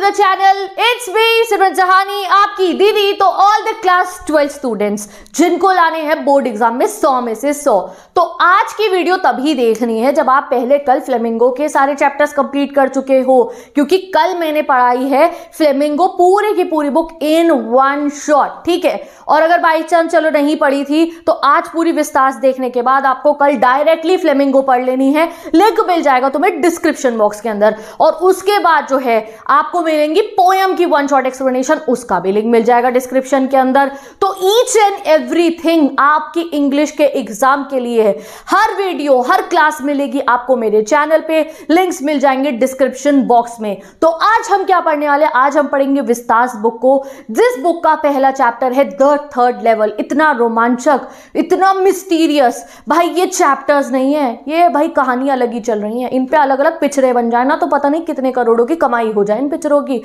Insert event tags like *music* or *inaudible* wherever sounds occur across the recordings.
To the channel it's me Simran Jahani आपकी दीदी तो ऑल द क्लास 12 स्टूडेंट्स जिनको लाने हैं बोर्ड एग्जाम में 100 में से 100 तो आज की वीडियो तभी देखनी है जब आप पहले कल फ्लेमिंगो के सारे चैप्टर्स कंप्लीट कर चुके हो क्योंकि कल मैंने पढ़ाई है फ्लेमिंगो पूरे की पूरी बुक इन वन शॉट ठीक है और अगर बाई चांस चलो नहीं पढ़ी थी तो आज पूरी विस्तार देखने के बाद आपको कल डायरेक्टली फ्लेमिंगो पढ़ लेनी है लिंक मिल जाएगा तुम्हें डिस्क्रिप्शन बॉक्स के अंदर और उसके बाद जो है आपको मिलेंगी पोयम की वन शॉट एक्सप्लेनेशन उसका भी लिंक मिल जाएगा डिस्क्रिप्शन के अंदर तो ईच एंड एवरीथिंग आपकी इंग्लिश के एग्जाम के लिए है हर वीडियो हर क्लास मिलेगी आपको मेरे चैनल पे लिंक्स मिल जाएंगे डिस्क्रिप्शन बॉक्स में तो आज हम क्या पढ़ने वाले आज हम पढ़ेंगे विस्तार बुक को जिस बुक का पहला चैप्टर है द थर्ड लेवल इतना रोमांचक इतना मिस्टीरियस भाई ये चैप्टर्स नहीं है ये भाई कहानी अलग ही चल रही है इन पे अलग अलग पिक्चरें बन जाए ना तो पता नहीं कितने करोड़ों की कमाई हो जाए इन पिक्चरों होगी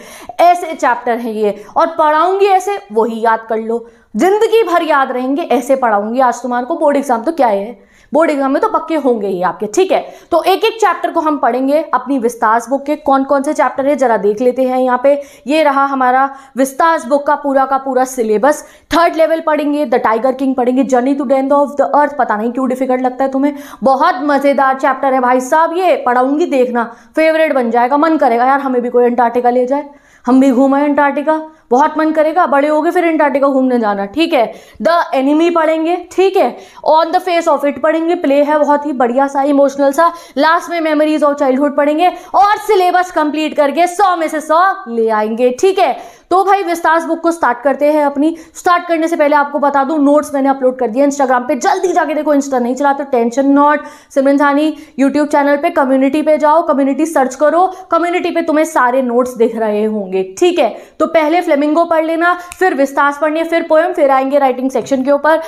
ऐसे चैप्टर हैं ये और पढ़ाऊंगी ऐसे वही याद कर लो जिंदगी भर याद रहेंगे ऐसे पढ़ाऊंगी आज तुम्हारे को बोर्ड एग्जाम तो क्या है बोर्ड एग्जाम में तो पक्के होंगे ही आपके ठीक है तो एक एक चैप्टर को हम पढ़ेंगे अपनी विस्तार बुक के कौन कौन से चैप्टर है जरा देख लेते हैं यहाँ पे ये रहा हमारा विस्तार बुक का पूरा का पूरा सिलेबस थर्ड लेवल पढ़ेंगे द टाइगर किंग पढ़ेंगे journey to the end of the earth पता नहीं क्यों डिफिकल्ट लगता है तुम्हें बहुत मज़ेदार चैप्टर है भाई साहब ये पढ़ाऊंगी देखना फेवरेट बन जाएगा मन करेगा यार हमें भी कोई अंटार्टिका ले जाए हम भी घूमें अंटार्टिका बहुत मन करेगा बड़े हो गए फिर अंटार्टिका घूमने जाना ठीक है द एनिमी पढ़ेंगे ठीक है on the face of it पढ़ेंगे प्ले है बहुत ही बढ़िया सा इमोशनल सा लास्ट में मेमोरीज ऑफ चाइल्डहुड पढ़ेंगे और सिलेबस कंप्लीट करके सौ में से सौ ले आएंगे ठीक है तो भाई विस्तार बुक को स्टार्ट करते हैं अपनी स्टार्ट करने से पहले आपको बता दूं नोट्स मैंने अपलोड कर दिया इंस्टाग्राम पे जल्दी जाके देखो इंस्टा नहीं चला तो tension not Simran Jhani YouTube channel पे कम्युनिटी पे जाओ कम्युनिटी सर्च करो कम्युनिटी पे तुम्हें सारे नोट्स दिख रहे होंगे ठीक है तो पहले फ्लेमिंगो पढ़ लेना फिर विस्तार पढ़ने फिर पोएम फिर आएंगे राइटिंग सेक्शन के ऊपर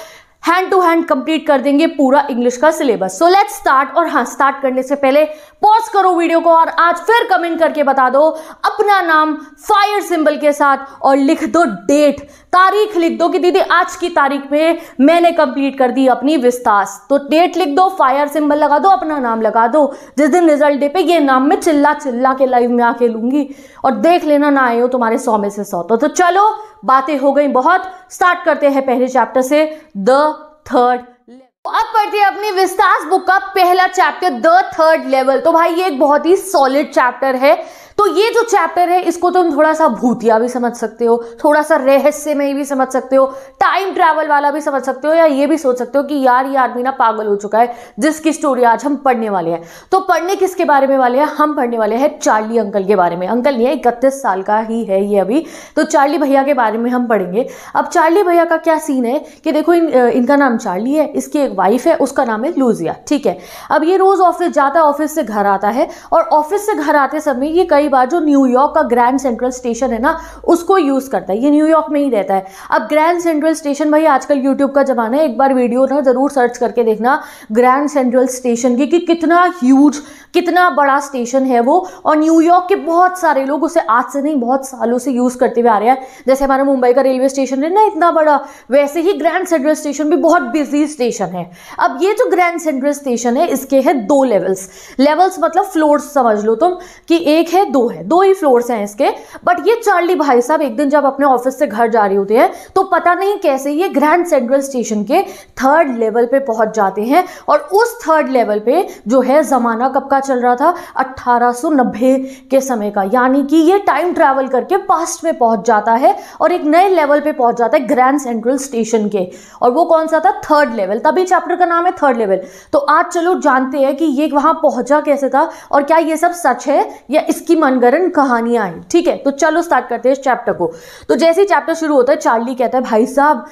हैंड टू हैंड कंप्लीट कर देंगे पूरा इंग्लिश का सिलेबस सो लेट स्टार्ट और हाँ स्टार्ट करने से पहले पॉज करो वीडियो को और आज फिर कमेंट करके बता दो अपना नाम फायर सिंबल के साथ और लिख दो डेट तारीख लिख दो कि दीदी आज की तारीख में मैंने कंप्लीट कर दी अपनी विस्तार तो डेट लिख दो फायर सिंबल लगा दो अपना नाम लगा दो जिस दिन रिजल्ट डे पे ये नाम में चिल्ला चिल्ला के लाइव में आके लूंगी और देख लेना ना आए हो तुम्हारे सौ में से सौ तो, तो चलो बातें हो गई बहुत स्टार्ट करते हैं पहले चैप्टर से द थर्ड अब पढ़ते हैं अपनी विस्तार बुक का पहला चैप्टर द थर्ड लेवल तो भाई ये एक बहुत ही सॉलिड चैप्टर है तो ये जो चैप्टर है इसको तुम थोड़ा सा भूतिया भी समझ सकते हो थोड़ा सा रहस्य में भी समझ सकते हो टाइम ट्रैवल वाला भी समझ सकते हो या ये भी सोच सकते हो कि यार ये आदमी ना पागल हो चुका है जिसकी स्टोरी आज हम पढ़ने वाले हैं तो पढ़ने किसके बारे में वाले हैं हम पढ़ने वाले हैं चार्ली अंकल के बारे में अंकल ये इकतीस साल का ही है ये अभी तो चार्ली भैया के बारे में हम पढ़ेंगे अब चार्ली भैया का क्या सीन है कि देखो इन, इनका नाम चार्ली है इसकी एक वाइफ है उसका नाम है लूजिया ठीक है अब ये रोज ऑफिस जाता है ऑफिस से घर आता है और ऑफिस से घर आते समय ये कई कई बार जो न्यूयॉर्क का ग्रैंड सेंट्रल स्टेशन है ना उसको यूज़ करता है ये न्यूयॉर्क में ही रहता है अब ग्रैंड सेंट्रल स्टेशन भाई आजकल यूट्यूब का ज़माना है एक बार वीडियो ना ज़रूर सर्च करके देखना ग्रैंड सेंट्रल स्टेशन की कि कितना ह्यूज कितना बड़ा स्टेशन है वो और न्यूयॉर्क के बहुत सारे लोग उसे आज से नहीं बहुत सालों से यूज़ करते हुए आ रहे हैं जैसे हमारा मुंबई का रेलवे स्टेशन है ना इतना बड़ा वैसे ही ग्रैंड सेंट्रल स्टेशन भी बहुत बिजी स्टेशन है अब ये जो ग्रैंड सेंट्रल स्टेशन है इसके है दो लेवल्स लेवल्स मतलब फ्लोर्स समझ लो तुम कि एक है दो है दो ही फ्लोर्स हैं इसके बट ये चार्ली भाई साहब एक दिन जब अपने ऑफिस से घर जा रहे होते हैं तो पता नहीं कैसे ये ग्रैंड सेंट्रल स्टेशन के थर्ड लेवल पे पहुंच जाते हैं और उस थर्ड लेवल पे जो है ज़माना कब का चल रहा था अट्ठारह के समय का यानी कि ये टाइम ट्रैवल करके पास्ट में पहुंच जाता है और एक नए लेवल पे पहुंच जाता है ग्रैंड सेंट्रल स्टेशन के और वो कौन सा था थर्ड लेवल तभी चैप्टर का नाम है थर्ड लेवल तो आज चलो जानते हैं कि ये वहां पहुंचा कैसे था और क्या ये सब सच है या इसकी मनगरन कहानियां आई ठीक है तो चलो स्टार्ट करते हैं इस चैप्टर को तो जैसे ही चैप्टर शुरू होता है चार्ली कहता है भाई साहब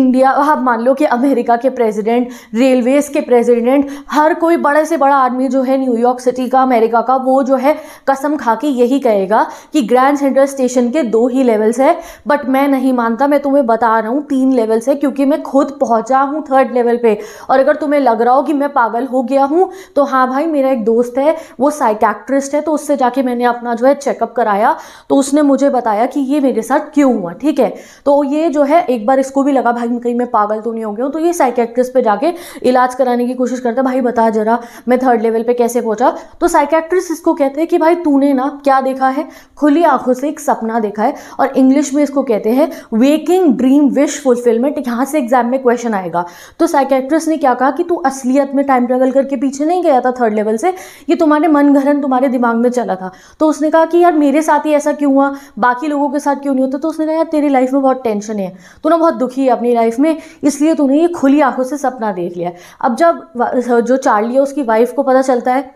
इंडिया आप हाँ मान लो कि अमेरिका के प्रेसिडेंट रेलवेज के प्रेसिडेंट हर कोई बड़े से बड़ा आदमी जो है न्यूयॉर्क सिटी का अमेरिका का वो जो है कसम खा के यही कहेगा कि ग्रैंड सेंट्रल स्टेशन के दो ही लेवल्स है बट मैं नहीं मानता मैं तुम्हें बता रहा हूँ तीन लेवल्स है क्योंकि मैं खुद पहुंचा हूँ थर्ड लेवल पे और अगर तुम्हें लग रहा हो कि मैं पागल हो गया हूँ तो हाँ भाई मेरा एक दोस्त है वो साइकैक्ट्रिस्ट है तो उससे जाके मैंने अपना जो है चेकअप कराया तो उसने मुझे बताया कि ये मेरे साथ क्यों हुआ ठीक है तो ये जो है एक बार इसको भी लगा भाई कहीं मैं पागल तो नहीं हो गया हूँ तो ये साइकेट्रिस्ट पे जाके इलाज कराने की कोशिश करता भाई बता जरा मैं थर्ड लेवल पे कैसे पहुंचा तो साइकेट्रिस्ट इसको कहते हैं कि भाई तूने ना क्या देखा है खुली आंखों से एक सपना देखा है और इंग्लिश में इसको कहते हैं वेकिंग ड्रीम विश फुलफिलमेंट यहाँ से एग्जाम में क्वेश्चन आएगा तो साइकेट्रिस्ट ने क्या कहा कि तू असलियत में टाइम ट्रेवल करके पीछे नहीं गया था थर्ड लेवल से ये तुम्हारे मन घरन तुम्हारे दिमाग में चला था तो उसने कहा कि यार मेरे साथ ही ऐसा क्यों हुआ बाकी लोगों के साथ क्यों नहीं होता तो उसने कहा यार तेरी लाइफ में बहुत टेंशन है तू ना बहुत दुखी है अपनी लाइफ में इसलिए तूने ये खुली आंखों से सपना देख लिया अब जब जो चार्ली है उसकी वाइफ को पता चलता है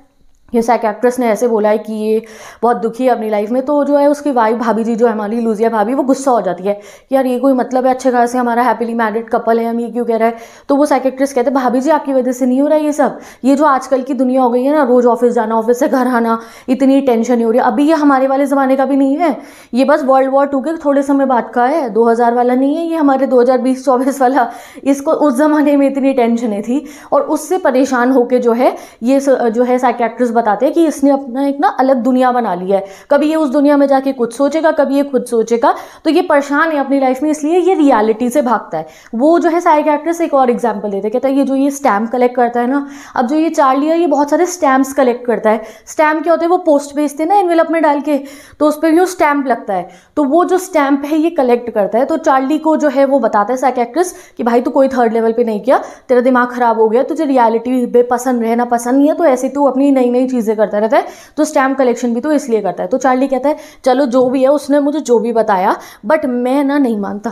ये एक्ट्रेस ने ऐसे बोला है कि ये बहुत दुखी है अपनी लाइफ में तो जो है उसकी वाइफ भाभी जी जो है हमारी लूजिया भाभी वो गुस्सा हो जाती है कि यार ये कोई मतलब है अच्छे खासे हमारा हैप्पीली मैरिड कपल है हम ये क्यों कह रहे हैं तो वो एक्ट्रेस कहते हैं भाभी जी आपकी वजह से नहीं हो रहा है ये सब ये जो आजकल की दुनिया हो गई है ना रोज़ ऑफिस जाना ऑफिस से घर आना इतनी टेंशन ही हो रही है अभी ये हमारे वाले ज़माने का भी नहीं है ये बस वर्ल्ड वॉर टू के थोड़े समय बाद का है दो वाला नहीं है ये हमारे दो हज़ार वाला इसको उस ज़माने में इतनी टेंशनें थी और उससे परेशान होकर जो है ये जो है एक्ट्रेस बताते हैं कि इसने अपना एक ना अलग दुनिया बना लिया है कभी ये उस दुनिया में जाके कुछ सोचेगा कभी ये खुद सोचेगा तो ये परेशान है अपनी लाइफ में इसलिए ये रियलिटी से भागता है वो जो है एक्ट्रेस एक और एग्जाम्पल देते कहता है ये जो ये स्टैम्प कलेक्ट करता है ना अब जो ये चार्ली है ये बहुत सारे स्टैम्प्स कलेक्ट करता है स्टैम्प क्या होते हैं वो पोस्ट भेजते हैं ना एनवेलप में डाल के तो उस पर भी वो स्टैम्प लगता है तो वो जो स्टैम्प है ये कलेक्ट करता है तो चार्ली को जो है वो बताता है एक्ट्रेस कि भाई तू कोई थर्ड लेवल पर नहीं किया तेरा दिमाग खराब हो गया तुझे रियलिटी पे पसंद रहना पसंद नहीं है तो ऐसे तू अपनी नई नई नई चीज़ें करता रहता है तो स्टैम्प कलेक्शन भी तो इसलिए करता है तो चार्ली कहता है चलो जो भी है उसने मुझे जो भी बताया बट मैं ना नहीं मानता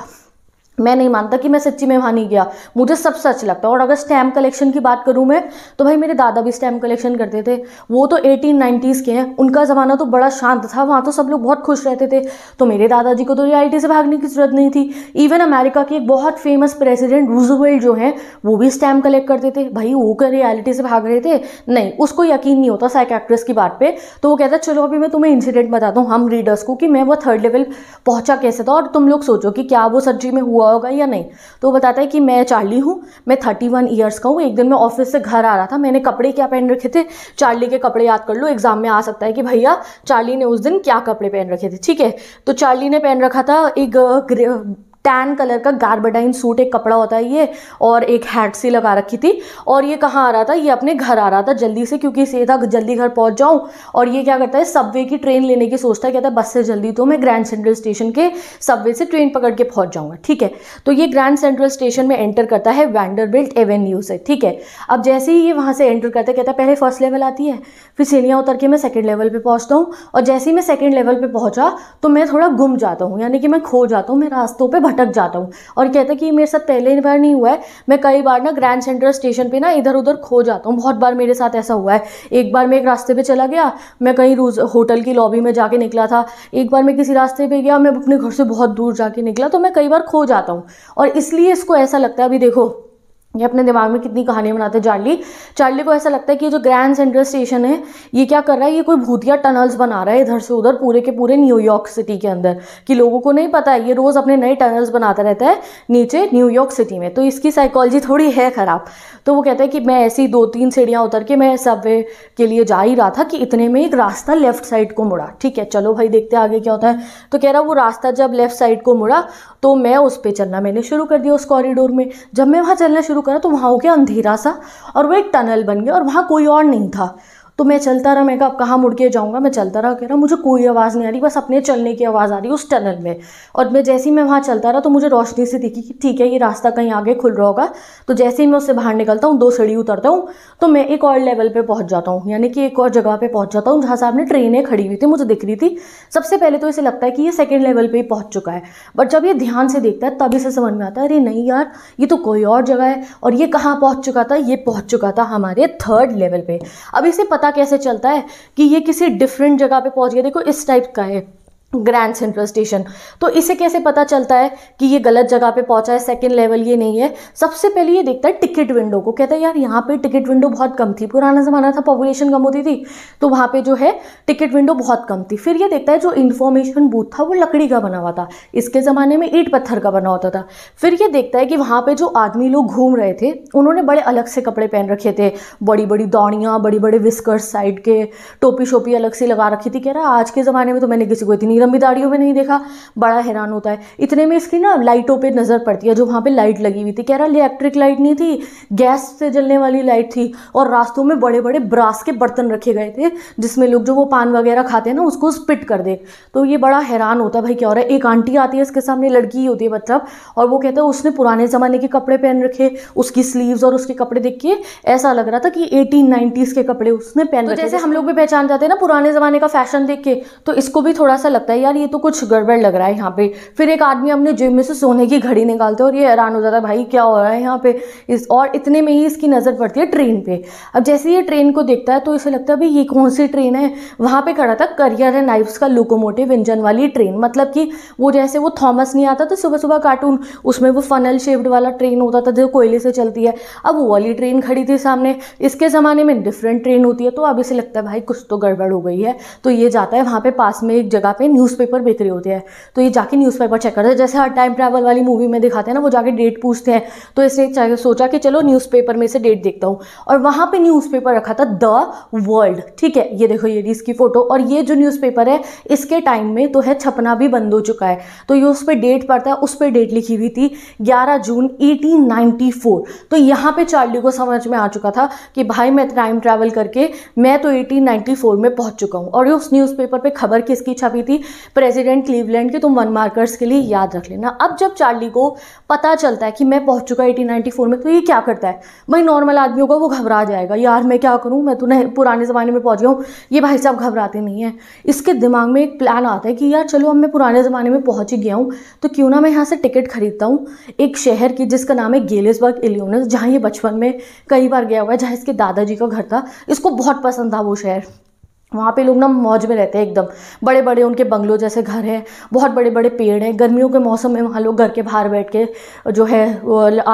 मैं नहीं मानता कि मैं सच्ची में वहाँ नहीं गया मुझे सब सच लगता है और अगर स्टैम्प कलेक्शन की बात करूँ मैं तो भाई मेरे दादा भी स्टैम्प कलेक्शन करते थे वो तो एटीन नाइन्टीज़ के हैं उनका ज़माना तो बड़ा शांत था वहाँ तो सब लोग बहुत खुश रहते थे तो मेरे दादाजी को तो रियलिटी से भागने की ज़रूरत नहीं थी इवन अमेरिका के एक बहुत फेमस प्रेसिडेंट रूजवेल्ट जो हैं वो भी स्टैम्प कलेक्ट करते थे भाई वो क्या रियालिटी से भाग रहे थे नहीं उसको यकीन नहीं होता साइक एक्ट्रेस की बात पर तो वो कहता चलो अभी मैं तुम्हें इंसिडेंट बताता हूँ हम रीडर्स को कि मैं वो थर्ड लेवल पहुँचा कैसे था और तुम लोग सोचो कि क्या वो सच्ची में हुआ हुआ होगा या नहीं तो वो बताता है कि मैं चार्ली हूँ मैं थर्टी वन ईयर्स का हूँ एक दिन मैं ऑफिस से घर आ रहा था मैंने कपड़े क्या पहन रखे थे चार्ली के कपड़े याद कर लो एग्जाम में आ सकता है कि भैया चार्ली ने उस दिन क्या कपड़े पहन रखे थे ठीक है तो चार्ली ने पहन रखा था एक टैन कलर का गार्बेडाइन सूट एक कपड़ा होता है ये और एक हैट सी लगा रखी थी और ये कहाँ आ रहा था ये अपने घर आ रहा था जल्दी से क्योंकि इसे था जल्दी घर पहुँच जाऊँ और ये क्या करता है सबवे की ट्रेन लेने की सोचता है कहता है बस से जल्दी तो मैं ग्रैंड सेंट्रल स्टेशन के सबवे से ट्रेन पकड़ के पहुँच जाऊँगा ठीक है तो ये ग्रैंड सेंट्रल स्टेशन में एंटर करता है वैंडरबिल्ट एवेन्यू से ठीक है अब जैसे ही ये वहाँ से एंटर करता है कहता है पहले फर्स्ट लेवल आती है फिर सीढ़ियाँ उतर के मैं सेकेंड लेवल पर पहुँचता हूँ और जैसे ही मैं सेकेंड लेवल पर पहुँचा तो मैं थोड़ा गुम जाता हूँ यानी कि मैं खो जाता हूँ मैं रास्तों पर भटक जाता हूँ और कहता है कि मेरे साथ पहले बार नहीं हुआ है मैं कई बार ना ग्रैंड सेंट्रल स्टेशन पर ना इधर उधर खो जाता हूँ बहुत बार मेरे साथ ऐसा हुआ है एक बार मैं एक रास्ते पर चला गया मैं कहीं रोज होटल की लॉबी में जाके निकला था एक बार मैं किसी रास्ते पर गया मैं अपने घर से बहुत दूर जाके निकला तो मैं कई बार खो जाता हूँ और इसलिए इसको ऐसा लगता है अभी देखो ये अपने दिमाग में कितनी कहानियाँ बनाते हैं चार्ली चार्ली को ऐसा लगता है कि ये जो ग्रैंड सेंट्रल स्टेशन है ये क्या कर रहा है ये कोई भूतिया टनल्स बना रहा है इधर से उधर पूरे के पूरे न्यूयॉर्क सिटी के अंदर कि लोगों को नहीं पता है ये रोज़ अपने नए टनल्स बनाता रहता है नीचे न्यूयॉर्क सिटी में तो इसकी साइकोलॉजी थोड़ी है ख़राब तो वो कहता है कि मैं ऐसी दो तीन सीढ़ियाँ उतर के मैं सबवे के लिए जा ही रहा था कि इतने में एक रास्ता लेफ्ट साइड को मुड़ा ठीक है चलो भाई देखते आगे क्या होता है तो कह रहा वो रास्ता जब लेफ्ट साइड को मुड़ा तो मैं उस पर चलना मैंने शुरू कर दिया उस कॉरिडोर में जब मैं वहाँ चलना शुरू करा तो वहाँ हो गया अंधेरा सा और वो एक टनल बन गया और वहाँ कोई और नहीं था तो मैं चलता रहा मैं कहा अब कहाँ मुड़ के जाऊँगा मैं चलता रहा कह रहा मुझे कोई आवाज़ नहीं आ रही बस अपने चलने की आवाज़ आ रही उस टनल में और मैं जैसे ही मैं वहाँ चलता रहा तो मुझे रोशनी से दिखी कि ठीक है ये रास्ता कहीं आगे खुल रहा होगा तो जैसे ही मैं उससे बाहर निकलता हूँ दो सीढ़ी उतरता हूँ तो मैं एक और लेवल पर पहुँच जाता हूँ यानी कि एक और जगह पर पहुँच जाता हूँ जहाँ से आपने ट्रेनें खड़ी हुई थी मुझे दिख रही थी सबसे पहले तो इसे लगता है कि ये सेकेंड लेवल पर ही पहुँच चुका है बट जब ये ध्यान से देखता है तब इसे समझ में आता है अरे नहीं यार ये तो कोई और जगह है और ये कहाँ पहुँच चुका था ये पहुँच चुका था हमारे थर्ड लेवल पर अब इसे पता पता कैसे चलता है कि ये किसी डिफरेंट जगह पे पहुंच गया देखो इस टाइप का है ग्रैंड सेंट्रल स्टेशन तो इसे कैसे पता चलता है कि ये गलत जगह पे पहुंचा है सेकंड लेवल ये नहीं है सबसे पहले ये देखता है टिकट विंडो को कहता है यार यहाँ पे टिकट विंडो बहुत कम थी पुराना ज़माना था पॉपुलेशन कम होती थी तो वहाँ पे जो है टिकट विंडो बहुत कम थी फिर ये देखता है जो इन्फॉर्मेशन बूथ था वो लकड़ी का बना हुआ था इसके ज़माने में ईट पत्थर का बना होता था फिर ये देखता है कि वहाँ पर जो आदमी लोग घूम रहे थे उन्होंने बड़े अलग से कपड़े पहन रखे थे बड़ी बड़ी दौड़ियाँ बड़ी बड़े विस्कर्स साइड के टोपी शोपी अलग से लगा रखी थी कह रहा आज के ज़माने में तो मैंने किसी को इतनी लंबी दाढ़ियों में नहीं देखा बड़ा हैरान होता है इतने में इसकी ना लाइटों पर नज़र पड़ती है जो वहाँ पर लाइट लगी हुई थी कह रहा इलेक्ट्रिक लाइट नहीं थी गैस से जलने वाली लाइट थी और रास्तों में बड़े बड़े ब्रास के बर्तन रखे गए थे जिसमें लोग जो वो पान वगैरह खाते हैं ना उसको स्पिट कर दे तो ये बड़ा हैरान होता है भाई क्या हो रहा है एक आंटी आती है इसके सामने लड़की होती है मतलब और वो कहता है उसने पुराने ज़माने के कपड़े पहन रखे उसकी स्लीव्स और उसके कपड़े देख के ऐसा लग रहा था कि एटीन नाइनटीज़ के कपड़े उसने पहन तो रखे जैसे हम लोग भी पहचान जाते हैं ना पुराने ज़माने का फैशन देख के तो इसको भी थोड़ा सा लगता है लगता है यार ये तो कुछ गड़बड़ लग रहा है यहाँ पे फिर एक आदमी अपने जेब में से सोने की घड़ी निकालते और ये हैरान हो जाता है भाई क्या हो रहा है यहाँ पे इस और इतने में ही इसकी नज़र पड़ती है ट्रेन पे अब जैसे ये ट्रेन को देखता है तो इसे लगता है भाई ये कौन सी ट्रेन है वहाँ पर खड़ा था करियर एंड नाइफ्स का लोकोमोटिव इंजन वाली ट्रेन मतलब कि वो जैसे वो थॉमस नहीं आता था सुबह सुबह कार्टून उसमें वो फनल शेप्ड वाला ट्रेन होता था जो कोयले से चलती है अब वो वाली ट्रेन खड़ी थी सामने इसके ज़माने में डिफरेंट ट्रेन होती है तो अब इसे लगता है भाई कुछ तो गड़बड़ हो गई है तो ये जाता है वहाँ पे पास में एक जगह पे न्यू न्यूज़पेपर पेपर रही होती है तो ये जाके न्यूज़पेपर चेक करते हैं जैसे हर टाइम ट्रैवल वाली मूवी में दिखाते हैं ना वो जाके डेट पूछते हैं तो इसने सोचा कि चलो न्यूज़पेपर में से डेट देखता हूँ और वहाँ पर न्यूज़पेपर रखा था द वर्ल्ड ठीक है ये देखो ये इसकी फ़ोटो और ये जो न्यूज़पेपर है इसके टाइम में तो है छपना भी बंद हो चुका है तो ये उस पर डेट पड़ता है उस पर डेट लिखी हुई थी ग्यारह जून एटीन तो यहाँ पर चार्ली को समझ में आ चुका था कि भाई मैं टाइम ट्रैवल करके मैं तो 1894 में पहुँच चुका हूँ और ये उस न्यूज़पेपर पे खबर किसकी छपी थी प्रेसिडेंट क्लीवलैंड के तुम तो वन मार्कर्स के लिए याद रख लेना अब जब चार्ली को पता चलता है कि मैं पहुंच चुका एटीन नाइन्टी फोर में तो ये क्या करता है भाई नॉर्मल आदमी होगा वो घबरा जाएगा यार मैं क्या करूँ मैं तो नहीं पुराने ज़माने में पहुँच गया हूँ ये भाई साहब घबराते नहीं हैं इसके दिमाग में एक प्लान आता है कि यार चलो अब मैं पुराने ज़माने में पहुँच ही गया हूँ तो क्यों ना मैं यहाँ से टिकट खरीदता हूँ एक शहर की जिसका नाम है गेलेसबर्ग इलियोनस जहाँ ये बचपन में कई बार गया हुआ है जहाँ इसके दादाजी का घर था इसको बहुत पसंद था वो शहर वहाँ पे लोग ना मौज में रहते हैं एकदम बड़े बड़े उनके बंगलों जैसे घर हैं बहुत बड़े बड़े पेड़ हैं गर्मियों के मौसम में वहाँ लोग घर के बाहर बैठ के जो है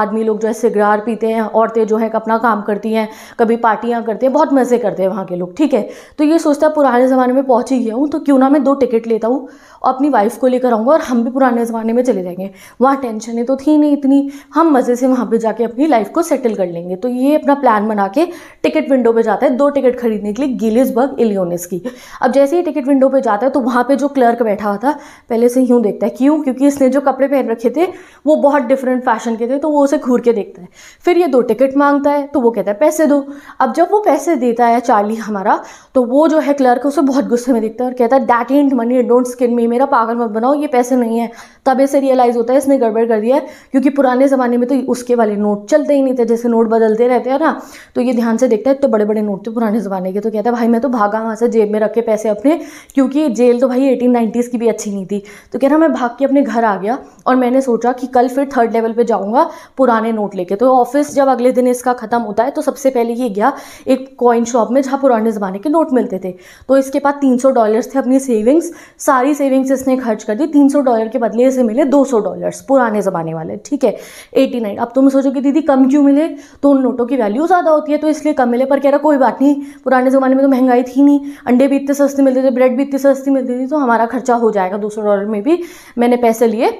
आदमी लोग जो है सिगरार पीते हैं औरतें जो है अपना काम करती हैं कभी पार्टियाँ करते हैं बहुत मज़े करते हैं वहाँ के लोग ठीक है तो ये सोचता है पुराने ज़माने में पहुँच ही गया हूँ तो क्यों ना मैं दो टिकट लेता हूँ और अपनी वाइफ को लेकर आऊँगा और हम भी पुराने ज़माने में चले जाएंगे वहाँ टेंशनें तो थी नहीं इतनी हम मज़े से वहाँ पर जाके अपनी लाइफ को सेटल कर लेंगे तो ये अपना प्लान बना के टिकट विंडो पर जाता है दो टिकट खरीदने के लिए बर्ग इलियोन कांग्रेस इसकी अब जैसे ही टिकट विंडो पे जाता है तो वहाँ पे जो क्लर्क बैठा हुआ था पहले से यूँ देखता है क्यों क्योंकि इसने जो कपड़े पहन रखे थे वो बहुत डिफरेंट फैशन के थे तो वो उसे घूर के देखता है फिर ये दो टिकट मांगता है तो वो कहता है पैसे दो अब जब वो पैसे देता है चार्ली हमारा तो वो जो है क्लर्क उसे बहुत गुस्से में दिखता है और कहता है that ain't money don't skin me मेरा पागल मत बनाओ ये पैसे नहीं है तब इसे रियलाइज़ होता है इसने गड़बड़ कर दिया है क्योंकि पुराने ज़माने में तो उसके वाले नोट चलते ही नहीं थे जैसे नोट बदलते रहते हैं ना तो ये ध्यान से देखता है तो बड़े बड़े नोट थे पुराने ज़माने के तो कहता है भाई मैं तो भागा वहाँ से जेब में रखे पैसे अपने क्योंकि जेल तो भाई एटीन नाइन्टीज़ की भी अच्छी नहीं थी तो कह रहा मैं भाग के अपने घर आ गया और मैंने सोचा कि कल फिर थर्ड लेवल पर जाऊँगा पुराने नोट लेके तो ऑफिस जब अगले दिन इसका ख़त्म होता है तो सबसे पहले ये गया एक कॉइन शॉप में जहाँ पुराने ज़माने के नोट मिलते थे तो इसके पास तीन सौ डॉलर्स थे अपनी सेविंग्स सारी सेविंग्स इसने खर्च कर दी तीन सौ डॉलर के बदले इसे मिले दो सौ डॉलर्स पुराने ज़माने वाले ठीक है एटी नाइन अब तुम तो सोचो कि दीदी कम क्यों मिले तो उन नोटों की वैल्यू ज़्यादा होती है तो इसलिए कम मिले पर कह रहा कोई बात नहीं पुराने ज़माने में तो महंगाई थी नहीं नहीं अंडे भी इतने सस्ते मिलते थे ब्रेड भी इतनी सस्ती मिलती थी तो हमारा खर्चा हो जाएगा दूसरे डॉलर में भी मैंने पैसे लिए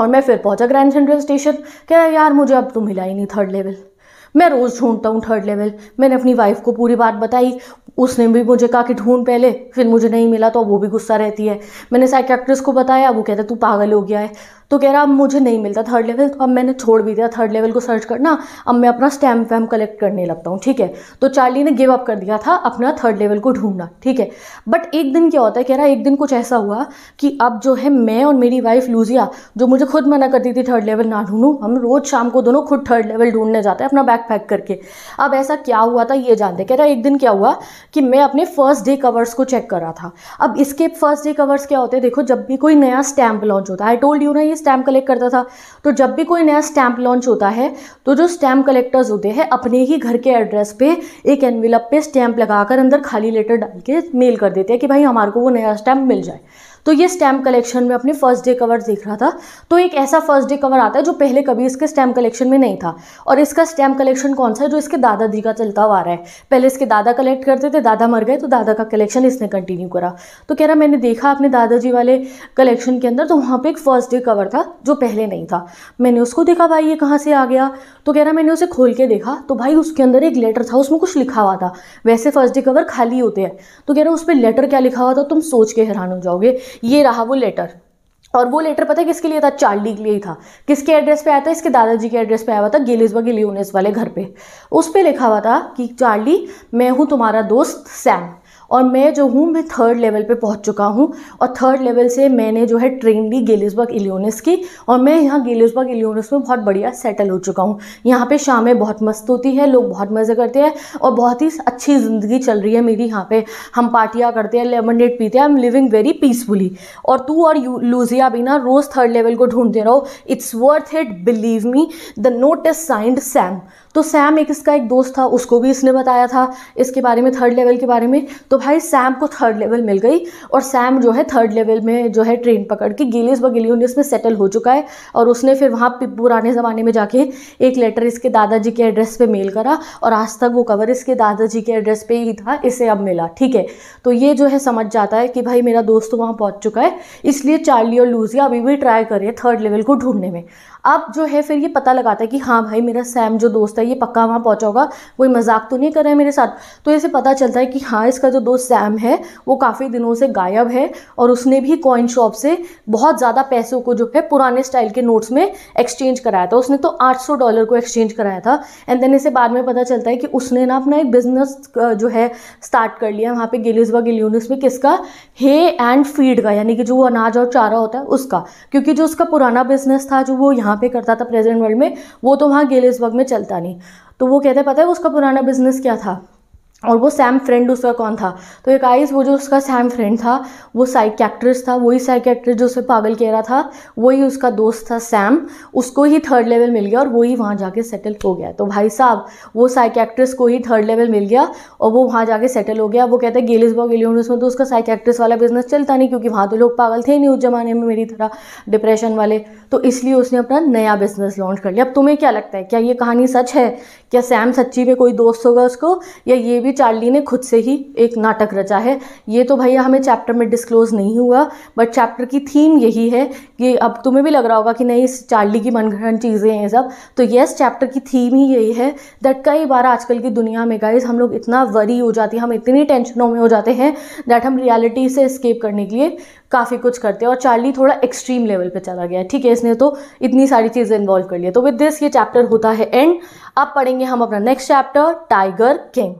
और मैं फिर पहुंचा ग्रैंड सेंट्रल स्टेशन कह रहा यार मुझे अब तो मिला ही नहीं थर्ड लेवल मैं रोज़ ढूंढता हूँ थर्ड लेवल मैंने अपनी वाइफ को पूरी बात बताई उसने भी मुझे कहा कि ढूंढ पहले फिर मुझे नहीं मिला तो वो भी गुस्सा रहती है मैंने साइकेट्रिस्ट को बताया वो कहते तू पागल हो गया है तो कह रहा अब मुझे नहीं मिलता थर्ड लेवल तो अब मैंने छोड़ भी दिया थर्ड लेवल को सर्च करना अब मैं अपना स्टैम्प वैम्प कलेक्ट करने लगता हूँ ठीक है तो चार्ली ने गिव अप कर दिया था अपना थर्ड लेवल को ढूंढना ठीक है बट एक दिन क्या होता है कह रहा एक दिन कुछ ऐसा हुआ कि अब जो है मैं और मेरी वाइफ लूजिया जो मुझे खुद मना करती थी थर्ड लेवल ना ढूंढूँ हम रोज़ शाम को दोनों खुद थर्ड लेवल ढूंढने जाते हैं अपना बैग पैक करके अब ऐसा क्या हुआ था ये जानते कह रहा एक दिन क्या हुआ कि मैं अपने फर्स्ट डे कवर्स को चेक कर रहा था अब इसके फर्स्ट डे कवर्स क्या होते हैं देखो जब भी कोई नया स्टैम्प लॉन्च होता है आई टोल्ड यू ना ये ही स्टैम्प कलेक्ट करता था तो जब भी कोई नया स्टैम्प लॉन्च होता है तो जो स्टैम्प कलेक्टर्स होते हैं अपने ही घर के एड्रेस पे एक एनविलप पे स्टैम्प लगाकर अंदर खाली लेटर डाल के मेल कर देते हैं कि भाई हमारे को वो नया स्टैम्प मिल जाए तो ये स्टैम्प कलेक्शन में अपने फर्स्ट डे कवर देख रहा था तो एक ऐसा फर्स्ट डे कवर आता है जो पहले कभी इसके स्टैम्प कलेक्शन में नहीं था और इसका स्टैम्प कलेक्शन कौन सा है जो इसके दादाजी का चलता हुआ आ रहा है पहले इसके दादा कलेक्ट करते थे दादा मर गए तो दादा का कलेक्शन इसने कंटिन्यू करा तो कह रहा मैंने देखा अपने दादाजी वाले कलेक्शन के अंदर तो वहाँ पर एक फर्स्ट डे कवर था जो पहले नहीं था मैंने उसको देखा भाई ये कहाँ से आ गया तो कह रहा मैंने उसे खोल के देखा तो भाई उसके अंदर एक लेटर था उसमें कुछ लिखा हुआ था वैसे फर्स्ट डे कवर खाली होते हैं तो कह रहा उस पर लेटर क्या लिखा हुआ था तुम सोच के हैरान हो जाओगे ये रहा वो लेटर और वो लेटर पता है किसके लिए था चार्ली के लिए ही था किसके एड्रेस पे आया था इसके दादाजी के एड्रेस पे आया हुआ था गिलिसबा गिलियोनेस वाले घर पे उस पर लिखा हुआ था कि चार्ली मैं हूँ तुम्हारा दोस्त सैम और मैं जो हूँ मैं थर्ड लेवल पे पहुँच चुका हूँ और थर्ड लेवल से मैंने जो है ट्रेन ली गेलिसबर्ग इलियोनिस की और मैं यहाँ गेलिसबर्ग इलियोनिस में बहुत बढ़िया सेटल हो चुका हूँ यहाँ पे शामें बहुत मस्त होती है लोग बहुत मज़े करते हैं और बहुत ही अच्छी ज़िंदगी चल रही है मेरी यहाँ पर हम पार्टियाँ करते हैं लेमन डेट पीते हैं I am living very peacefully और तू और लूजिया भी ना रोज़ थर्ड लेवल को ढूंढते रहो it's worth it believe me the note is signed Sam तो सैम एक इसका एक दोस्त था उसको भी इसने बताया था इसके बारे में थर्ड लेवल के बारे में तो भाई सैम को थर्ड लेवल मिल गई और सैम जो है थर्ड लेवल में जो है ट्रेन पकड़ के गिलियस व गिलियोनियस में सेटल हो चुका है और उसने फिर वहाँ पुराने ज़माने में जाके एक लेटर इसके दादाजी के एड्रेस पर मेल करा और आज तक वो कवर इसके दादाजी के एड्रेस पर ही था इसे अब मिला ठीक है तो ये जो है समझ जाता है कि भाई मेरा दोस्त वहाँ पहुँच चुका है इसलिए चार्ली और लूजिया अभी भी ट्राई करिए थर्ड लेवल को ढूंढने में अब जो है फिर ये पता लगाता है कि हाँ भाई मेरा सैम जो दोस्त है ये पक्का वहाँ पहुँचा होगा कोई मजाक तो नहीं कर रहा है मेरे साथ तो इसे पता चलता है कि हाँ इसका जो दोस्त सैम है वो काफ़ी दिनों से गायब है और उसने भी कॉइन शॉप से बहुत ज़्यादा पैसों को जो है पुराने स्टाइल के नोट्स में एक्सचेंज कराया था उसने तो आठ डॉलर को एक्सचेंज कराया था एंड देन इसे बाद में पता चलता है कि उसने ना अपना एक बिजनेस जो है स्टार्ट कर लिया वहाँ पर गिलियसबा गिलियोनस में किसका हे एंड फीड का यानी कि जो अनाज और चारा होता है उसका क्योंकि जो उसका पुराना बिजनेस था जो वो यहाँ वहाँ पे करता था प्रेजेंट वर्ल्ड में वो तो वहाँ वक्त में चलता नहीं तो वो कहते हैं पता है उसका पुराना बिजनेस क्या था और वो सैम फ्रेंड उसका कौन था तो एक आइज वो जो उसका सैम फ्रेंड था वो साइक एक्ट्रेस था वही साइक एक्ट्रेस जो उसे पागल कह रहा था वही उसका दोस्त था सैम उसको ही थर्ड लेवल मिल गया और वही वहाँ जाके सेटल हो गया तो भाई साहब वो साइक एक्ट्रेस को ही थर्ड लेवल मिल गया और वो वहाँ जाके सेटल हो गया वो कहते हैं गेलिस बॉग इलियोनस में तो उसका साइक एक्ट्रेस वाला बिजनेस चलता नहीं क्योंकि वहाँ तो लोग पागल थे नहीं उस ज़माने में मेरी तरह डिप्रेशन वाले तो इसलिए उसने अपना नया बिजनेस लॉन्च कर लिया अब तुम्हें क्या लगता है क्या ये कहानी सच है क्या सैम सच्ची में कोई दोस्त होगा उसको या ये भी चार्ली ने खुद से ही एक नाटक रचा है ये तो भैया हमें चैप्टर में डिस्क्लोज़ नहीं हुआ बट चैप्टर की थीम यही है कि अब तुम्हें भी लग रहा होगा कि नहीं इस चार्ली की मनगढ़ंत चीज़ें हैं सब तो येस चैप्टर की थीम ही यही है दैट कई बार आजकल की दुनिया में गाइज हम लोग इतना वरी हो जाती है हम इतनी टेंशनों में हो जाते हैं दैट हम रियलिटी से स्केप करने के लिए काफ़ी कुछ करते हैं और चार्ली थोड़ा एक्सट्रीम लेवल पे चला गया ठीक है इसने तो इतनी सारी चीज़ें इन्वॉल्व कर लिया तो विद दिस ये चैप्टर होता है एंड अब पढ़ेंगे हम अपना नेक्स्ट चैप्टर टाइगर किंग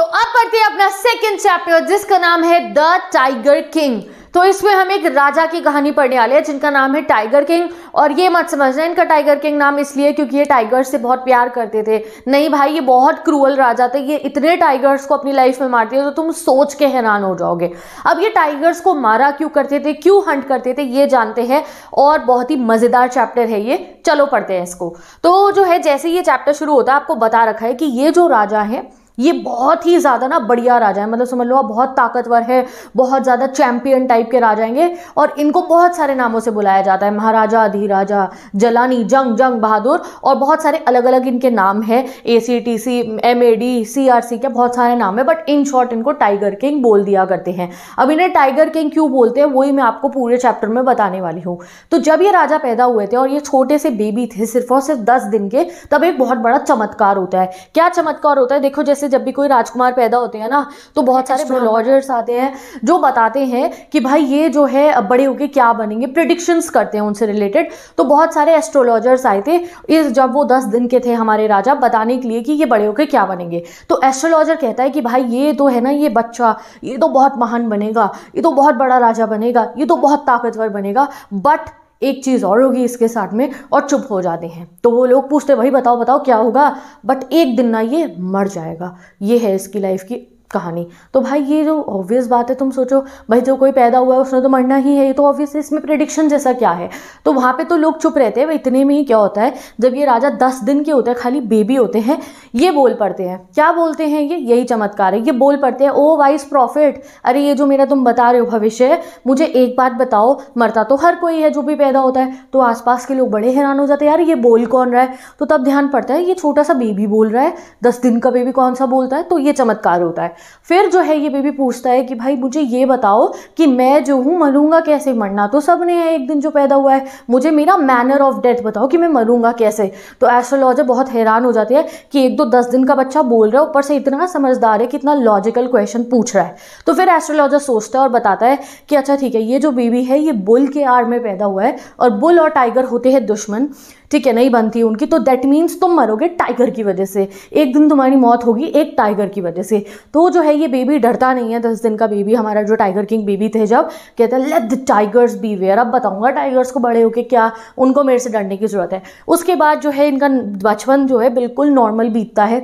तो अब पढ़ते हैं अपना सेकेंड चैप्टर जिसका नाम है द टाइगर किंग तो इसमें हम एक राजा की कहानी पढ़ने वाले हैं जिनका नाम है टाइगर किंग और ये मत समझना इनका टाइगर किंग नाम इसलिए क्योंकि ये टाइगर से बहुत प्यार करते थे नहीं भाई ये बहुत क्रूअल राजा थे ये इतने टाइगर्स को अपनी लाइफ में मारते थे तो तुम सोच के हैरान हो जाओगे अब ये टाइगर्स को मारा क्यों करते थे क्यों हंट करते थे ये जानते हैं और बहुत ही मज़ेदार चैप्टर है ये चलो पढ़ते हैं इसको तो जो है जैसे ये चैप्टर शुरू होता है आपको बता रखा है कि ये जो राजा है ये बहुत ही ज़्यादा ना बढ़िया राजा है मतलब समझ लो आप बहुत ताकतवर है बहुत ज़्यादा चैम्पियन टाइप के राजा हैं और इनको बहुत सारे नामों से बुलाया जाता है महाराजा अधिराजा जलानी जंग जंग बहादुर और बहुत सारे अलग अलग इनके नाम है A C T C M A D C R C के बहुत सारे नाम है बट इन शॉर्ट इनको टाइगर किंग बोल दिया करते हैं अब इन्हें टाइगर किंग क्यों बोलते हैं वही मैं आपको पूरे चैप्टर में बताने वाली हूँ तो जब ये राजा पैदा हुए थे और ये छोटे से बेबी थे सिर्फ और सिर्फ दस दिन के तब एक बहुत बड़ा चमत्कार होता है क्या चमत्कार होता है देखो जैसे जब भी कोई राजकुमार पैदा होते हैं ना तो बहुत सारे ब्लॉगर्स आते हैं जो बताते हैं कि भाई ये जो है बड़े होके क्या बनेंगे प्रिडिक्शंस करते हैं उनसे रिलेटेड तो बहुत सारे एस्ट्रोलॉजर्स आए थे इस जब वो दस दिन के थे हमारे राजा बताने के लिए कि ये बड़े होके क्या बनेंगे तो एस्ट्रोलॉजर कहता है कि भाई ये तो है ना ये बच्चा ये तो बहुत महान बनेगा ये तो बहुत बड़ा राजा बनेगा ये तो बहुत ताकतवर बनेगा बट एक चीज़ और होगी इसके साथ में और चुप हो जाते हैं तो वो लोग पूछते भाई बताओ बताओ क्या होगा बट एक दिन ना ये मर जाएगा ये है इसकी लाइफ की कहानी तो भाई ये जो ऑब्वियस बात है तुम सोचो भाई जो कोई पैदा हुआ है उसने तो मरना ही है ये तो ऑब्वियस इसमें प्रिडिक्शन जैसा क्या है तो वहाँ पे तो लोग चुप रहते हैं भाई इतने में ही क्या होता है जब ये राजा दस दिन के होते हैं खाली बेबी होते हैं ये बोल पड़ते हैं क्या बोलते हैं ये यही चमत्कार है ये बोल पड़ते हैं ओ वाइस प्रॉफिट अरे ये जो मेरा तुम बता रहे हो भविष्य है मुझे एक बात बताओ मरता तो हर कोई है जो भी पैदा होता है तो आसपास के लोग बड़े हैरान हो जाते हैं यार ये बोल कौन रहा है तो तब ध्यान पड़ता है ये छोटा सा बेबी बोल रहा है दस दिन का बेबी कौन सा बोलता है तो ये चमत्कार होता है फिर जो है ये बेबी पूछता है कि भाई मुझे ये बताओ कि मैं जो हूँ मरूंगा कैसे मरना तो सब ने एक दिन जो पैदा हुआ है मुझे मेरा मैनर ऑफ डेथ बताओ कि मैं मरूंगा कैसे तो एस्ट्रोलॉजर बहुत हैरान हो जाती है कि एक दो दस दिन का बच्चा बोल रहा है ऊपर से इतना समझदार है कि इतना लॉजिकल क्वेश्चन पूछ रहा है तो फिर एस्ट्रोलॉजर सोचता है और बताता है कि अच्छा ठीक है ये जो बेबी है ये बुल के आर में पैदा हुआ है और बुल और टाइगर होते हैं दुश्मन ठीक है नहीं बनती उनकी तो दैट मीन्स तुम मरोगे टाइगर की वजह से एक दिन तुम्हारी मौत होगी एक टाइगर की वजह से तो जो है ये बेबी डरता नहीं है दस दिन का बेबी हमारा जो टाइगर किंग बेबी थे जब कहते हैं let the tigers beware अब बताऊँगा टाइगर्स को बड़े होके क्या उनको मेरे से डरने की ज़रूरत है उसके बाद जो है इनका बचपन जो है बिल्कुल नॉर्मल बीतता है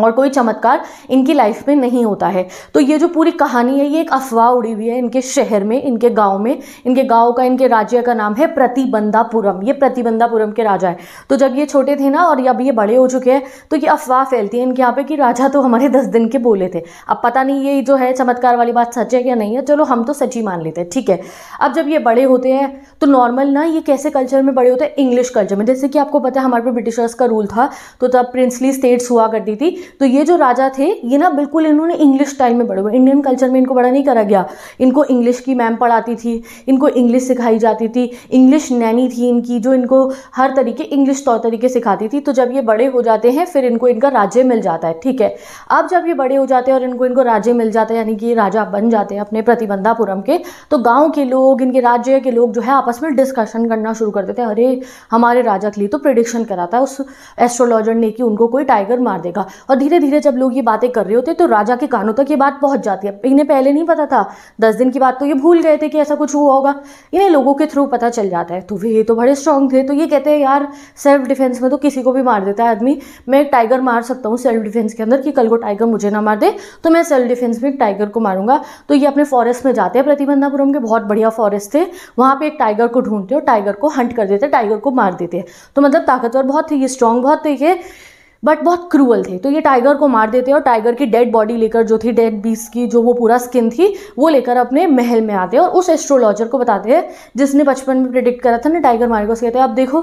और कोई चमत्कार इनकी लाइफ में नहीं होता है तो ये जो पूरी कहानी है ये एक अफवाह उड़ी हुई है इनके शहर में इनके गांव में इनके गांव का इनके राज्य का नाम है प्रतिबंधापुरम ये प्रतिबंधापुरम के राजा है तो जब ये छोटे थे ना और अब ये बड़े हो चुके हैं तो ये अफवाह फैलती है इनके यहाँ पे कि राजा तो हमारे दस दिन के बोले थे अब पता नहीं ये जो है चमत्कार वाली बात सच है या नहीं है चलो हम तो सच ही मान लेते हैं ठीक है अब जब ये बड़े होते हैं तो नॉर्मल ना ये कैसे कल्चर में बड़े होते हैं इंग्लिश कल्चर में जैसे कि आपको पता है हमारे पे ब्रिटिशर्स का रूल था तो तब प्रिंसली स्टेट्स हुआ करती थी तो ये जो राजा थे ये ना बिल्कुल इन्होंने इंग्लिश स्टाइल में बड़े हुए इंडियन कल्चर में इनको बड़ा नहीं करा गया इनको इंग्लिश की मैम पढ़ाती थी इनको इंग्लिश सिखाई जाती थी इंग्लिश नैनी थी इनकी जो इनको हर तरीके इंग्लिश तौर तरीके सिखाती थी तो जब ये बड़े हो जाते हैं फिर इनको इनका राज्य मिल जाता है ठीक है अब जब ये बड़े हो जाते हैं और इनको इनको राज्य मिल जाता है यानी कि ये राजा बन जाते हैं अपने प्रतिबंधापुरम के तो गाँव के लोग इनके राज्य के लोग जो है आपस में डिस्कशन करना शुरू कर देते हैं अरे हमारे राजा के लिए तो प्रिडिक्शन कराता है उस एस्ट्रोलॉजर ने कि उनको कोई टाइगर मार देगा और धीरे धीरे जब लोग ये बातें कर रहे होते तो राजा के कानों तक ये बात पहुंच जाती है इन्हें पहले नहीं पता था दस दिन की बात तो ये भूल गए थे कि ऐसा कुछ हुआ होगा इन्हें लोगों के थ्रू पता चल जाता है तो वे ये तो बड़े स्ट्रांग थे तो ये कहते हैं यार सेल्फ डिफेंस में तो किसी को भी मार देता है आदमी मैं एक टाइगर मार सकता हूँ सेल्फ डिफेंस के अंदर कि कल को टाइगर मुझे ना मार दे तो मैं सेल्फ डिफेंस में टाइगर को मारूंगा तो ये अपने फॉरेस्ट में जाते हैं प्रतिबंधापुरम के बहुत बढ़िया फॉरेस्ट थे वहाँ पर एक टाइगर को ढूंढते और टाइगर को हंट कर देते टाइगर को मार देते तो मतलब ताकतवर बहुत थे ये स्ट्रांग बहुत थे ये बट बहुत क्रूअल थे तो ये टाइगर को मार देते और टाइगर की डेड बॉडी लेकर जो थी डेड बीस की जो वो पूरा स्किन थी वो लेकर अपने महल में आते हैं और उस एस्ट्रोलॉजर को बताते हैं जिसने बचपन में प्रिडिक्ट करा था ना टाइगर मारे को कहते हैं अब देखो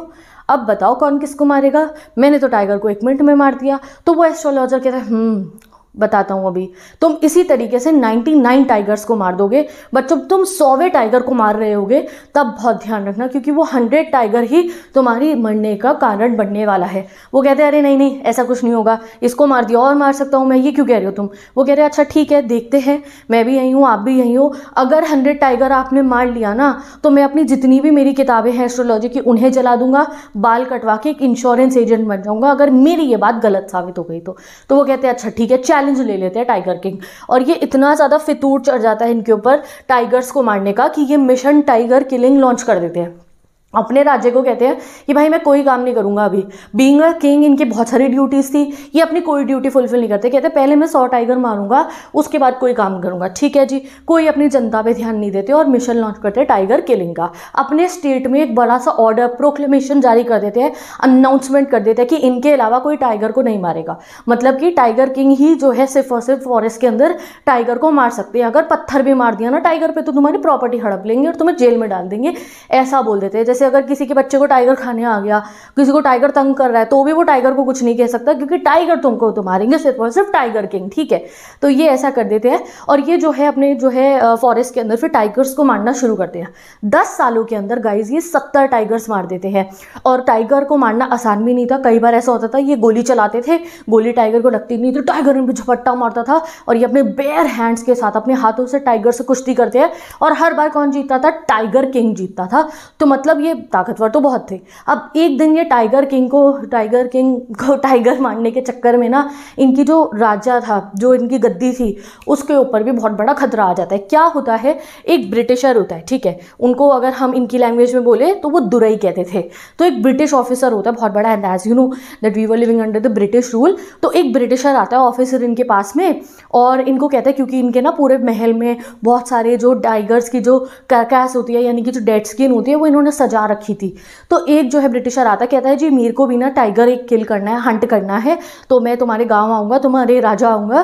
अब बताओ कौन किसको मारेगा मैंने तो टाइगर को एक मिनट में मार दिया तो वो एस्ट्रोलॉजर कहते हैं बताता हूँ अभी तुम इसी तरीके से 99 टाइगर्स को मार दोगे बट जब तुम सौवे टाइगर को मार रहे होगे तब बहुत ध्यान रखना क्योंकि वो हंड्रेड टाइगर ही तुम्हारी मरने का कारण बनने वाला है वो कहते हैं अरे नहीं नहीं ऐसा कुछ नहीं होगा इसको मार दिया और मार सकता हूँ मैं ये क्यों कह रही हो तुम वो कह रहे अच्छा ठीक है देखते हैं मैं भी यहीं हूँ आप भी यहीं हो अगर हंड्रेड टाइगर आपने मार लिया ना तो मैं अपनी जितनी भी मेरी किताबें हैं एस्ट्रोलॉजी की उन्हें जला दूंगा बाल कटवा के एक इंश्योरेंस एजेंट बन जाऊंगा अगर मेरी ये बात गलत साबित हो गई तो, तो वो कहते हैं अच्छा ठीक है चैलेंज ले लेते हैं टाइगर किंग और ये इतना ज़्यादा फितूर चढ़ जाता है इनके ऊपर टाइगर्स को मारने का कि ये मिशन टाइगर किलिंग लॉन्च कर देते हैं अपने राज्य को कहते हैं कि भाई मैं कोई काम नहीं करूँगा अभी बींग अ किंग इनकी बहुत सारी ड्यूटीज़ थी ये अपनी कोई ड्यूटी फुलफिल नहीं करते कहते पहले मैं सौ टाइगर मारूंगा उसके बाद कोई काम करूँगा ठीक है जी कोई अपनी जनता पे ध्यान नहीं देते और मिशन लॉन्च करते टाइगर किलिंग का अपने स्टेट में एक बड़ा सा ऑर्डर प्रोक्लेमेशन जारी कर देते हैं अनाउंसमेंट कर देते हैं कि इनके अलावा कोई टाइगर को नहीं मारेगा मतलब कि टाइगर किंग ही जो है सिर्फ और सिर्फ फॉरेस्ट के अंदर टाइगर को मार सकते हैं अगर पत्थर भी मार दिया ना टाइगर पर तो तुम्हारी प्रॉपर्टी हड़प लेंगे और तुम्हें जेल में डाल देंगे ऐसा बोल देते हैं जैसे अगर किसी के बच्चे को टाइगर खाने आ गया किसी को टाइगर तंग कर रहा है तो भी वो टाइगर को कुछ नहीं कह सकता क्योंकि टाइगर तुमको तो मारेंगे सिर्फ और सिर्फ टाइगर किंग ठीक है तो ये ऐसा कर देते हैं और ये जो है अपने जो है फॉरेस्ट के अंदर फिर टाइगर्स को मारना शुरू करते हैं दस सालों के अंदर गाइज ये सत्तर टाइगर्स मार देते हैं और टाइगर को मारना आसान भी नहीं था कई बार ऐसा होता था ये गोली चलाते थे गोली टाइगर को लगती नहीं थी टाइगर उन पर झपट्टा मारता था और ये अपने बेयर हैंड्स के साथ अपने हाथों से टाइगर से कुश्ती करते हैं और हर बार कौन जीतता था टाइगर किंग जीतता था तो मतलब ये ये ताकतवर तो बहुत थे अब एक दिन ये टाइगर किंग को टाइगर किंग को टाइगर *laughs* मारने के चक्कर में ना इनकी जो राजा था जो इनकी गद्दी थी उसके ऊपर भी बहुत बड़ा खतरा आ जाता है क्या होता है एक ब्रिटिशर होता है ठीक है उनको अगर हम इनकी लैंग्वेज में बोले तो वो दुरई कहते थे तो एक ब्रिटिश ऑफिसर होता है बहुत बड़ा and as you know that we were living under the British rule तो एक ब्रिटिशर आता है ऑफिसर इनके पास में और इनको कहता है क्योंकि इनके ना पूरे महल में बहुत सारे जो टाइगर्स की जो कैस होती है यानी कि जो डेड स्किन होती है वो इन्होंने सजा जा रखी थी तो एक जो है ब्रिटिशर आता कहता है जी मीर को भी ना टाइगर एक किल करना है हंट करना है तो मैं तुम्हारे गांव आऊंगा तुम्हारे राजा आऊंगा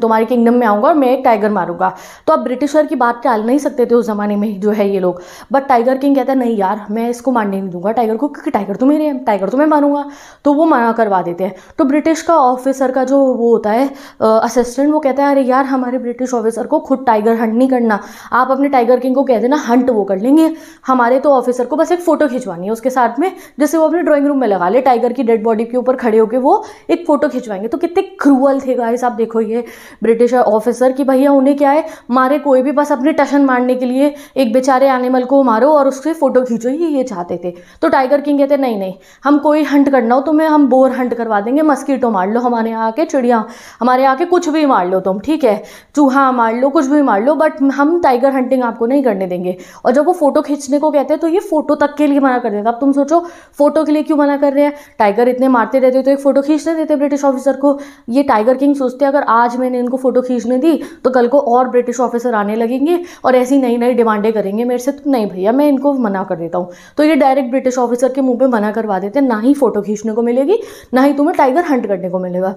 तुम्हारे किंगडम में आऊँगा और मैं एक टाइगर मारूंगा तो आप ब्रिटिशर की बात टाल नहीं सकते थे उस ज़माने में जो है ये लोग बट टाइगर किंग कहता है नहीं यार मैं इसको मारने नहीं दूंगा टाइगर को क्योंकि टाइगर तो मेरे हैं टाइगर तो मैं मारूंगा तो वो मना करवा देते हैं तो ब्रिटिश का ऑफिसर का जो वो होता है असिस्टेंट वो कहता है अरे यार हमारे ब्रिटिश ऑफिसर को खुद टाइगर हंट नहीं करना आप अपने टाइगर किंग को कह देना हंट वो कर लेंगे हमारे तो ऑफिसर को बस एक फ़ोटो खिंचवानी है उसके साथ में जिससे वो अपने ड्राइंग रूम में लगा ले टाइगर की डेड बॉडी के ऊपर खड़े होकर वो एक फ़ोटो खिंचवाएंगे तो कितने क्रूअल थे गाइस आप देखो ये ब्रिटिश ऑफिसर कि भैया उन्हें क्या है मारे कोई भी बस अपने टशन मारने के लिए एक बेचारे एनिमल को मारो और उससे फ़ोटो खींचो ये ये चाहते थे तो टाइगर किंग कहते नहीं नहीं हम कोई हंट करना हो तुम्हें हम बोर हंट करवा देंगे मस्कीटो मार लो हमारे यहाँ आके चिड़िया हमारे यहाँ के कुछ भी मार लो तुम ठीक है चूहा मार लो कुछ भी मार लो बट हम टाइगर हंटिंग आपको नहीं करने देंगे और जब वो फ़ोटो खींचने को कहते हैं तो ये फ़ोटो तक के लिए मना कर देते अब तुम सोचो फ़ोटो के लिए क्यों मना कर रहे हैं टाइगर इतने मारते रहते तो एक फ़ोटो खींचने देते ब्रिटिश ऑफिसर को ये टाइगर किंग सोचते अगर आज मैंने इनको फ़ोटो खींचने दी तो कल को और ब्रिटिश ऑफिसर आने लगेंगे और ऐसी नई नई डिमांडें करेंगे मेरे से तो नहीं भैया मैं इनको मना कर देता हूँ तो ये डायरेक्ट ब्रिटिश ऑफिसर के मुँह पर मना करवा देते हैं ना ही फ़ोटो खींचने को मिलेगी ना ही तुम्हें टाइगर हंट करने को मिलेगा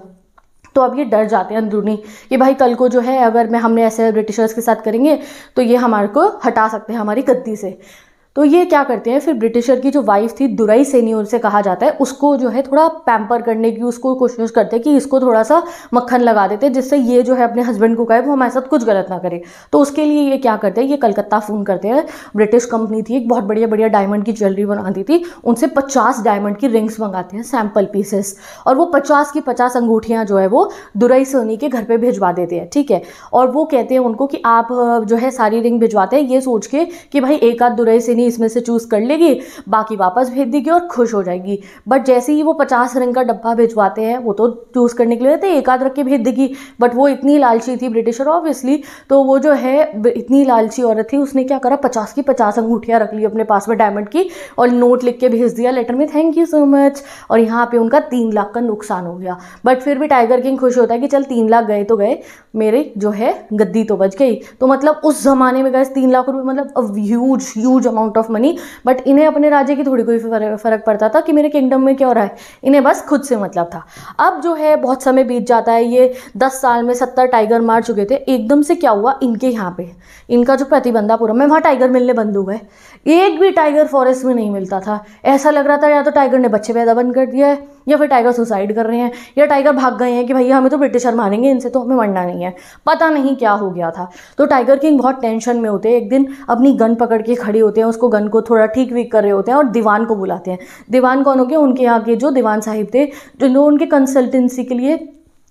तो अब ये डर जाते हैं अंदरूनी कि भाई कल को जो है अगर मैं हमने ऐसे ब्रिटिशर्स के साथ करेंगे तो ये हमारे को हटा सकते हैं हमारी गद्दी से तो ये क्या करते हैं फिर ब्रिटिशर की जो वाइफ थी दुराई सेनी उनसे कहा जाता है उसको जो है थोड़ा पैम्पर करने की उसको कोशिश करते हैं कि इसको थोड़ा सा मक्खन लगा देते हैं जिससे ये जो है अपने हस्बैंड को कहे वो हमारे साथ कुछ गलत ना करे तो उसके लिए ये क्या करते हैं ये कलकत्ता फ़ोन करते हैं ब्रिटिश कंपनी थी एक बहुत बढ़िया बढ़िया डायमंड की ज्वेलरी बनाती थी उनसे पचास डायमंड की रिंग्स मंगाते हैं सैम्पल पीसेस और वो पचास की पचास अंगूठियाँ जो है वो दुराई सोनी के घर पर भिजवा देते हैं ठीक है और वो कहते हैं उनको कि आप जो है सारी रिंग भिजवाते हैं ये सोच के कि भाई एक आध दुराई सेनी जाएगी इसमें से चूज़ कर लेगी बाकी वापस भेज देगी और खुश हो जाएगी बट जैसे ही वो पचास रंग का डब्बा भिजवाते हैं वो तो चूज़ करने के लिए रहते एक आध रख के भेज देगी बट वो इतनी लालची थी ब्रिटिशर ऑब्वियसली तो वो जो है इतनी लालची औरत थी उसने क्या करा पचास की पचास अंगूठियाँ रख ली अपने पास में डायमंड की और नोट लिख के भेज दिया लेटर में थैंक यू सो मच और यहाँ पर उनका तीन लाख का नुकसान हो गया बट फिर भी टाइगर किंग खुश होता है कि चल तीन लाख गए तो गए मेरे जो है गद्दी तो बच गई तो मतलब उस ज़माने में गए तीन लाख रुपये मतलब huge huge amount amount of money but इन्हें अपने राज्य की थोड़ी कोई फ़र्क पड़ता था कि मेरे किंगडम में क्या हो रहा है इन्हें बस खुद से मतलब था अब जो है बहुत समय बीत जाता है ये दस साल में सत्तर टाइगर मार चुके थे एकदम से क्या हुआ इनके यहाँ पे इनका जो प्रतिबंधापुरम है वहाँ टाइगर मिलने बंद हो गए एक भी टाइगर फॉरेस्ट में नहीं मिलता था ऐसा लग रहा था या तो टाइगर ने बच्चे पैदा बंद कर दिया है या फिर टाइगर सुसाइड कर रहे हैं या टाइगर भाग गए हैं कि भैया हमें तो ब्रिटिशर मारेंगे इनसे तो हमें मरना नहीं है पता नहीं क्या हो गया था तो टाइगर किंग बहुत टेंशन में होते हैं एक दिन अपनी गन पकड़ के खड़े होते हैं उसको गन को थोड़ा ठीक वीक कर रहे होते हैं और दीवान को बुलाते हैं दीवान कौन हो गया उनके यहाँ के जो दीवान साहिब थे जो उनके कंसल्टेंसी के लिए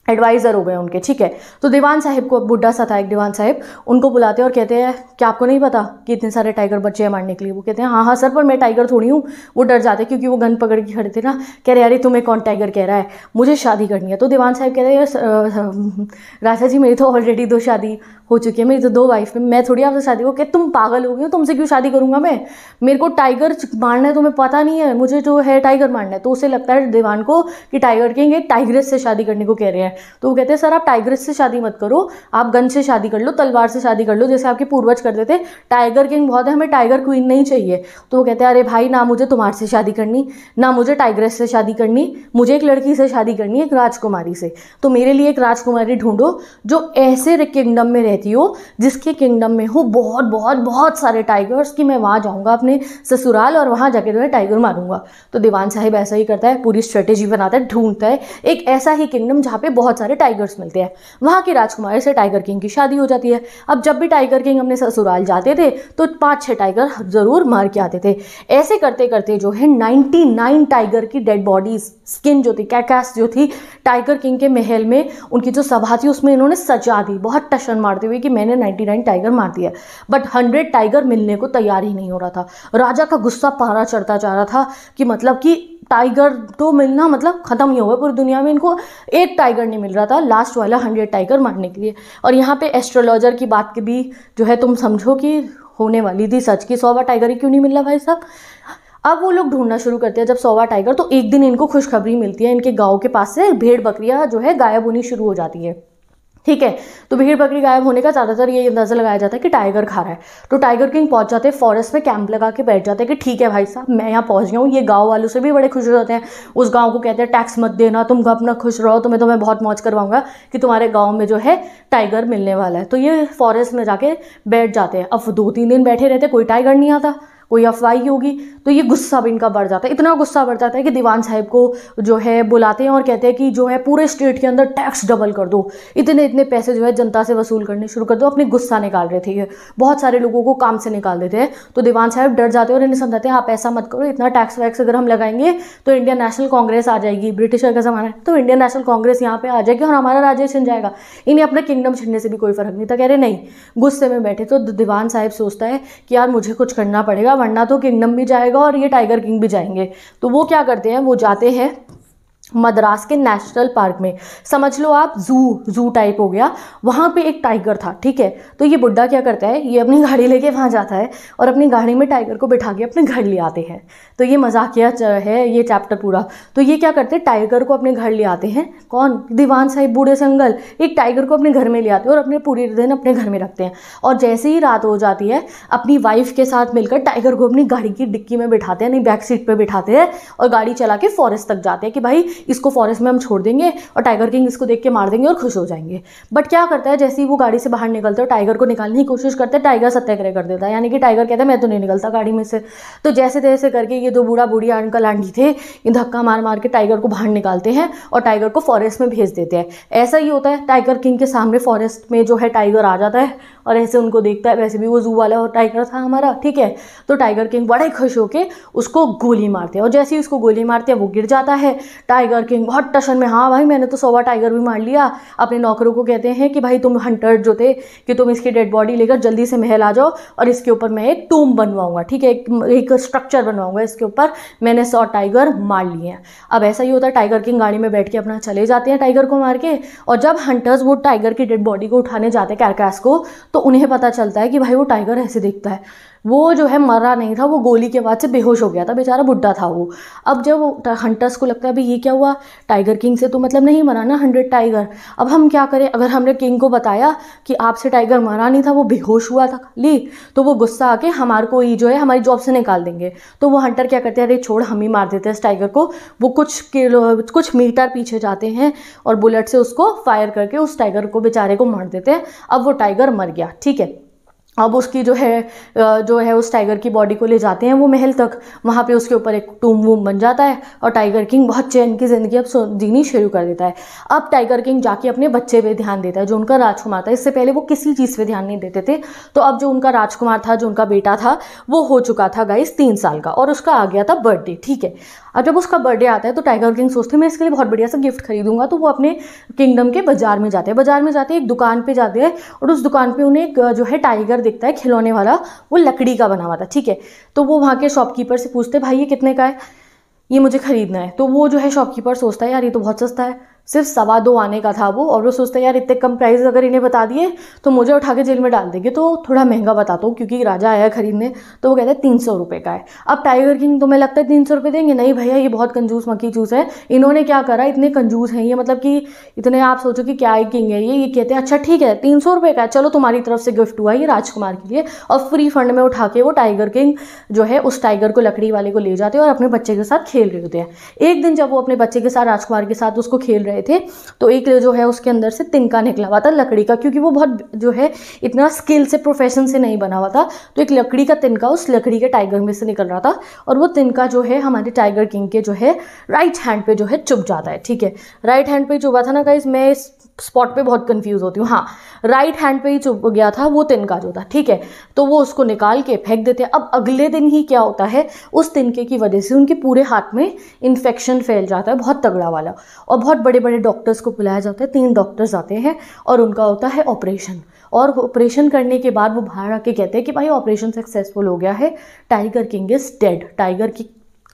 एडवाइज़र हो गए उनके ठीक है तो दीवान साहब को बुड्ढा सा था एक दीवान साहब उनको बुलाते हैं और कहते हैं क्या आपको नहीं पता कि इतने सारे टाइगर बच्चे हैं मारने के लिए वो कहते हैं हाँ हाँ सर पर मैं टाइगर थोड़ी हूँ वो डर जाते हैं क्योंकि वो गन पकड़ के खड़े थे ना कह रहे अरे तुम्हें कौन टाइगर कह रहा है मुझे शादी करनी है तो दीवान साहब कह रहे हैं राजा जी मेरी तो ऑलरेडी दो शादी हो चुकी है मेरी तो दो वाइफ में मैं थोड़ी आपसे शादी हो क्या तुम पागल हो गई हो तुमसे क्यों शादी करूँगा मैं मेरे को टाइगर मारना है तुम्हें तो पता नहीं है मुझे जो है टाइगर मारना है तो उसे लगता है दीवान को कि टाइगर किंग एक टाइग्रेस से शादी करने को कह रहे हैं तो वो कहते हैं सर आप टाइग्रेस से शादी मत करो आप गन से शादी कर लो तलवार से शादी कर लो जैसे आपके पूर्वज करते थे टाइगर किंग बहुत है हमें टाइगर क्वीन नहीं चाहिए तो वो कहते हैं अरे भाई ना मुझे तुम्हारे से शादी करनी ना मुझे टाइग्रेस से शादी करनी मुझे एक लड़की से शादी करनी एक राजकुमारी से तो मेरे लिए एक राजकुमारी ढूंढो जो ऐसे किंगडम में रह रहती हो जिसके किंगडम में हो बहुत बहुत बहुत सारे टाइगर्स कि मैं वहाँ जाऊँगा अपने ससुराल और वहाँ जाके तुम्हें टाइगर मारूंगा तो दीवान साहिब ऐसा ही करता है पूरी स्ट्रेटेजी बनाता है ढूंढता है एक ऐसा ही किंगडम जहाँ पे बहुत सारे टाइगर्स मिलते हैं वहाँ के राजकुमारी से टाइगर किंग की शादी हो जाती है अब जब भी टाइगर किंग अपने ससुराल जाते थे तो पाँच छः टाइगर ज़रूर मार के आते थे ऐसे करते करते जो है नाइन्टी टाइगर की डेड बॉडीज स्किन जो थी कैकास जो थी टाइगर किंग के महल में उनकी जो सभा थी उसमें इन्होंने सजा दी बहुत टशन मार बताते हुए कि मैंने 99 टाइगर मार दिया बट 100 टाइगर मिलने को तैयार ही नहीं हो रहा था राजा का गुस्सा पारा चढ़ता जा रहा था कि मतलब कि टाइगर तो मिलना मतलब ख़त्म ही हुआ पूरी दुनिया में इनको एक टाइगर नहीं मिल रहा था लास्ट वाला हंड्रेड टाइगर मारने के लिए और यहाँ पे एस्ट्रोलॉजर की बात के भी जो है तुम समझो कि होने वाली थी सच की सौवा टाइगर ही क्यों नहीं मिल रहा भाई साहब अब वो लोग ढूंढना शुरू करते हैं जब सौवा टाइगर तो एक दिन इनको खुशखबरी मिलती है इनके गांव के पास से भेड़ बकरियां जो है गायब होनी शुरू हो जाती है ठीक है तो भीड़ बकरी गायब होने का ज़्यादातर ये अंदाज़ा लगाया जाता है कि टाइगर खा रहा है तो टाइगर किंग पहुंच जाते हैं फॉरेस्ट में कैंप लगा के बैठ जाते हैं कि ठीक है भाई साहब मैं यहाँ पहुंच गया हूँ ये गांव वालों से भी बड़े खुश हो जाते हैं उस गांव को कहते हैं टैक्स मत देना तुम अपना खुश रहो तुम्हें तो मैं बहुत मौज करवाऊंगा कि तुम्हारे गाँव में जो है टाइगर मिलने वाला है तो ये फॉरेस्ट में जाके बैठ जाते हैं अब दो तीन दिन बैठे रहते कोई टाइगर नहीं आता कोई अफवाही होगी तो ये गुस्सा भी इनका बढ़ जाता है इतना गुस्सा बढ़ जाता है कि दीवान साहब को जो है बुलाते हैं और कहते हैं कि जो है पूरे स्टेट के अंदर टैक्स डबल कर दो इतने इतने पैसे जो है जनता से वसूल करने शुरू कर दो अपने गुस्सा निकाल रहे थे ये बहुत सारे लोगों को काम से निकाल देते हैं तो दीवान साहब डर जाते हैं और इन्हें समझाते हैं आप ऐसा मत करो इतना टैक्स वैक्स अगर हम लगाएंगे तो इंडियन नेशनल कांग्रेस आ जाएगी ब्रिटिशर का ज़माना है तो इंडियन नेशनल कांग्रेस यहाँ पर आ जाएगी और हमारा राज्य छिन जाएगा इन्हें अपने किंगडम छिनने से भी कोई फर्क नहीं था कह रहे नहीं गुस्से में बैठे तो दीवान साहब सोचता है कि यार मुझे कुछ करना पड़ेगा वरना तो किंगडम भी जाएगा और ये टाइगर किंग भी जाएंगे तो वो क्या करते हैं वो जाते हैं मद्रास के नेशनल पार्क में समझ लो आप जू जू टाइप हो गया वहाँ पे एक टाइगर था ठीक है तो ये बुढ़ा क्या करता है ये अपनी गाड़ी लेके वहाँ जाता है और अपनी गाड़ी में टाइगर को बिठा के अपने घर ले आते हैं तो ये मजाकिया है ये चैप्टर पूरा तो ये क्या करते हैं टाइगर को अपने घर ले आते हैं कौन दीवान साहिब बूढ़े संगल एक टाइगर को अपने घर में ले आते हैं और अपने पूरे दिन अपने घर में रखते हैं और जैसे ही रात हो जाती है अपनी वाइफ के साथ मिलकर टाइगर को अपनी गाड़ी की डिक्की में बिठाते हैं नहीं बैक सीट पर बिठाते हैं और गाड़ी चला के फॉरेस्ट तक जाते हैं कि भाई इसको फॉरेस्ट में हम छोड़ देंगे और टाइगर किंग इसको देख के मार देंगे और खुश हो जाएंगे बट क्या करता है जैसे ही वो गाड़ी से बाहर निकलते हो टाइगर को निकालने की कोशिश करते हैं टाइगर सत्याग्रह कर देता है यानी कि टाइगर कहता है मैं तो नहीं निकलता गाड़ी में से तो जैसे तैसे करके ये दो बूढ़ा बूढ़ी अंकल आंटी थे ये धक्का मार मार के टाइगर को बाहर निकालते हैं और टाइगर को फॉरेस्ट में भेज देते हैं ऐसा ही होता है टाइगर किंग के सामने फॉरेस्ट में जो है टाइगर आ जाता है और ऐसे उनको देखता है वैसे भी वो जू वाला और टाइगर था हमारा ठीक है तो टाइगर किंग बड़े खुश होकर उसको गोली मारते हैं और जैसे ही उसको गोली मारते हैं वो गिर जाता है टाइगर किंग बहुत टशन में हाँ भाई मैंने तो सौवा टाइगर भी मार लिया अपने नौकरों को कहते हैं कि भाई तुम हंटर जो थे कि तुम इसकी डेड बॉडी लेकर जल्दी से महल आ जाओ और इसके ऊपर मैं एक टूम बनवाऊंगा ठीक है एक, एक स्ट्रक्चर बनवाऊंगा इसके ऊपर मैंने सौ टाइगर मार लिए हैं अब ऐसा ही होता है टाइगर किंग गाड़ी में बैठ के अपना चले जाते हैं टाइगर को मार के और जब हंटर्स वो टाइगर की डेड बॉडी को उठाने जाते हैं कैरकास को तो उन्हें पता चलता है कि भाई वो टाइगर ऐसे देखता है वो जो है मरा नहीं था वो गोली के बाद से बेहोश हो गया था बेचारा बुढ़ा था वो अब जब हंटर्स को लगता है भाई ये क्या हुआ टाइगर किंग से तो मतलब नहीं मरा ना हंड्रेड टाइगर अब हम क्या करें अगर हमने किंग को बताया कि आपसे टाइगर मरा नहीं था वो बेहोश हुआ था खाली तो वो गुस्सा आके हमारे को ही जो है हमारी जॉब से निकाल देंगे तो वो हंटर क्या करते हैं अरे छोड़ हम ही मार देते हैं इस टाइगर को वो कुछ किलो कुछ मीटर पीछे जाते हैं और बुलेट से उसको फायर करके उस टाइगर को बेचारे को मार देते हैं अब वो टाइगर मर गया ठीक है अब उसकी जो है जो है उस टाइगर की बॉडी को ले जाते हैं वो महल तक वहाँ पे उसके ऊपर एक टूम वूम बन जाता है और टाइगर किंग बहुत चैन की ज़िंदगी अब जीनी शुरू कर देता है अब टाइगर किंग जाके अपने बच्चे पे ध्यान देता है जो उनका राजकुमार था इससे पहले वो किसी चीज़ पे ध्यान नहीं देते थे तो अब जो उनका राजकुमार था जो उनका बेटा था वो हो चुका था गाइस तीन साल का और उसका आ गया था बर्थडे ठीक है और जब उसका बर्थडे आता है तो टाइगर किंग सोचते हैं मैं इसके लिए बहुत बढ़िया सा गिफ्ट खरीदूंगा तो वो अपने किंगडम के बाजार में जाते हैं बाजार में जाते हैं एक दुकान पे जाते हैं और उस दुकान पे उन्हें एक जो है टाइगर दिखता है खिलौने वाला वो लकड़ी का बना हुआ था ठीक है तो वो वहाँ के शॉपकीपर से पूछते भाई ये कितने का है ये मुझे खरीदना है तो वो जो है शॉपकीपर सोचता है यार ये तो बहुत सस्ता है सिर्फ सवा दो आने का था वो और वो सोचते हैं यार इतने कम प्राइस अगर इन्हें बता दिए तो मुझे उठा के जेल में डाल देंगे तो थोड़ा महंगा बताता हूँ क्योंकि राजा आया खरीदने तो वो कहते हैं तीन सौ रुपये का है अब टाइगर किंग तुम्हें लगता है तीन सौ रुपये देंगे नहीं भैया ये बहुत कंजूस मक्की चूस है इन्होंने क्या करा इतने कंजूस हैं ये मतलब कि इतने आप सोचो कि क्या ही किंग है ये ये कहते हैं अच्छा ठीक है तीन सौ रुपये का है चलो तुम्हारी तरफ से गिफ्ट हुआ ये राजकुमार के लिए और फ्री फंड में उठा के वो टाइगर किंग जो है उस टाइगर को लकड़ी वाले को ले जाते हैं और अपने बच्चे के साथ खेल रहे होते हैं एक दिन जब वो अपने बच्चे के साथ राजकुमार के साथ उसको खेल रहे गए थे तो एक जो है उसके अंदर से तिनका निकला हुआ था लकड़ी का क्योंकि वो बहुत जो है इतना स्किल से प्रोफेशन से नहीं बना हुआ था तो एक लकड़ी का तिनका उस लकड़ी के टाइगर में से निकल रहा था और वो तिनका जो है हमारे टाइगर किंग के जो है राइट हैंड पे जो है चुप जाता है ठीक है राइट हैंड पे चुपा था ना गाइज मैं इस स्पॉट पे बहुत कंफ्यूज होती हूँ हाँ राइट हैंड पे ही चुप गया था वो तिनका जो था ठीक है तो वो उसको निकाल के फेंक देते हैं अब अगले दिन ही क्या होता है उस तिनके की वजह से उनके पूरे हाथ में इन्फेक्शन फैल जाता है बहुत तगड़ा वाला और बहुत बड़े बड़े डॉक्टर्स को बुलाया जाता है तीन डॉक्टर्स आते हैं और उनका होता है ऑपरेशन और ऑपरेशन करने के बाद वो बाहर आके कहते हैं कि भाई ऑपरेशन सक्सेसफुल हो गया है tiger king is dead tiger की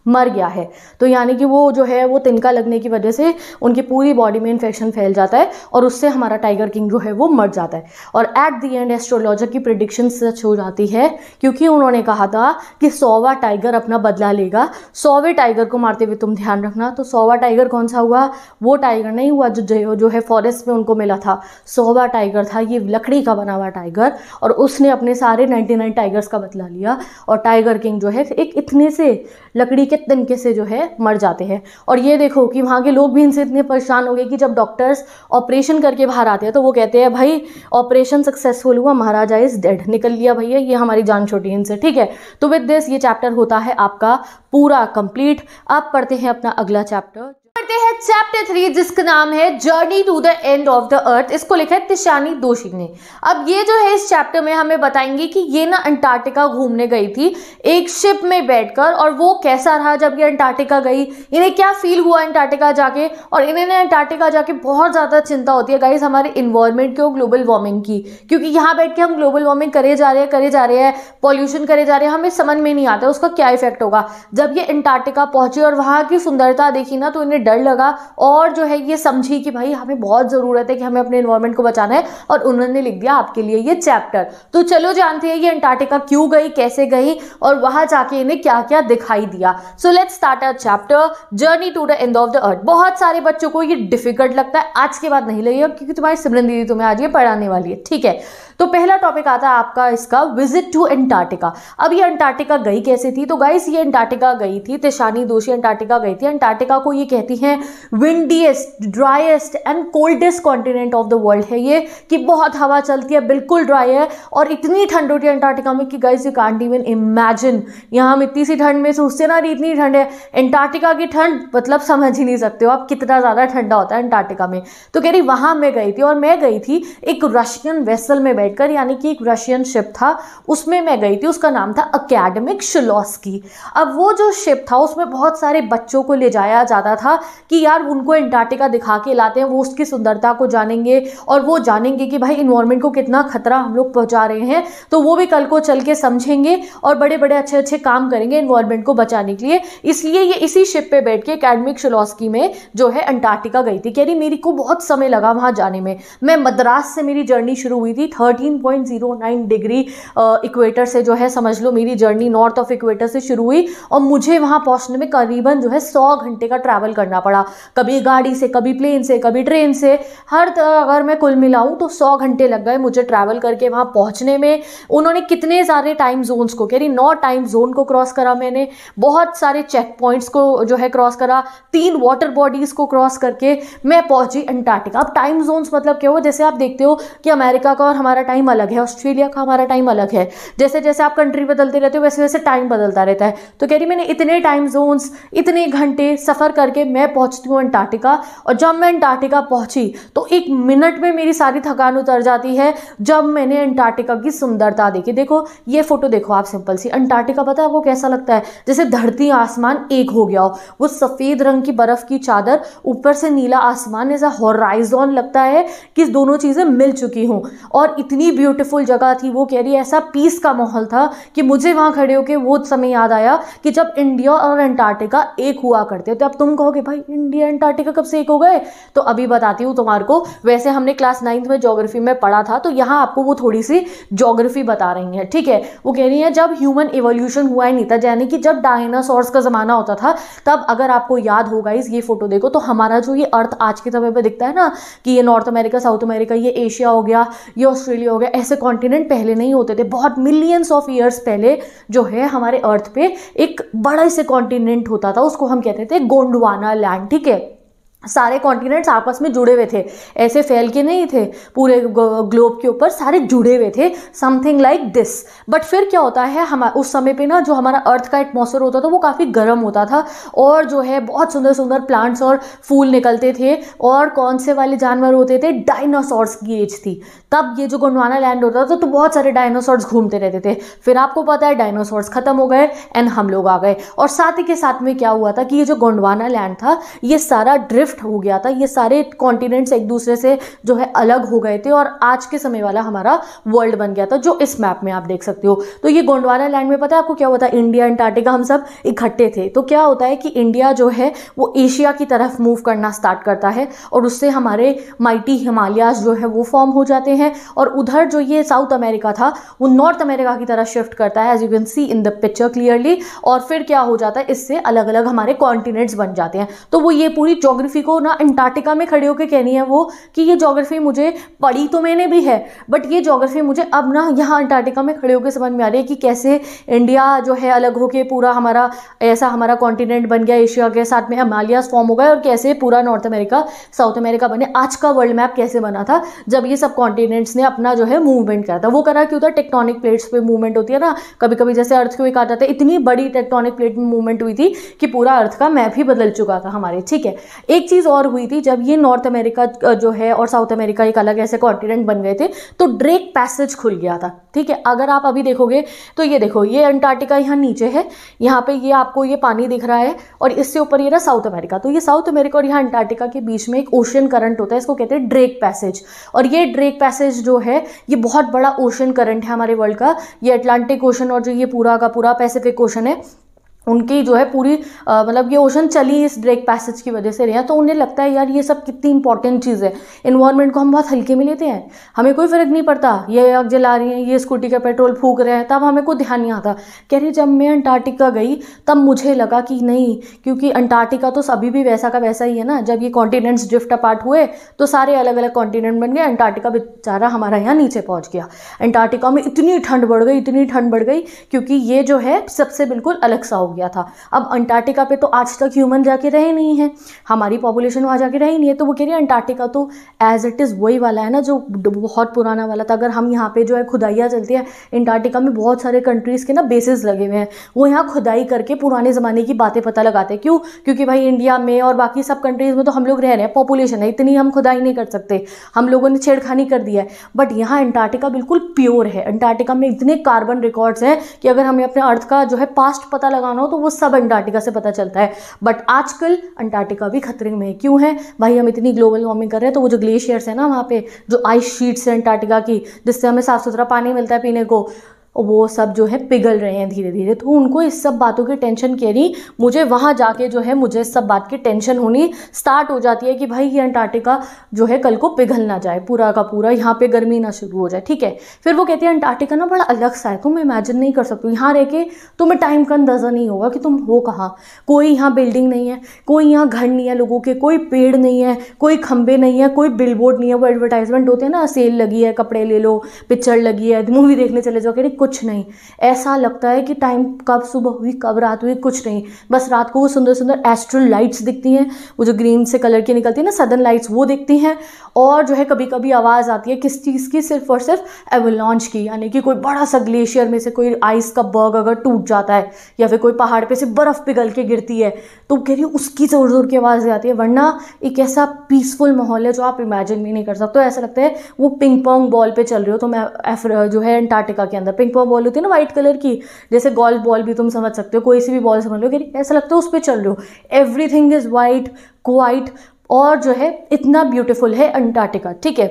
मर गया है तो यानी कि वो जो है वो तिनका लगने की वजह से उनकी पूरी बॉडी में इन्फेक्शन फैल जाता है और उससे हमारा टाइगर किंग जो है वो मर जाता है और एट दी एंड एस्ट्रोलॉजर की प्रिडिक्शन सच हो जाती है क्योंकि उन्होंने कहा था कि सौवा टाइगर अपना बदला लेगा सौवे टाइगर को मारते हुए तुम ध्यान रखना तो सौवा टाइगर कौन सा हुआ वो टाइगर नहीं हुआ जो जो जो है फॉरेस्ट में उनको मिला था सोवा टाइगर था ये लकड़ी का बना हुआ टाइगर और उसने अपने सारे नाइन्टी टाइगर्स का बदला लिया और टाइगर किंग जो है एक इतने से लकड़ी के तनके से जो है मर जाते हैं और ये देखो कि वहाँ के लोग भी इनसे इतने परेशान हो गए कि जब डॉक्टर्स ऑपरेशन करके बाहर आते हैं तो वो कहते हैं भाई ऑपरेशन सक्सेसफुल हुआ महाराजा इज़ डेड निकल लिया भैया ये हमारी जान छोटी इनसे ठीक है तो विद दिस ये चैप्टर होता है आपका पूरा कंप्लीट आप पढ़ते हैं अपना अगला चैप्टर करते हैं चैप्टर थ्री जिसका नाम है journey to the end of the earth इसको लिखा है तिशानी दोषी ने अब ये जो है इस चैप्टर में हमें बताएंगे कि ये ना अंटार्कटिका घूमने गई थी एक शिप में बैठकर और वो कैसा रहा जब ये अंटार्कटिका गई इन्हें क्या फील हुआ अंटार्कटिका जाके और इन्हें अंटार्कटिका जाके बहुत ज़्यादा चिंता होती है गाइज हमारे इन्वायरमेंट की और ग्लोबल वार्मिंग की क्योंकि यहाँ बैठ के हम ग्लोबल वार्मिंग करे जा रहे हैं करे जा रहे हैं पॉल्यूशन करे जा रहे हैं हमें समझ में नहीं आता उसका क्या इफेक्ट होगा जब ये अंटार्कटिका पहुंची और वहां की सुंदरता देखी ना तो इन्हें डर लगा और जो है ये समझी कि भाई हमें बहुत ज़रूरत है कि हमें अपने इन्वायरमेंट को बचाना है और उन्होंने लिख दिया आपके लिए ये चैप्टर तो चलो जानते हैं ये अंटार्क्टिका क्यों गई कैसे गई और वहाँ जाके इन्हें क्या क्या दिखाई दिया so let's start a chapter journey to the end of the earth बहुत सारे बच्चों को ये डिफिकल्ट लगता है आज के बाद नहीं लगेगा क्योंकि तुम्हारी सिमरन दीदी तुम्हें आज ये पढ़ाने वाली है ठीक है तो पहला टॉपिक आता है आपका इसका विजिट टू एंटार्टिका अब ये अंटार्टिका गई कैसे थी तो गाइस ये अंटार्टिका गई थी तिशानी दोषी अंटार्टिका गई थी अंटार्टिका को ये कहती हैं windiest driest and coldest continent of the world है ये कि बहुत हवा चलती है बिल्कुल ड्राई है और इतनी ठंड होती है अंटार्टिका में कि guys you can't even imagine यहाँ हम इतनी सी ठंड में सोचते ना रही इतनी ठंड है एंटार्टिका की ठंड मतलब समझ ही नहीं सकते हो आप कितना ज़्यादा ठंडा होता है अंटार्टिका में तो कह रही वहाँ मैं गई थी और मैं गई थी एक रशियन वेसल में बैठ लेकर यानी कि एक रशियन शिप था उसमें मैं गई थी उसका नाम था अकेडमिक शिलोस्की अब वो जो शिप था उसमें बहुत सारे बच्चों को ले जाया जाता था कि यार उनको एंटार्टिका दिखा के लाते हैं वो उसकी सुंदरता को जानेंगे और वो जानेंगे कि भाई इन्वायरमेंट को कितना खतरा हम लोग पहुँचा रहे हैं तो वो भी कल को चल के समझेंगे और बड़े बड़े अच्छे अच्छे काम करेंगे इन्वायरमेंट को बचाने के लिए इसलिए ये इसी शिप पे बैठ के अकेडमिक शिलोस्की में जो है अंटार्कटिका गई थी कह रही मेरी को बहुत समय लगा वहाँ जाने में मैं मद्रास से मेरी जर्नी शुरू हुई थी थर्ड 13.09 डिग्री इक्वेटर से जो है समझ लो मेरी जर्नी नॉर्थ ऑफ इक्वेटर से शुरू हुई और मुझे वहाँ पहुँचने में करीबन जो है सौ घंटे का ट्रैवल करना पड़ा कभी गाड़ी से कभी प्लेन से कभी ट्रेन से हर अगर मैं कुल मिलाऊँ तो सौ घंटे लग गए मुझे ट्रैवल करके वहाँ पहुँचने में उन्होंने कितने सारे टाइम जोन्स को कह रही नौ टाइम जोन को क्रॉस करा मैंने बहुत सारे चेक पॉइंट्स को जो है क्रॉस करा तीन वाटर बॉडीज़ को क्रॉस करके मैं पहुंची अंटार्कटिका अब टाइम जोन्स मतलब क्या हो जैसे आप देखते हो कि अमेरिका का और हमारा टाइम अलग है ऑस्ट्रेलिया का हमारा टाइम अलग है जैसे जैसे आप कंट्री बदलते रहते हो वैसे वैसे टाइम बदलता रहता है तो कह रही मैंने इतने टाइम जोन्स इतने घंटे सफ़र करके मैं पहुँचती हूँ अंटार्टिका और जब मैं अंटार्टिका पहुँची तो एक मिनट में मेरी सारी थकान उतर जाती है जब मैंने अंटार्टिका की सुंदरता देखी देखो ये फ़ोटो देखो आप सिंपल सी अंटार्टिका पता है आपको कैसा लगता है जैसे धरती आसमान एक हो गया हो वो सफ़ेद रंग की बर्फ़ की चादर ऊपर से नीला आसमान ऐसा हॉराइजॉन लगता है कि दोनों चीज़ें मिल चुकी हों और इतनी ब्यूटीफुल जगह थी वो कह रही है ऐसा पीस का माहौल था कि मुझे वहाँ खड़े होकर वो समय याद आया कि जब इंडिया और अंटार्कटिका एक हुआ करते तो अब तुम कहोगे भाई इंडिया एंटार्टिका कब से एक हो गए तो अभी बताती हूँ तुम्हारे को वैसे हमने क्लास नाइन्थ में जोग्राफी में पढ़ा था तो यहाँ आपको वो थोड़ी सी जोग्राफी बता रही है ठीक है वो कह रही है जब ह्यूमन इवोल्यूशन हुआ ही नहीं था यानी कि जब डायनासोर्स का ज़माना होता था तब अगर आपको याद होगा इस ये फ़ोटो देखो तो हमारा जो ये अर्थ आज के समय पर दिखता है ना कि ये नॉर्थ अमेरिका साउथ अमेरिका ये एशिया हो गया ये ऑस्ट्रेलिया ऑस्ट्रेलिया हो गया ऐसे कॉन्टिनेंट पहले नहीं होते थे बहुत मिलियंस ऑफ ईयर्स पहले जो है हमारे अर्थ पे एक बड़ा से कॉन्टिनेंट होता था उसको हम कहते थे गोंडवाना लैंड ठीक है सारे कॉन्टिनेंट्स आपस में जुड़े हुए थे ऐसे फैल के नहीं थे पूरे ग्लोब के ऊपर सारे जुड़े हुए थे समथिंग लाइक दिस बट फिर क्या होता है हम उस समय पे ना जो हमारा अर्थ का एटमोसफेयर होता था वो काफ़ी गर्म होता था और जो है बहुत सुंदर सुंदर प्लांट्स और फूल निकलते थे और कौन से वाले जानवर होते थे डायनासोर्स की एज थी तब ये जो गोंडवाना लैंड होता था तो बहुत सारे डायनासोर्स घूमते रहते थे फिर आपको पता है डायनासोर्स ख़त्म हो गए एंड हम लोग आ गए और साथ ही के साथ में क्या हुआ था कि ये जो गोंडवाना लैंड था ये सारा ड्रिफ्ट शिफ्ट हो गया था ये सारे कॉन्टिनेंट्स एक दूसरे से जो है अलग हो गए थे और आज के समय वाला हमारा वर्ल्ड बन गया था जो इस मैप में आप देख सकते हो तो ये गोंडवाना लैंड में पता है आपको क्या होता है इंडिया अंटार्टिका हम सब इकट्ठे थे तो क्या होता है कि इंडिया जो है वो एशिया की तरफ मूव करना स्टार्ट करता है और उससे हमारे माइटी हिमालयाज जो है वो फॉर्म हो जाते हैं और उधर जो ये साउथ अमेरिका था वो नॉर्थ अमेरिका की तरफ शिफ्ट करता है as you can see in the picture clearly और फिर क्या हो जाता है इससे अलग अलग हमारे कॉन्टिनेंट्स बन जाते हैं तो वो ये पूरी जोग्राफी किसी को ना अंटार्कटिका में खड़े होकर कहनी है वो कि ये जोग्राफी मुझे पढ़ी तो मैंने भी है बट ये जोग्राफी मुझे अब ना यहाँ अंटार्कटिका में खड़े होकर समझ में आ रही है कि कैसे इंडिया जो है अलग होके पूरा हमारा ऐसा हमारा कॉन्टिनेंट बन गया एशिया के साथ में हमालियाज फॉर्म हो गए और कैसे पूरा नॉर्थ अमेरिका साउथ अमेरिका बने आज का वर्ल्ड मैप कैसे बना था जब ये सब कॉन्टिनेंट्स ने अपना जो है मूवमेंट करा था वो करा क्यों था टेक्टोनिक प्लेट्स पर मूवमेंट होती है ना कभी कभी जैसे अर्थ को आ जाता है इतनी बड़ी टेक्टोनिक प्लेट में मूवमेंट हुई थी कि पूरा अर्थ का मैप ही बदल चुका था हमारे ठीक है एक चीज़ और हुई थी जब ये नॉर्थ अमेरिका जो है और साउथ अमेरिका एक अलग ऐसे कॉन्टिनेंट बन गए थे तो ड्रेक पैसेज खुल गया था ठीक है अगर आप अभी देखोगे तो ये देखो ये अंटार्कटिका यहाँ नीचे है यहाँ पे ये आपको ये पानी दिख रहा है और इससे ऊपर ये रहा साउथ अमेरिका तो ये साउथ अमेरिका और यहाँ अंटार्कटिका के बीच में एक ओशन करंट होता है इसको कहते हैं ड्रेक पैसेज और ये ड्रेक पैसेज जो है ये बहुत बड़ा ओशन करंट है हमारे वर्ल्ड का ये अटलांटिक ओशन और जो ये पूरा का पूरा पैसिफिक ओशन है उनकी जो है पूरी मतलब ये ओशन चली इस ब्रेक पैसेज की वजह से रही तो उन्हें लगता है यार ये सब कितनी इंपॉर्टेंट चीज़ है इन्वायरमेंट को हम बहुत हल्के में लेते हैं हमें कोई फ़र्क नहीं पड़ता ये आग जला रही हैं ये स्कूटी का पेट्रोल फूक रहे हैं तब हमें कोई ध्यान नहीं आता कह रही जब मैं अंटार्कटिका गई तब मुझे लगा कि नहीं क्योंकि अंटार्कटिका तो अभी भी वैसा का वैसा ही है ना जब ये कॉन्टीनेंट्स ड्रिफ्ट अपार्ट हुए तो सारे अलग अलग कॉन्टिनेंट बन गए अंटार्कटिका बेचारा हमारा यहाँ नीचे पहुँच गया अंटार्कटिका में इतनी ठंड बढ़ गई इतनी ठंड बढ़ गई क्योंकि ये जो है सबसे बिल्कुल अलग सा हो गया था अब अंटार्कटिका पे तो आज तक ह्यूमन जाके रहे नहीं है हमारी पॉपुलेशन वहाँ जाके रही नहीं है तो वो कह रही है अंटार्कटिका तो एज इट इज़ वही वाला है ना जो बहुत पुराना वाला था अगर हम यहाँ पे जो है खुदाइया चलती है अंटार्कटिका में बहुत सारे कंट्रीज़ के ना बेसिस लगे हुए हैं वो यहाँ खुदाई करके पुराने ज़माने की बातें पता लगाते हैं क्यों क्योंकि भाई इंडिया में और बाकी सब कंट्रीज़ में तो हम लोग रह रहे हैं पॉपुलेशन है इतनी हम खुदाई नहीं कर सकते हम लोगों ने छेड़खानी कर दिया है बट यहाँ अंटार्कटिका बिल्कुल प्योर है अंटार्कटिका में इतने कार्बन रिकॉर्ड्स हैं कि अगर हमें अपने अर्थ का जो है पास्ट पता लगाना हो तो वो सब अंटार्कटिका से पता चलता है बट आजकल अंटार्कटिका भी खतरे में क्यों है भाई हम इतनी ग्लोबल वार्मिंग कर रहे हैं तो वो जो ग्लेशियर्स है ना वहाँ पे जो आइस शीट्स है अंटार्कटिका की जिससे हमें साफ़ सुथरा पानी मिलता है पीने को वो सब जो है पिघल रहे हैं धीरे धीरे तो उनको इस सब बातों की टेंशन के नहीं मुझे वहाँ जाके जो है मुझे इस सब बात की टेंशन होनी स्टार्ट हो जाती है कि भाई ये अंटार्कटिका जो है कल को पिघल ना जाए पूरा का पूरा यहाँ पे गर्मी ना शुरू हो जाए ठीक है फिर वो कहती है अंटार्कटिका ना बड़ा अलग सा है तुम इमेजिन नहीं कर सकती यहाँ रह के तुम्हें टाइम का अंदाज़ा नहीं होगा कि तुम हो कहाँ कोई यहाँ बिल्डिंग नहीं है कोई यहाँ घर नहीं है लोगों के कोई पेड़ नहीं है कोई खंबे नहीं है कोई बिल नहीं है वो एडवर्टाइजमेंट होते हैं ना सेल लगी है कपड़े ले लो पिक्चर लगी है मूवी देखने चले जाओ कह कुछ नहीं ऐसा लगता है कि टाइम कब सुबह हुई कब रात हुई कुछ नहीं बस रात को वो सुंदर सुंदर एस्ट्रल लाइट्स दिखती हैं वो जो ग्रीन से कलर की निकलती है ना सदन लाइट्स वो दिखती हैं और जो है कभी कभी आवाज़ आती है किस चीज़ की सिर्फ और सिर्फ एवलॉन्च की यानी कि कोई बड़ा सा ग्लेशियर में से कोई आइस का बर्ग अगर टूट जाता है या फिर कोई पहाड़ पर से बर्फ़ पिघल के गिरती है तो कह रही उसकी ज़ोर ज़ोर की आवाज़ आती है वरना एक ऐसा पीसफुल माहौल है जो आप इमेजिन भी नहीं कर सकते तो ऐसा लगता है वो पिंग पोंग बॉल पर चल रही हो तो मैं जो है अंटार्टिका के अंदर पिंग पिंक पॉप बॉल होती है ना व्हाइट कलर की जैसे गोल्फ बॉल भी तुम समझ सकते हो कोई सी भी बॉल समझ लो कि ऐसा लगता है उस पर चल रहे हो एवरी इज़ वाइट क्वाइट और जो है इतना ब्यूटीफुल है अंटार्कटिका ठीक है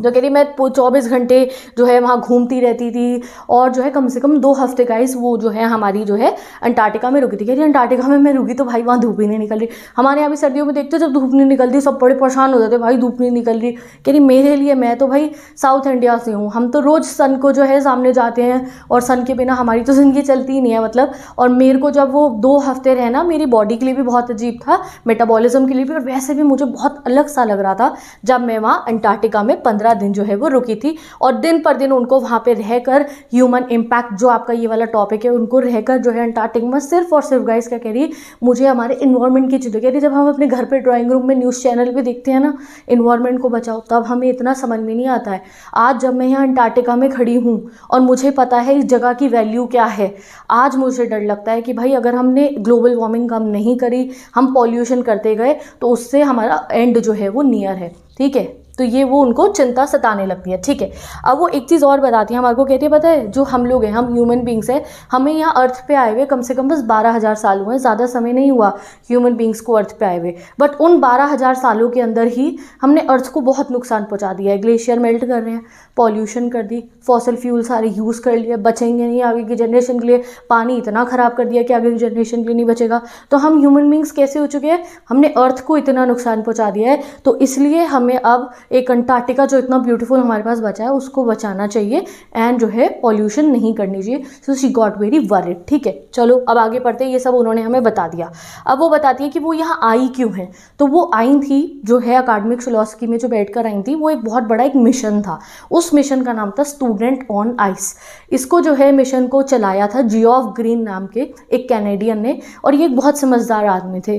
जो कह रही मैं चौबीस घंटे जो है वहाँ घूमती रहती थी और जो है कम से कम दो हफ्ते का इस वो जो है हमारी जो है अंटार्कटिका में रुकी थी कह रही अंटार्कटिका में मैं रुकी तो भाई वहाँ धूप ही नहीं निकल रही हमारे यहाँ भी सर्दियों में देखते हो जब धूप नहीं निकलती सब बड़े परेशान हो जाते भाई धूप नहीं निकल रही कह रही मेरे लिए मैं तो भाई साउथ इंडिया से हूँ हम तो रोज़ सन को जो है सामने जाते हैं और सन के बिना हमारी तो ज़िंदगी चलती ही नहीं है मतलब और मेरे को जब वो दो हफ्ते रहना मेरी बॉडी के लिए भी बहुत अजीब था मेटाबॉलिज्म के लिए भी और वैसे भी मुझे बहुत अलग सा लग रहा था जब मैं वहाँ अंटार्कटिका में पंद्रह पंद्रह दिन जो है वो रुकी थी और दिन पर दिन उनको वहाँ पर रहकर ह्यूमन इम्पैक्ट जो आपका ये वाला टॉपिक है उनको रहकर जो है अंटार्कटिक में सिर्फ और सिर्फ गाइस क्या कह रही मुझे हमारे इन्वायरमेंट की चीज़ें कह रही जब हम अपने घर पर ड्राॅइंग रूम में न्यूज़ चैनल भी देखते हैं ना इन्वायरमेंट को बचाओ तब हमें इतना समझ में नहीं आता है आज जब मैं यहाँ अंटार्कटिका में खड़ी हूँ और मुझे पता है इस जगह की वैल्यू क्या है आज मुझे डर लगता है कि भाई अगर हमने ग्लोबल वार्मिंग कम नहीं करी हम पॉल्यूशन करते गए तो उससे हमारा एंड जो है वो नियर है ठीक है तो ये वो उनको चिंता सताने लगती है ठीक है अब वो एक चीज़ और बताती है हमारे को कहती है पता है जो हम लोग हैं हम ह्यूमन बींग्स हैं हमें यहाँ अर्थ पे आए हुए कम से कम बस बारह हज़ार साल हुए हैं ज़्यादा समय नहीं हुआ ह्यूमन बींग्स को अर्थ पे आए हुए बट उन बारह हज़ार सालों के अंदर ही हमने अर्थ को बहुत नुकसान पहुँचा दिया है ग्लेशियर मेल्ट कर रहे हैं पॉल्यूशन कर दी फॉसल फ्यूल सारे यूज़ कर लिए बचेंगे नहीं आगे की जनरेशन के लिए पानी इतना ख़राब कर दिया कि आगे की जनरेशन के लिए नहीं बचेगा तो हम ह्यूमन बींग्स कैसे हो चुके हैं हमने अर्थ को इतना नुकसान पहुँचा दिया है तो इसलिए हमें अब एक अंटार्कटिका जो इतना ब्यूटीफुल हमारे पास बचा है उसको बचाना चाहिए एंड जो है पॉल्यूशन नहीं करनी चाहिए so she got very worried ठीक है चलो अब आगे पढ़ते हैं ये सब उन्होंने हमें बता दिया अब वो बताती है कि वो यहाँ आई क्यों है तो वो आई थी जो है अकाडमिक फिलोसफी में जो बैठ कर आई थी वो एक बहुत बड़ा एक मिशन था उस मिशन का नाम था स्टूडेंट ऑन आइस इसको जो है मिशन को चलाया था ऑफ ग्रीन नाम के एक कैनेडियन ने और ये एक बहुत समझदार आदमी थे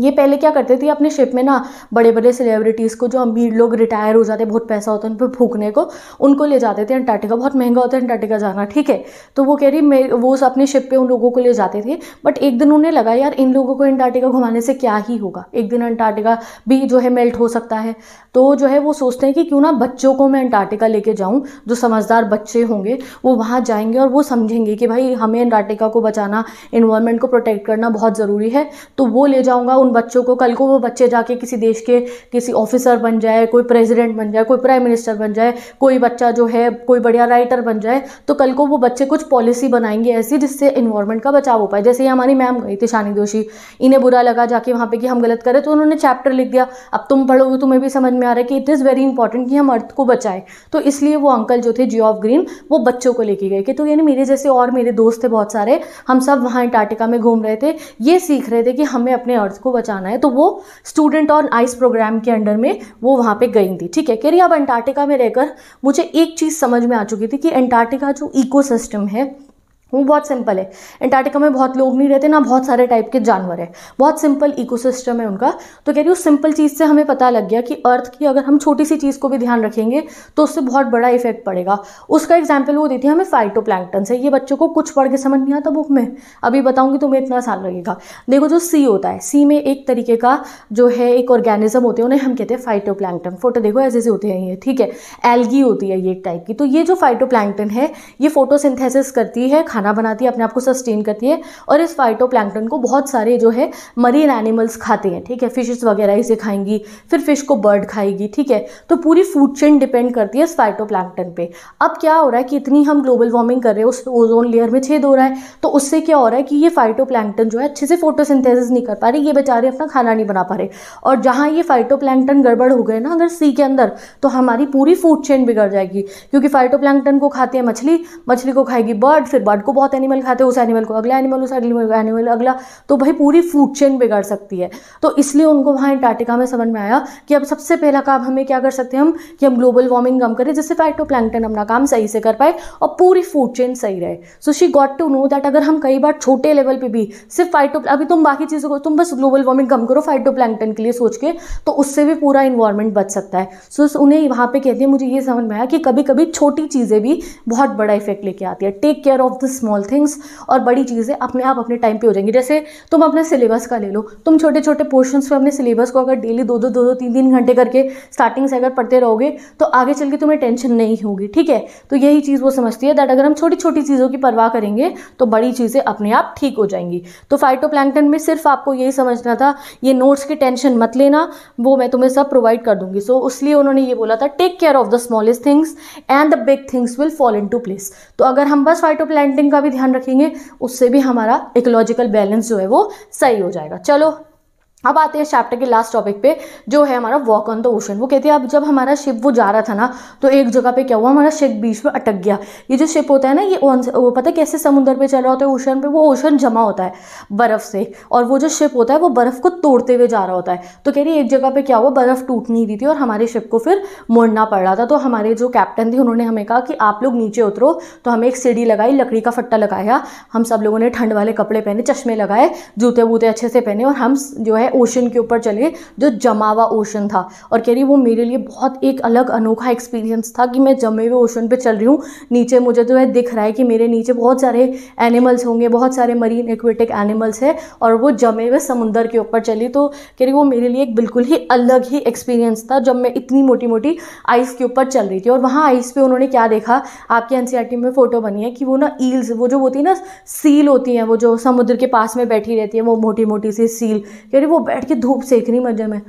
ये पहले क्या करते थे अपने शिप में ना बड़े बड़े सेलिब्रिटीज़ को जो अमीर लोग रिटायर हो जाते बहुत पैसा होता है उन पर फूकने को उनको ले जाते थे अंटार्कटिका बहुत महंगा होता है अंटार्कटिका जाना ठीक है तो वो कह रही मैं वो अपने शिप पे उन लोगों को ले जाते थे बट एक दिन उन्हें लगा यार इन लोगों को अंटार्कटिका घुमाने से क्या ही होगा एक दिन अंटार्कटिका भी जो है मेल्ट हो सकता है तो जो है वो सोचते हैं कि क्यों ना बच्चों को मैं अंटार्कटिका लेके जाऊँ जो समझदार बच्चे होंगे वो वहाँ जाएंगे और वो समझेंगे कि भाई हमें अंटार्कटिका को बचाना इन्वायरमेंट को प्रोटेक्ट करना बहुत ज़रूरी है तो वो ले जाऊँगा उन बच्चों को कल को वो बच्चे जाके किसी देश के किसी ऑफिसर बन जाए कोई प्रेसिडेंट बन जाए कोई प्राइम मिनिस्टर बन जाए कोई बच्चा जो है कोई बढ़िया राइटर बन जाए तो कल को वो बच्चे कुछ पॉलिसी बनाएंगे ऐसी जिससे इन्वायरमेंट का बचाव हो पाए जैसे ये हमारी मैम गई थी शानी दोषी इन्हें बुरा लगा जाके वहाँ पर कि हम गलत करें तो उन्होंने चैप्टर लिख दिया अब तुम पढ़ोगे तुम्हें भी समझ में आ रहा है कि इट इज़ वेरी इंपॉर्टेंट कि हम अर्थ को बचाएं तो इसलिए वो अंकल जो थे जी ऑफ ग्रीन वो बच्चों को लेके गए कि तो यानी मेरे जैसे और मेरे दोस्त थे बहुत सारे हम सब वहाँ अंटार्टिका में घूम रहे थे ये सीख रहे थे कि हमें अपने अर्थ को बचाना है तो वो स्टूडेंट ऑन आइस प्रोग्राम के अंडर में वो वहाँ पे गई थी ठीक है कह रही अब अंटार्कटिका में रहकर मुझे एक चीज़ समझ में आ चुकी थी कि अंटार्कटिका जो इकोसिस्टम है वो बहुत सिंपल है एंटार्टिका में बहुत लोग नहीं रहते ना बहुत सारे टाइप के जानवर हैं बहुत सिंपल इकोसिस्टम है उनका तो कह रही हूँ सिंपल चीज़ से हमें पता लग गया कि अर्थ की अगर हम छोटी सी चीज़ को भी ध्यान रखेंगे तो उससे बहुत बड़ा इफेक्ट पड़ेगा उसका एग्जाम्पल वो देती है हमें फाइटो से ये बच्चों को कुछ पढ़ के समझ नहीं आता बुक में अभी बताऊँगी तुम्हें इतना आसान लगेगा देखो जो सी होता है सी में एक तरीके का जो है एक ऑर्गेनिज्म होते हैं उन्हें हम कहते हैं फाइटो फोटो देखो ऐसे ऐसे होते हैं ये ठीक है एल्गी होती है ये टाइप की तो ये जो फाइटो है ये फोटोसिंथेसिस करती है खाना खाना बनाती है अपने आप को सस्टेन करती है और इस फाइटो को बहुत सारे जो है मरीन एनिमल्स खाते हैं ठीक है फिशेस वगैरह इसे खाएंगी फिर फिश को बर्ड खाएगी ठीक है तो पूरी फूड चेन डिपेंड करती है इस फाइटो पे अब क्या हो रहा है कि इतनी हम ग्लोबल वार्मिंग कर रहे हैं उस ओजोन लेयर में छेद हो रहा है तो उससे क्या हो रहा है कि ये फाइटो जो है अच्छे से फोटोसिंथेसिस नहीं कर पा रहे ये बेचारे अपना खाना नहीं बना पा रहे और जहाँ ये फाइटो गड़बड़ हो गए ना अगर सी के अंदर तो हमारी पूरी फूड चेन बिगड़ जाएगी क्योंकि फाइटो को खाते हैं मछली मछली को खाएगी बर्ड फिर बर्ड को बहुत एनिमल खाते हैं उस एनिमल को अगला एनिमल उस एनिमल एनिमल अगला तो भाई पूरी फूड चेन बिगड़ सकती है तो इसलिए उनको वहाँ एंटार्टिका में समझ में आया कि अब सबसे पहला काम हमें क्या कर सकते हैं हम कि हम ग्लोबल वार्मिंग कम करें जिससे प्लैंगटन अपना काम सही से कर पाए और पूरी फूड चेन सही रहे so she got to know that अगर हम कई बार छोटे लेवल पर भी सिर्फ फाइटो अभी तुम बाकी चीज़ों को तुम बस ग्लोबल वार्मिंग कम करो फाइटो प्लैंगटन के लिए सोच के तो उससे भी पूरा इन्वायरमेंट बच सकता है सो उन्हें वहाँ पे कहती है मुझे ये समझ में आया कि कभी कभी छोटी चीज़ें भी बहुत बड़ा इफेक्ट लेके आती है take care of the small things और बड़ी चीज़ें अपने आप अपने टाइम पे हो जाएंगी जैसे तुम अपने सिलेबस का ले लो तुम छोटे छोटे पोर्शन पे अपने सिलेबस को अगर डेली दो दो दो दो तीन तीन घंटे करके स्टार्टिंग से अगर पढ़ते रहोगे तो आगे चल के तुम्हें टेंशन नहीं होगी ठीक है तो यही चीज़ वो समझती है दैट अगर हम छोटी छोटी चीज़ों की परवाह करेंगे तो बड़ी चीज़ें अपने आप ठीक हो जाएंगी तो फाइटोप्लैंकटन में सिर्फ आपको यही समझना था ये नोट्स की टेंशन मत लेना वो मैं तुम्हें सब प्रोवाइड कर दूंगी सो इसलिए उन्होंने ये बोला था take care of the smallest things and the big things will fall into place तो अगर हम बस फाइटो का भी ध्यान रखेंगे उससे भी हमारा इकोलॉजिकल बैलेंस जो है वो सही हो जाएगा चलो अब आते हैं चैप्टर के लास्ट टॉपिक पे जो है हमारा वॉक ऑन द ओशन वो कहते हैं अब जब हमारा शिप वो जा रहा था ना तो एक जगह पे क्या हुआ हमारा शिप बीच में अटक गया ये जो शिप होता है ना ये वो पता है कैसे समुद्र पे चल रहा होता है ओशन पे वो ओशन जमा होता है बर्फ़ से और वो जो शिप होता है वो बर्फ़ को तोड़ते हुए जा रहा होता है तो कह रही एक जगह पर क्या हुआ बर्फ़ टूट नहीं रही थी और हमारे शिप को फिर मुड़ना पड़ रहा था तो हमारे जो कैप्टन थे उन्होंने हमें कहा कि आप लोग नीचे उतरो तो हमें एक सीढ़ी लगाई लकड़ी का फट्टा लगाया हम सब लोगों ने ठंड वाले कपड़े पहने चश्मे लगाए जूते वूते अच्छे से पहने और हम जो है ओशन के ऊपर चले जो जमावा ओशन था और कह रही वो मेरे लिए बहुत एक अलग अनोखा एक्सपीरियंस था कि मैं जमे हुए ओशन पे चल रही हूँ नीचे मुझे तो है दिख रहा है कि मेरे नीचे बहुत सारे एनिमल्स होंगे बहुत सारे मरीन एक्वेटिक एनिमल्स है और वो जमे हुए समुंदर के ऊपर चली तो कह रही वो मेरे लिए एक बिल्कुल ही अलग ही एक्सपीरियंस था जब मैं इतनी मोटी मोटी आइस के ऊपर चल रही थी और वहाँ आइस पे उन्होंने क्या देखा आपके एन e में फ़ोटो बनी है कि वो ना ईल्स वो जो होती है ना सील होती हैं वो जो समुद्र के पास में बैठी रहती है वो मोटी मोटी सी सील कह रही वो बैठ के धूप सेक रही मज़े में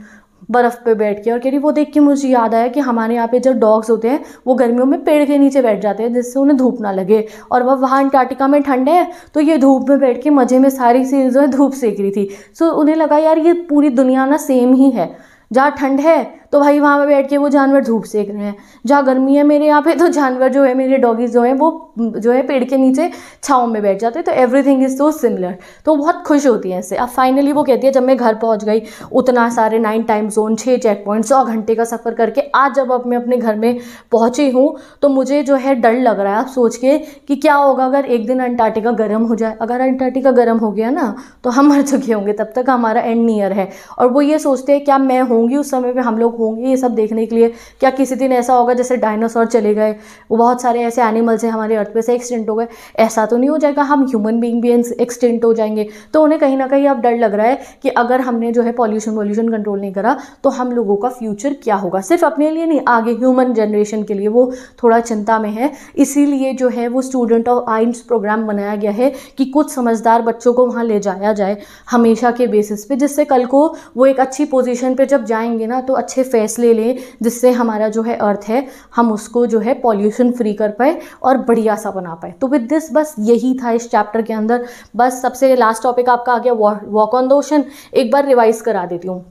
बर्फ़ पे बैठ के और कह रही वो देख के मुझे याद आया कि हमारे यहाँ पे जो डॉग्स होते हैं वो गर्मियों में पेड़ के नीचे बैठ जाते हैं जिससे उन्हें धूप ना लगे और वह वहाँ अंटार्टिका में ठंड है तो ये धूप में बैठ के मज़े में सारी चीज़ जो है धूप सेक रही थी सो उन्हें लगा यार ये पूरी दुनिया ना सेम ही है जहाँ ठंड है तो भाई वहाँ पर बैठ के वो जानवर धूप सेक रहे हैं जहाँ गर्मी है मेरे यहाँ पे तो जानवर जो है मेरे डॉगीज़ जो हैं वो जो है पेड़ के नीचे छाव में बैठ जाते हैं तो एवरीथिंग इज़ सो सिमिलर तो बहुत खुश होती है इससे अब फाइनली वो कहती है जब मैं घर पहुँच गई उतना सारे नाइन टाइम जोन छः चेक पॉइंट सौ घंटे का सफ़र करके आज जब अब मैं अपने घर में पहुँची हूँ तो मुझे जो है डर लग रहा है आप सोच के कि क्या होगा अगर एक दिन अंटार्कटिका गर्म हो जाए अगर अंटार्कटिका गर्म हो गया ना तो हम मर चुके होंगे तब तक हमारा एंड नियर है और वो ये सोचते हैं क्या मैं होंगी उस समय पर हम लोग होंगे ये सब देखने के लिए क्या किसी दिन ऐसा होगा जैसे डायनासोर चले गए वो बहुत सारे ऐसे एनिमल्स हैं हमारे अर्थ पे से एक्सटेंट हो गए ऐसा तो नहीं हो जाएगा हम ह्यूमन बींग भी एक्सटेंट हो जाएंगे तो उन्हें कहीं ना कहीं अब डर लग रहा है कि अगर हमने जो है पॉल्यूशन वॉल्यूशन कंट्रोल नहीं करा तो हम लोगों का फ्यूचर क्या होगा सिर्फ अपने लिए नहीं आगे ह्यूमन जनरेशन के लिए वो थोड़ा चिंता में है इसीलिए जो है वो स्टूडेंट ऑफ आइम्स प्रोग्राम बनाया गया है कि कुछ समझदार बच्चों को वहाँ ले जाया जाए हमेशा के बेसिस पे जिससे कल को वो एक अच्छी पोजीशन पे जब जाएंगे ना तो अच्छे फैसले लें जिससे हमारा जो है अर्थ है हम उसको जो है पॉल्यूशन फ्री कर पाए और बढ़िया सा बना पाए तो विद दिस बस यही था इस चैप्टर के अंदर बस सबसे लास्ट टॉपिक आपका आ गया वॉक ऑन द ओशन एक बार रिवाइज करा देती हूँ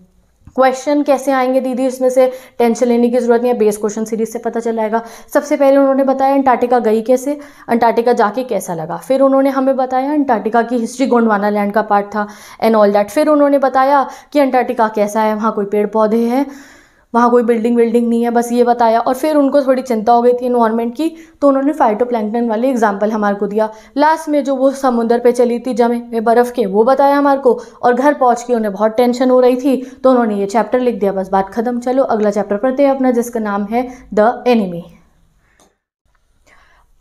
क्वेश्चन कैसे आएंगे दीदी इसमें से टेंशन लेने की ज़रूरत नहीं है बेस क्वेश्चन सीरीज से पता चल जाएगा सबसे पहले उन्होंने बताया अंटार्कटिका गई कैसे अंटार्कटिका जाके कैसा लगा फिर उन्होंने हमें बताया अंटार्कटिका की हिस्ट्री गोंडवाना लैंड का पार्ट था एंड ऑल दैट फिर उन्होंने बताया कि अंटार्कटिका कैसा है वहाँ कोई पेड़ पौधे हैं वहाँ कोई बिल्डिंग विल्डिंग नहीं है बस ये बताया और फिर उनको थोड़ी चिंता हो गई थी इन्वायरमेंट की तो उन्होंने फाइटोप्लैंकटन वाले एग्जाम्पल हमारे को दिया लास्ट में जो वो समुंदर पर चली थी जमे वे बर्फ़ के वो बताया हमारे को और घर पहुँच के उन्हें बहुत टेंशन हो रही थी तो उन्होंने ये चैप्टर लिख दिया बस बात खत्म चलो अगला चैप्टर पढ़ते हैं अपना जिसका नाम है द एनिमी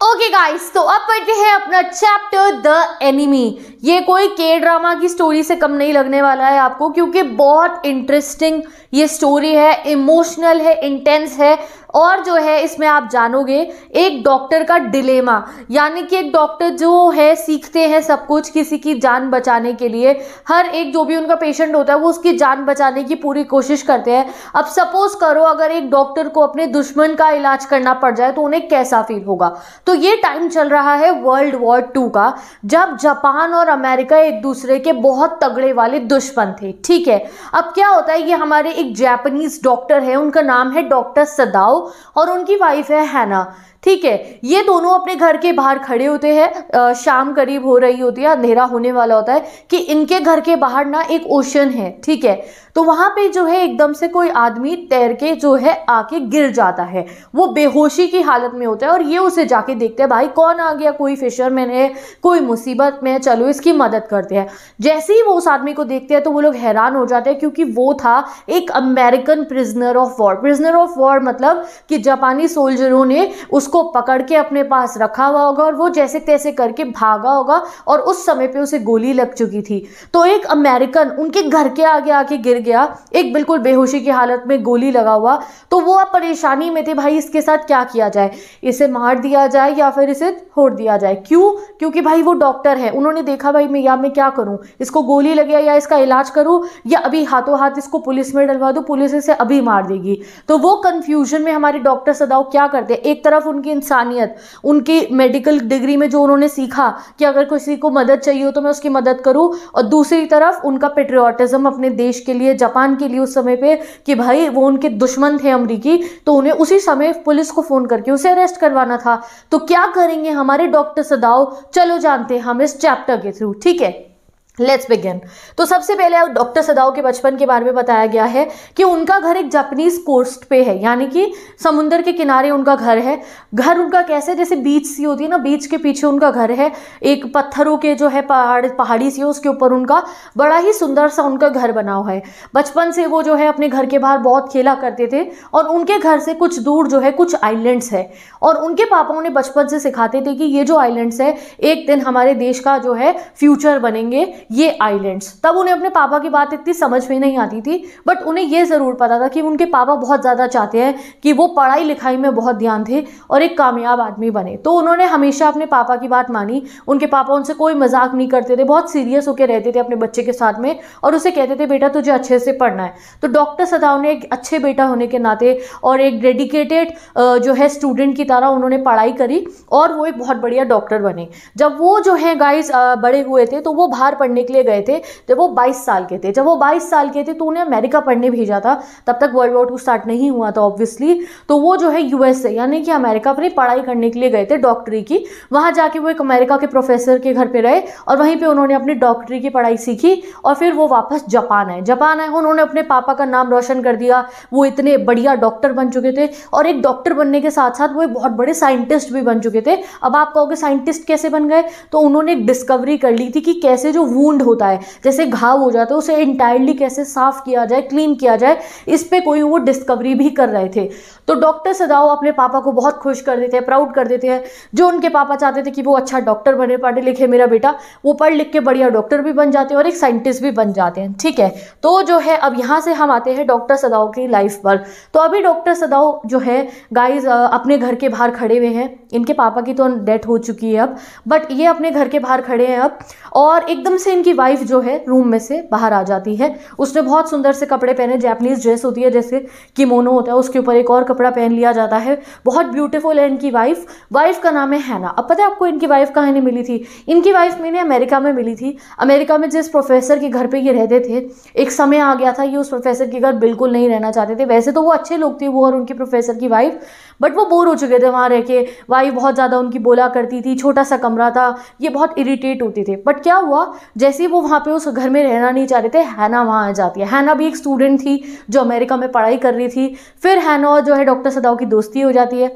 ओके गाइस तो अब पढ़ते हैं अपना चैप्टर द एनिमी ये कोई के ड्रामा की स्टोरी से कम नहीं लगने वाला है आपको क्योंकि बहुत इंटरेस्टिंग ये स्टोरी है इमोशनल है इंटेंस है और जो है इसमें आप जानोगे एक डॉक्टर का डिलेमा यानी कि एक डॉक्टर जो है सीखते हैं सब कुछ किसी की जान बचाने के लिए हर एक जो भी उनका पेशेंट होता है वो उसकी जान बचाने की पूरी कोशिश करते हैं अब सपोज करो अगर एक डॉक्टर को अपने दुश्मन का इलाज करना पड़ जाए तो उन्हें कैसा फील होगा तो ये टाइम चल रहा है वर्ल्ड वॉर टू का जब जापान और अमेरिका एक दूसरे के बहुत तगड़े वाले दुश्मन थे ठीक है अब क्या होता है ये हमारे एक जैपनीज डॉक्टर है उनका नाम है डॉक्टर सदाओ और उनकी वाइफ है हैना ठीक है ये दोनों अपने घर के बाहर खड़े होते हैं शाम करीब हो रही होती है अंधेरा होने वाला होता है कि इनके घर के बाहर ना एक ओशन है ठीक है तो वहाँ पे जो है एकदम से कोई आदमी तैर के जो है आके गिर जाता है वो बेहोशी की हालत में होता है और ये उसे जाके देखते हैं भाई कौन आ गया कोई फिशरमैन है कोई मुसीबत में है चलो इसकी मदद करते हैं जैसे ही वो उस आदमी को देखते हैं तो वो लोग हैरान हो जाते हैं क्योंकि वो था एक American prisoner of war prisoner of war मतलब कि जापानी सोल्जरों ने उसको उसको पकड़ के अपने पास रखा हुआ होगा और वो जैसे तैसे करके भागा होगा और उस समय पे उसे गोली लग चुकी थी तो एक अमेरिकन उनके घर के आगे आके गिर गया एक बिल्कुल बेहोशी की हालत में गोली लगा हुआ तो वो अब परेशानी में थे भाई इसके साथ क्या किया जाए इसे मार दिया जाए या फिर इसे छोड़ दिया जाए क्यों क्योंकि भाई वो डॉक्टर है उन्होंने देखा भाई मैं या मैं क्या करूँ इसको गोली लगे या इसका इलाज करूँ या अभी हाथों हाथ इसको पुलिस में डलवा दो पुलिस इसे अभी मार देगी तो वो कन्फ्यूजन में हमारे डॉक्टर सदाओ क्या करते एक तरफ उनके उनकी इंसानियत उनकी मेडिकल डिग्री में जो उन्होंने सीखा कि अगर किसी को मदद चाहिए हो तो मैं उसकी मदद करूँ और दूसरी तरफ उनका पेट्रियाटिज़म अपने देश के लिए जापान के लिए उस समय पर कि भाई वो उनके दुश्मन थे अमरीकी तो उन्हें उसी समय पुलिस को फ़ोन करके उसे अरेस्ट करवाना था तो क्या करेंगे हमारे डॉक्टर सदाओ चलो जानते हैं हम इस चैप्टर के थ्रू ठीक है लेट्स बिगिन तो सबसे पहले डॉक्टर सदाओ के बचपन के बारे में बताया गया है कि उनका घर एक जापानीज कोस्ट पे है यानी कि समुंदर के किनारे उनका घर है घर उनका कैसे जैसे बीच सी होती है ना बीच के पीछे उनका घर है एक पत्थरों के जो है पहाड़ पहाड़ी सी उसके ऊपर उनका बड़ा ही सुंदर सा उनका घर बना हुआ है बचपन से वो जो है अपने घर के बाहर बहुत खेला करते थे और उनके घर से कुछ दूर जो है कुछ आइलैंड्स है और उनके पापा उन्हें बचपन से सिखाते थे कि ये जो आइलैंड्स है एक दिन हमारे देश का जो है फ्यूचर बनेंगे ये आइलैंड्स तब उन्हें अपने पापा की बात इतनी समझ में नहीं आती थी बट उन्हें यह ज़रूर पता था कि उनके पापा बहुत ज़्यादा चाहते हैं कि वो पढ़ाई लिखाई में बहुत ध्यान थे और एक कामयाब आदमी बने तो उन्होंने हमेशा अपने पापा की बात मानी उनके पापा उनसे कोई मजाक नहीं करते थे बहुत सीरियस होकर रहते थे अपने बच्चे के साथ में और उसे कहते थे बेटा तुझे अच्छे से पढ़ना है तो डॉक्टर सदाव ने एक अच्छे बेटा होने के नाते और एक डेडिकेटेड जो है स्टूडेंट की तरह उन्होंने पढ़ाई करी और वो एक बहुत बढ़िया डॉक्टर बने जब वो जो है गाइस बड़े हुए थे तो वो बाहर पढ़ने पढ़ने के लिए गए थे जब वो बाईस साल के थे जब वो बाईस साल के थे तो उन्हें अमेरिका पढ़ने भेजा था तब तक वर्ल्ड वॉर टू स्टार्ट नहीं हुआ था ऑब्वियसली तो वो जो है यूएसए यानी कि अमेरिका अपनी पढ़ाई करने के लिए गए थे डॉक्टरी की वहां जाके वो एक अमेरिका के प्रोफेसर के घर पर रहे और वहीं पर उन्होंने अपनी डॉक्टरी की पढ़ाई सीखी और फिर वो वापस जापान आए जापान आए उन्होंने अपने पापा का नाम रोशन कर दिया वो इतने बढ़िया डॉक्टर बन चुके थे और एक डॉक्टर बनने के साथ साथ वो एक बहुत बड़े साइंटिस्ट भी बन चुके थे अब आप कहोगे साइंटिस्ट कैसे बन गए तो उन्होंने एक डिस्कवरी कर ली थी कि कैसे जो वो वूंड होता है जैसे घाव हो जाता है उसे इंटायरली कैसे साफ किया जाए क्लीन किया जाए इस पर कोई वो डिस्कवरी भी कर रहे थे तो डॉक्टर सदाओ अपने पापा को बहुत खुश कर देते हैं प्राउड कर देते हैं जो उनके पापा चाहते थे कि वो अच्छा डॉक्टर बने पढ़े लिखे मेरा बेटा वो पढ़ लिख के बढ़िया डॉक्टर भी बन जाते हैं और एक साइंटिस्ट भी बन जाते हैं ठीक है तो जो है अब यहाँ से हम आते हैं डॉक्टर सदाओ की लाइफ पर तो अभी डॉक्टर सदाओ जो है गाइज अपने घर के बाहर खड़े हुए हैं इनके पापा की तो डेथ हो चुकी है अब बट ये अपने घर के बाहर खड़े हैं अब और एकदम से इनकी वाइफ जो है रूम में से बाहर आ जाती है उसने बहुत सुंदर से कपड़े पहने जैपनीज ड्रेस होती है जैसे किमोनो होता है उसके ऊपर एक और कपड़ा पहन लिया जाता है बहुत ब्यूटीफुल है इनकी वाइफ वाइफ का नाम है हैना अब पता है आपको इनकी वाइफ कहाँ इन्हें मिली थी इनकी वाइफ मैंने अमेरिका में मिली थी अमेरिका में जिस प्रोफेसर के घर पर ये रहते थे एक समय आ गया था ये उस प्रोफेसर के घर बिल्कुल नहीं रहना चाहते थे वैसे तो वो अच्छे लोग थे वो और उनकी प्रोफेसर की वाइफ बट वो बोर हो चुके थे वहाँ रह के वाइफ बहुत ज़्यादा उनकी बोला करती थी छोटा सा कमरा था ये बहुत इरीटेट होते थे बट क्या हुआ जैसे ही वो वहाँ पर उस घर में रहना नहीं चाह रहे थे हैना वहाँ आ जाती है हैना भी एक स्टूडेंट थी जो अमेरिका में पढ़ाई कर रही थी फिर हैना और जो है डॉक्टर सदाओ की दोस्ती हो जाती है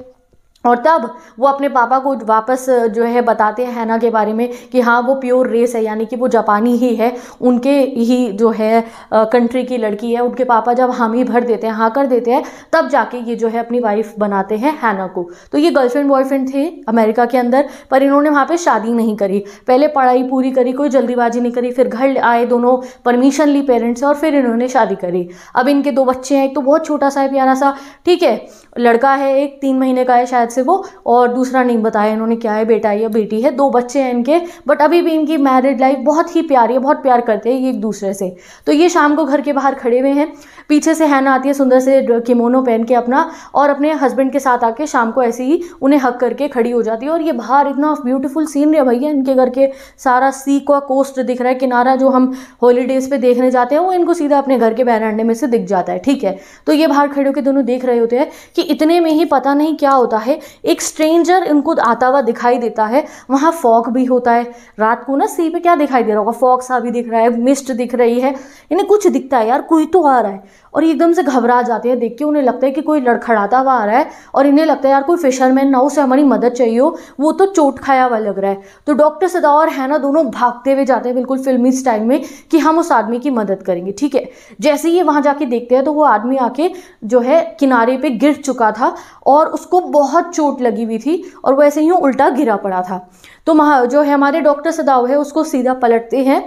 और तब वो अपने पापा को वापस जो है बताते हैं हैना के बारे में कि हाँ वो प्योर रेस है यानी कि वो जापानी ही है उनके ही जो है कंट्री की लड़की है उनके पापा जब हामी भर देते हैं हाँ कर देते हैं तब जाके ये जो है अपनी वाइफ बनाते हैं हैना को तो ये गर्लफ्रेंड बॉयफ्रेंड थे अमेरिका के अंदर पर इन्होंने वहाँ पर शादी नहीं करी पहले पढ़ाई पूरी करी कोई जल्दीबाजी नहीं करी फिर घर आए दोनों परमिशन ली पेरेंट्स और फिर इन्होंने शादी करी अब इनके दो बच्चे हैं एक तो बहुत छोटा सा है प्यारा सा ठीक है लड़का है एक तीन महीने का है शायद से वो और दूसरा नहीं बताया इन्होंने क्या है बेटा या बेटी है दो बच्चे हैं इनके बट अभी भी इनकी मैरिड लाइफ बहुत ही प्यारी है बहुत प्यार करते हैं ये एक दूसरे से तो ये शाम को घर के बाहर खड़े हुए हैं पीछे से हैना आती है सुंदर से किमोनो पहन के अपना और अपने हस्बैंड के साथ आके शाम को ऐसे ही उन्हें हक करके खड़ी हो जाती है और ये बाहर इतना ब्यूटीफुल सीन है भैया इनके घर के सारा सी का कोस्ट दिख रहा है किनारा जो हम हॉलीडेज़ पे देखने जाते हैं वो इनको सीधा अपने घर के बहरांडे में से दिख जाता है ठीक है तो ये बाहर खड़े होकर दोनों देख रहे होते हैं कि इतने में ही पता नहीं क्या होता है एक स्ट्रेंजर इनको आता हुआ दिखाई देता है वहाँ फॉग भी होता है रात को ना सी पे क्या दिखाई दे रहा होगा फॉग सा भी दिख रहा है मिस्ट दिख रही है यानी कुछ दिखता है यार कोई तो आ रहा है और एकदम से घबरा जाते हैं देख के उन्हें लगता है कि कोई लड़खड़ाता हुआ आ रहा है और इन्हें लगता है यार कोई फिशरमैन ना उसे हमारी मदद चाहिए हो वो तो चोट खाया हुआ लग रहा है तो डॉक्टर सदा और है ना दोनों भागते हुए जाते हैं बिल्कुल फिल्मी स्टाइल में कि हम उस आदमी की मदद करेंगे ठीक है जैसे ही ये वहाँ जाके देखते हैं तो वो आदमी आके जो है किनारे पर गिर चुका था और उसको बहुत चोट लगी हुई थी और वैसे ही उल्टा गिरा पड़ा था तो महा जो है हमारे डॉक्टर सदाव है उसको सीधा पलटते हैं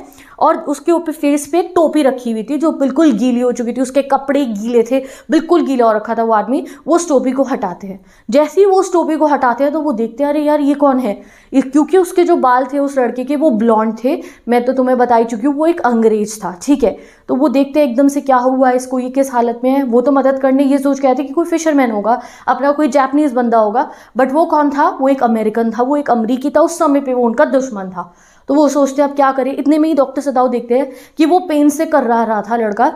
और उसके ऊपर फेस पे एक टोपी रखी हुई थी जो बिल्कुल गीली हो चुकी थी उसके कपड़े गीले थे बिल्कुल गीला हो रखा था वो आदमी वो उस टोपी को हटाते हैं जैसे ही वो उस टोपी को हटाते हैं तो वो देखते हैं अरे यार ये कौन है क्योंकि उसके जो बाल थे उस लड़के के वो ब्लॉन्ड थे मैं तो तुम्हें बताई चुकी हूँ वो एक अंग्रेज था ठीक है तो वो देखते हैं एकदम से क्या हुआ इसको ये किस हालत में है वो तो मदद करने ये सोच के था कि कोई फिशरमैन होगा अपना कोई जैपनीज़ बंदा होगा बट वो कौन था वो एक अमेरिकन था वो एक अमरीकी था उस समय पर वो उनका दुश्मन था तो वो सोचते हैं अब क्या करें इतने में ही डॉक्टर सदाओ देखते हैं कि वो पेन से कर रहा था लड़का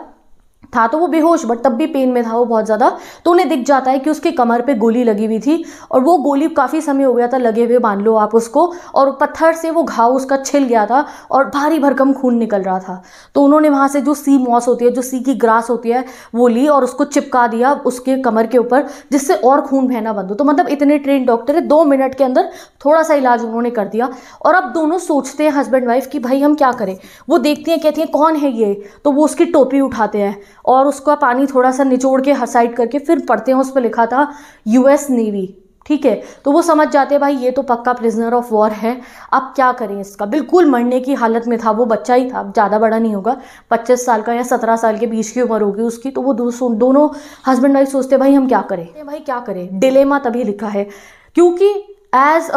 था तो वो बेहोश बट तब भी पेन में था वो बहुत ज़्यादा तो उन्हें दिख जाता है कि उसकी कमर पे गोली लगी हुई थी और वो गोली काफ़ी समय हो गया था लगे हुए मान लो आप उसको और पत्थर से वो घाव उसका छिल गया था और भारी भरकम खून निकल रहा था तो उन्होंने वहाँ से जो सी मॉस होती है जो सी की ग्रास होती है वो ली और उसको चिपका दिया उसके कमर के ऊपर जिससे और खून बहना बंद हो तो मतलब इतने ट्रेन डॉक्टर है दो मिनट के अंदर थोड़ा सा इलाज उन्होंने कर दिया और अब दोनों सोचते हैं हस्बैंड वाइफ कि भाई हम क्या करें वो देखती हैं कहती हैं कौन है ये तो वो उसकी टोपी उठाते हैं और उसका पानी थोड़ा सा निचोड़ के हर साइड करके फिर पढ़ते हैं उस पर लिखा था यूएस नेवी ठीक है तो वो समझ जाते हैं भाई ये तो पक्का प्रिजनर ऑफ वॉर है अब क्या करें इसका बिल्कुल मरने की हालत में था वो बच्चा ही था ज़्यादा बड़ा नहीं होगा पच्चीस साल का या सत्रह साल के बीच की उम्र होगी उसकी तो वो दोनों हस्बैंड वाइफ सोचते भाई हम क्या करें भाई क्या करें डिलेमा तभी लिखा है क्योंकि एज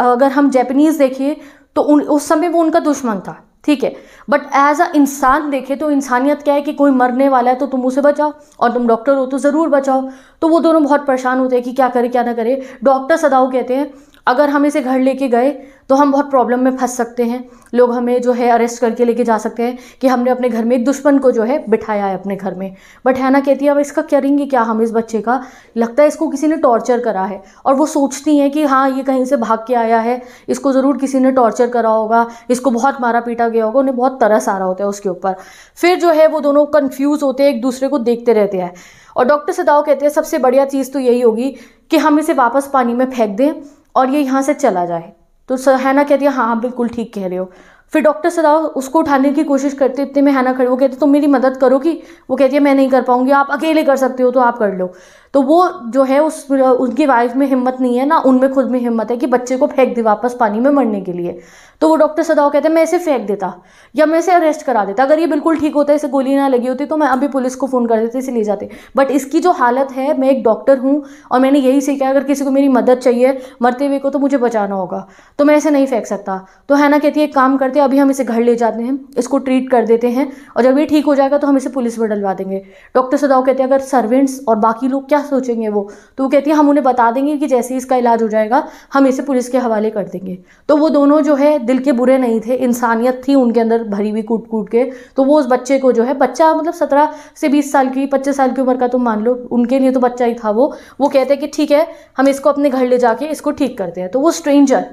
अगर हम जैपनीज़ देखिए तो उन उस समय वो उनका दुश्मन था ठीक है बट एज अ इंसान देखे तो इंसानियत क्या है कि कोई मरने वाला है तो तुम उसे बचाओ और तुम डॉक्टर हो तो ज़रूर बचाओ तो वो दोनों बहुत परेशान होते हैं कि क्या करे क्या ना करे डॉक्टर सदाओ कहते हैं अगर हम इसे घर लेके गए तो हम बहुत प्रॉब्लम में फंस सकते हैं लोग हमें जो है अरेस्ट करके लेके जा सकते हैं कि हमने अपने घर में एक दुश्मन को जो है बिठाया है अपने घर में बट ना कहती है अब इसका करेंगे क्या हम इस बच्चे का लगता है इसको किसी ने टॉर्चर करा है और वो सोचती हैं कि हाँ ये कहीं से भाग के आया है इसको ज़रूर किसी ने टॉर्चर करा होगा इसको बहुत मारा पीटा गया होगा उन्हें बहुत तरस आ रहा होता है उसके ऊपर फिर जो है वो दोनों कन्फ्यूज़ होते हैं एक दूसरे को देखते रहते हैं और डॉक्टर सदाओ कहते हैं सबसे बढ़िया चीज़ तो यही होगी कि हम इसे वापस पानी में फेंक दें और ये यहाँ से चला जाए तो हैना कहती है हाँ हाँ बिल्कुल ठीक कह रहे हो फिर डॉक्टर सदाव उसको उठाने की कोशिश करते इतने में हैना खड़े वो कहते तुम मेरी मदद करो कि वो कहती है मैं नहीं कर पाऊंगी आप अकेले कर सकते हो तो आप कर लो तो वो जो है उस उनकी वाइफ में हिम्मत नहीं है ना उनमें खुद में हिम्मत है कि बच्चे को फेंक दे वापस पानी में मरने के लिए तो वो डॉक्टर सदाओ कहते हैं मैं इसे फेंक देता या मैं इसे अरेस्ट करा देता अगर ये बिल्कुल ठीक होता है इसे गोली ना लगी होती तो मैं अभी पुलिस को फ़ोन कर देती इसे ले जाते बट इसकी जो हालत है मैं एक डॉक्टर हूँ और मैंने यही सीखा अगर किसी को मेरी मदद चाहिए मरते हुए को तो मुझे बचाना होगा तो मैं इसे नहीं फेंक सकता तो है ना कहती है एक काम करते अभी हम इसे घर ले जाते हैं इसको ट्रीट कर देते हैं और जब ये ठीक हो जाएगा तो हम इसे पुलिस में डलवा देंगे डॉक्टर सदाव कहते हैं अगर सर्वेंट्स और बाकी लोग क्या क्या सोचेंगे वो तो वो कहती है हम उन्हें बता देंगे कि जैसे ही इसका इलाज हो जाएगा हम इसे पुलिस के हवाले कर देंगे तो वो दोनों जो है दिल के बुरे नहीं थे इंसानियत थी उनके अंदर भरी हुई कूट कूट के तो वो उस बच्चे को जो है बच्चा मतलब सत्रह से बीस साल की पच्चीस साल की उम्र का तुम मान लो उनके लिए तो बच्चा ही था वो वो कहते हैं कि ठीक है हम इसको अपने घर ले जाके इसको ठीक करते हैं तो वो stranger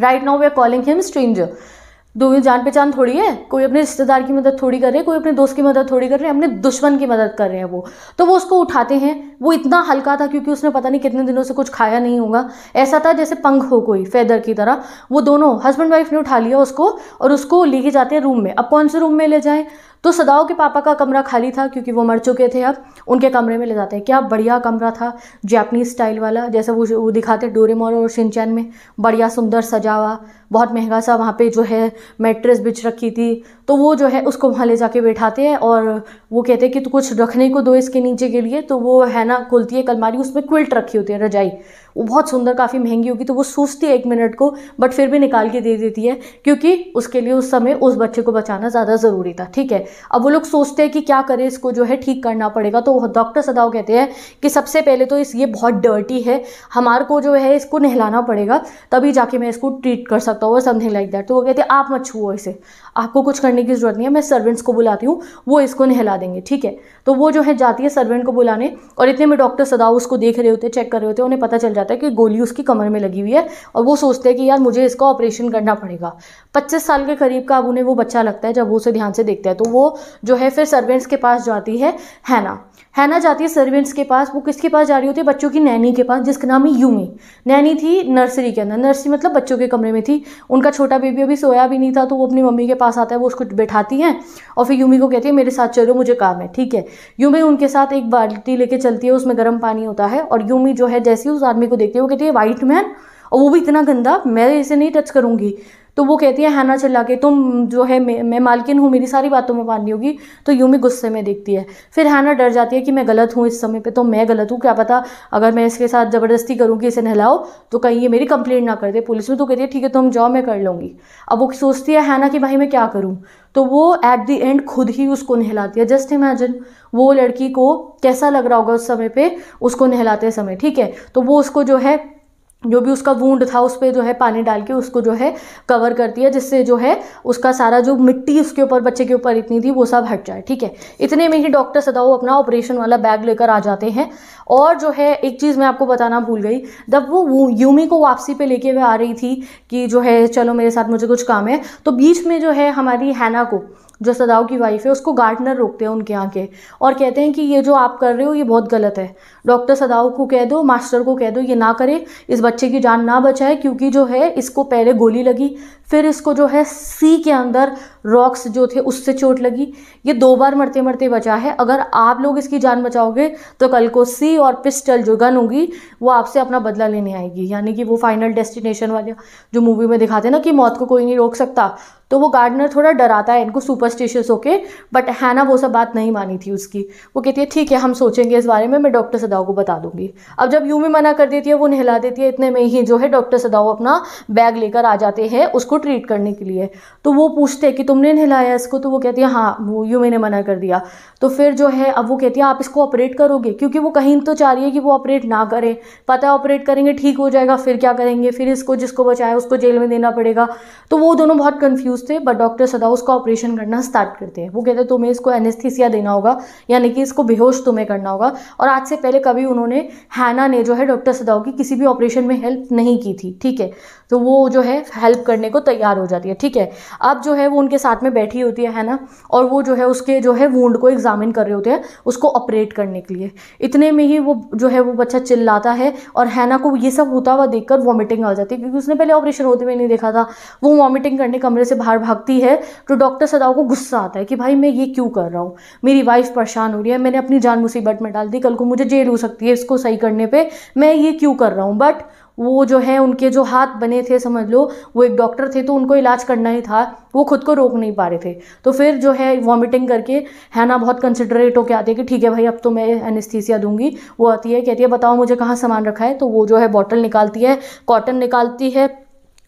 right now we are calling him stranger दो जान पहचान थोड़ी है कोई अपने रिश्तेदार की मदद थोड़ी कर रहे हैं कोई अपने दोस्त की मदद थोड़ी कर रहे हैं अपने दुश्मन की मदद कर रहे हैं वो तो वो उसको उठाते हैं वो इतना हल्का था क्योंकि उसने पता नहीं कितने दिनों से कुछ खाया नहीं होगा ऐसा था जैसे पंख हो कोई फेदर की तरह वो दोनों हस्बैंड वाइफ ने उठा लिया उसको और उसको लेके जाते हैं रूम में अब कौन से रूम में ले जाएँ तो सदाओ के पापा का कमरा खाली था क्योंकि वो मर चुके थे अब उनके कमरे में ले जाते हैं क्या बढ़िया कमरा था जैपनीज स्टाइल वाला जैसा वो वो दिखाते डोरेमोन और शिनचैन में बढ़िया सुंदर सजा हुआ बहुत महंगा सा वहाँ पे जो है मेट्रेस बिछ रखी थी तो वो जो है उसको वहाँ ले जाके बैठाते हैं और वो कहते हैं कि तो कुछ रखने को दो इसके नीचे के लिए तो वो है ना खुलती है कलमारी उसमें क्विल्ट रखी होती है रजाई वो बहुत सुंदर काफ़ी महंगी होगी तो वो सोचती है एक मिनट को बट फिर भी निकाल के दे देती है क्योंकि उसके लिए उस समय उस बच्चे को बचाना ज़्यादा ज़रूरी था ठीक है अब वो लोग सोचते हैं कि क्या करें इसको जो है ठीक करना पड़ेगा तो डॉक्टर सदाव कहते हैं कि सबसे पहले तो इस ये बहुत डर्टी है हमारे को जो है इसको नहलाना पड़ेगा तभी जाके मैं इसको ट्रीट कर सकता हूँ समथिंग लाइक दैट तो वो कहते हैं आप मत छुओ इसे आपको कुछ करने की ज़रूरत नहीं है मैं सर्वेंट्स को बुलाती हूँ वो इसको नहला देंगे ठीक है तो वो जो है जाती है सर्वेंट को बुलाने और इतने में डॉक्टर सदाव उसको देख रहे होते चेक कर रहे होते उन्हें पता चल जाता जाता है कि गोली उसकी कमर में लगी हुई है और वो सोचते हैं कि यार मुझे इसका ऑपरेशन करना पड़ेगा पच्चीस साल के करीब का अब उन्हें वो बच्चा लगता है जब वो उसे ध्यान से देखता है तो वो जो है फिर सर्वेंट्स के पास जाती है है ना हैना जाती है सर्वेंट्स के पास वो किसके पास जा रही होती है बच्चों की नैनी के पास जिसका नाम है यूमी नैनी थी नर्सरी के अंदर नर्सरी मतलब बच्चों के कमरे में थी उनका छोटा बेबी अभी सोया भी नहीं था तो वो अपनी मम्मी के पास आता है वो उसको बैठाती हैं और फिर यूमी को कहती है मेरे साथ चलो मुझे काम है ठीक है यूमी उनके साथ एक बाल्टी लेके चलती है उसमें गर्म पानी होता है और यूमी जो है जैसे उस आदमी को देखती है वो कहती है वाइट मैन और वो भी इतना गंदा मैं इसे नहीं टच करूँगी तो वो कहती है हैना चिल्ला के तुम जो है मैं, मैं मालकिन हूँ मेरी सारी बातों में माननी होगी तो यूमी गुस्से में देखती है फिर हैना डर जाती है कि मैं गलत हूँ इस समय पर तो मैं गलत हूँ क्या पता अगर मैं इसके साथ ज़बरदस्ती करूँ कि इसे नहलाओ तो कहीं ये मेरी कंप्लेंट ना कर दे पुलिस में तो कहती है ठीक है तुम जाओ मैं कर लूँगी अब वो सोचती है हैना कि भाई मैं क्या करूँ तो वो एट दी एंड खुद ही उसको नहलाती है जस्ट इमेजिन वो लड़की को कैसा लग रहा होगा उस समय पर उसको नहलाते समय ठीक है तो वो उसको जो है जो भी उसका वूंड था उस पर जो है पानी डाल के उसको जो है कवर करती है जिससे जो है उसका सारा जो मिट्टी उसके ऊपर बच्चे के ऊपर इतनी थी वो सब हट जाए ठीक है इतने में ही डॉक्टर सदाओ अपना ऑपरेशन वाला बैग लेकर आ जाते हैं और जो है एक चीज़ मैं आपको बताना भूल गई जब वो यूमी को वापसी पर लेके हुए आ रही थी कि जो है चलो मेरे साथ मुझे कुछ काम है तो बीच में जो है हमारी हैना को जो सदाओ की वाइफ है उसको गार्डनर रोकते हैं उनके यहाँ के और कहते हैं कि ये जो आप कर रहे हो ये बहुत गलत है डॉक्टर सदाओ को कह दो मास्टर को कह दो ये ना करे इस बच्चे की जान ना बचाए क्योंकि जो है इसको पहले गोली लगी फिर इसको जो है सी के अंदर रॉक्स जो थे उससे चोट लगी ये दो बार मरते मरते बचा है अगर आप लोग इसकी जान बचाओगे तो कल को सी और पिस्टल जो गन होगी वो आपसे अपना बदला लेने आएगी यानी कि वो फाइनल डेस्टिनेशन वाले जो मूवी में दिखाते हैं ना कि मौत को कोई नहीं रोक सकता तो वो गार्डनर थोड़ा डराता है इनको सुपरस्टिशियस होके बट है ना वो सब बात नहीं मानी थी उसकी वो कहती है ठीक है हम सोचेंगे इस बारे में मैं डॉक्टर सदाओ को बता दूंगी अब जब यूमी मना कर देती है वो नहला देती है इतने में ही जो है डॉक्टर सदाओ अपना बैग लेकर आ जाते हैं उसको ट्रीट करने के लिए तो वो पूछते हैं कि तुमने नहलाया इसको तो वो कहती है हाँ वो यूमी ने मना कर दिया तो फिर जो है अब वो कहती है आप इसको ऑपरेट करोगे क्योंकि वो कहीं तो चाह रही है कि वो ऑपरेट ना करें पता है ऑपरेट करेंगे ठीक हो जाएगा फिर क्या करेंगे फिर इसको जिसको बचाए उसको जेल में देना पड़ेगा तो वो दोनों बहुत कन्फ्यूज़ कंफ्यूज थे बट डॉक्टर सदा उसका ऑपरेशन करना स्टार्ट करते हैं वो कहते हैं तुम्हें इसको एनेस्थीसिया देना होगा यानी कि इसको बेहोश तुम्हें करना होगा और आज से पहले कभी उन्होंने हैना ने जो है डॉक्टर सदाओ की किसी भी ऑपरेशन में हेल्प नहीं की थी ठीक है तो वो जो है हेल्प करने को तैयार हो जाती है ठीक है अब जो है वो उनके साथ में बैठी होती है ना और वो जो है उसके जो है वूंड को एग्जामिन कर रहे होते हैं उसको ऑपरेट करने के लिए इतने में ही वो जो है वो बच्चा चिल्लाता है और हैना को ये सब होता हुआ देखकर वॉमिटिंग आ जाती है क्योंकि उसने पहले ऑपरेशन होते हुए नहीं देखा था वो वॉमिटिंग करने कमरे से बाहर बाहर भागती है तो डॉक्टर सदाओ को गुस्सा आता है कि भाई मैं ये क्यों कर रहा हूँ मेरी वाइफ परेशान हो रही है मैंने अपनी जान मुसीबत में डाल दी कल को मुझे जेल हो सकती है इसको सही करने पर मैं ये क्यों कर रहा हूँ बट वो जो है उनके जो हाथ बने थे समझ लो वो एक डॉक्टर थे तो उनको इलाज करना ही था वो खुद को रोक नहीं पा रहे थे तो फिर जो है वॉमिटिंग करके है ना बहुत कंसिडरेट होकर आती है कि ठीक है भाई अब तो मैं एनेस्थीसिया दूंगी वो आती है कहती है बताओ मुझे कहाँ सामान रखा है तो वो जो है बॉटल निकालती है कॉटन निकालती है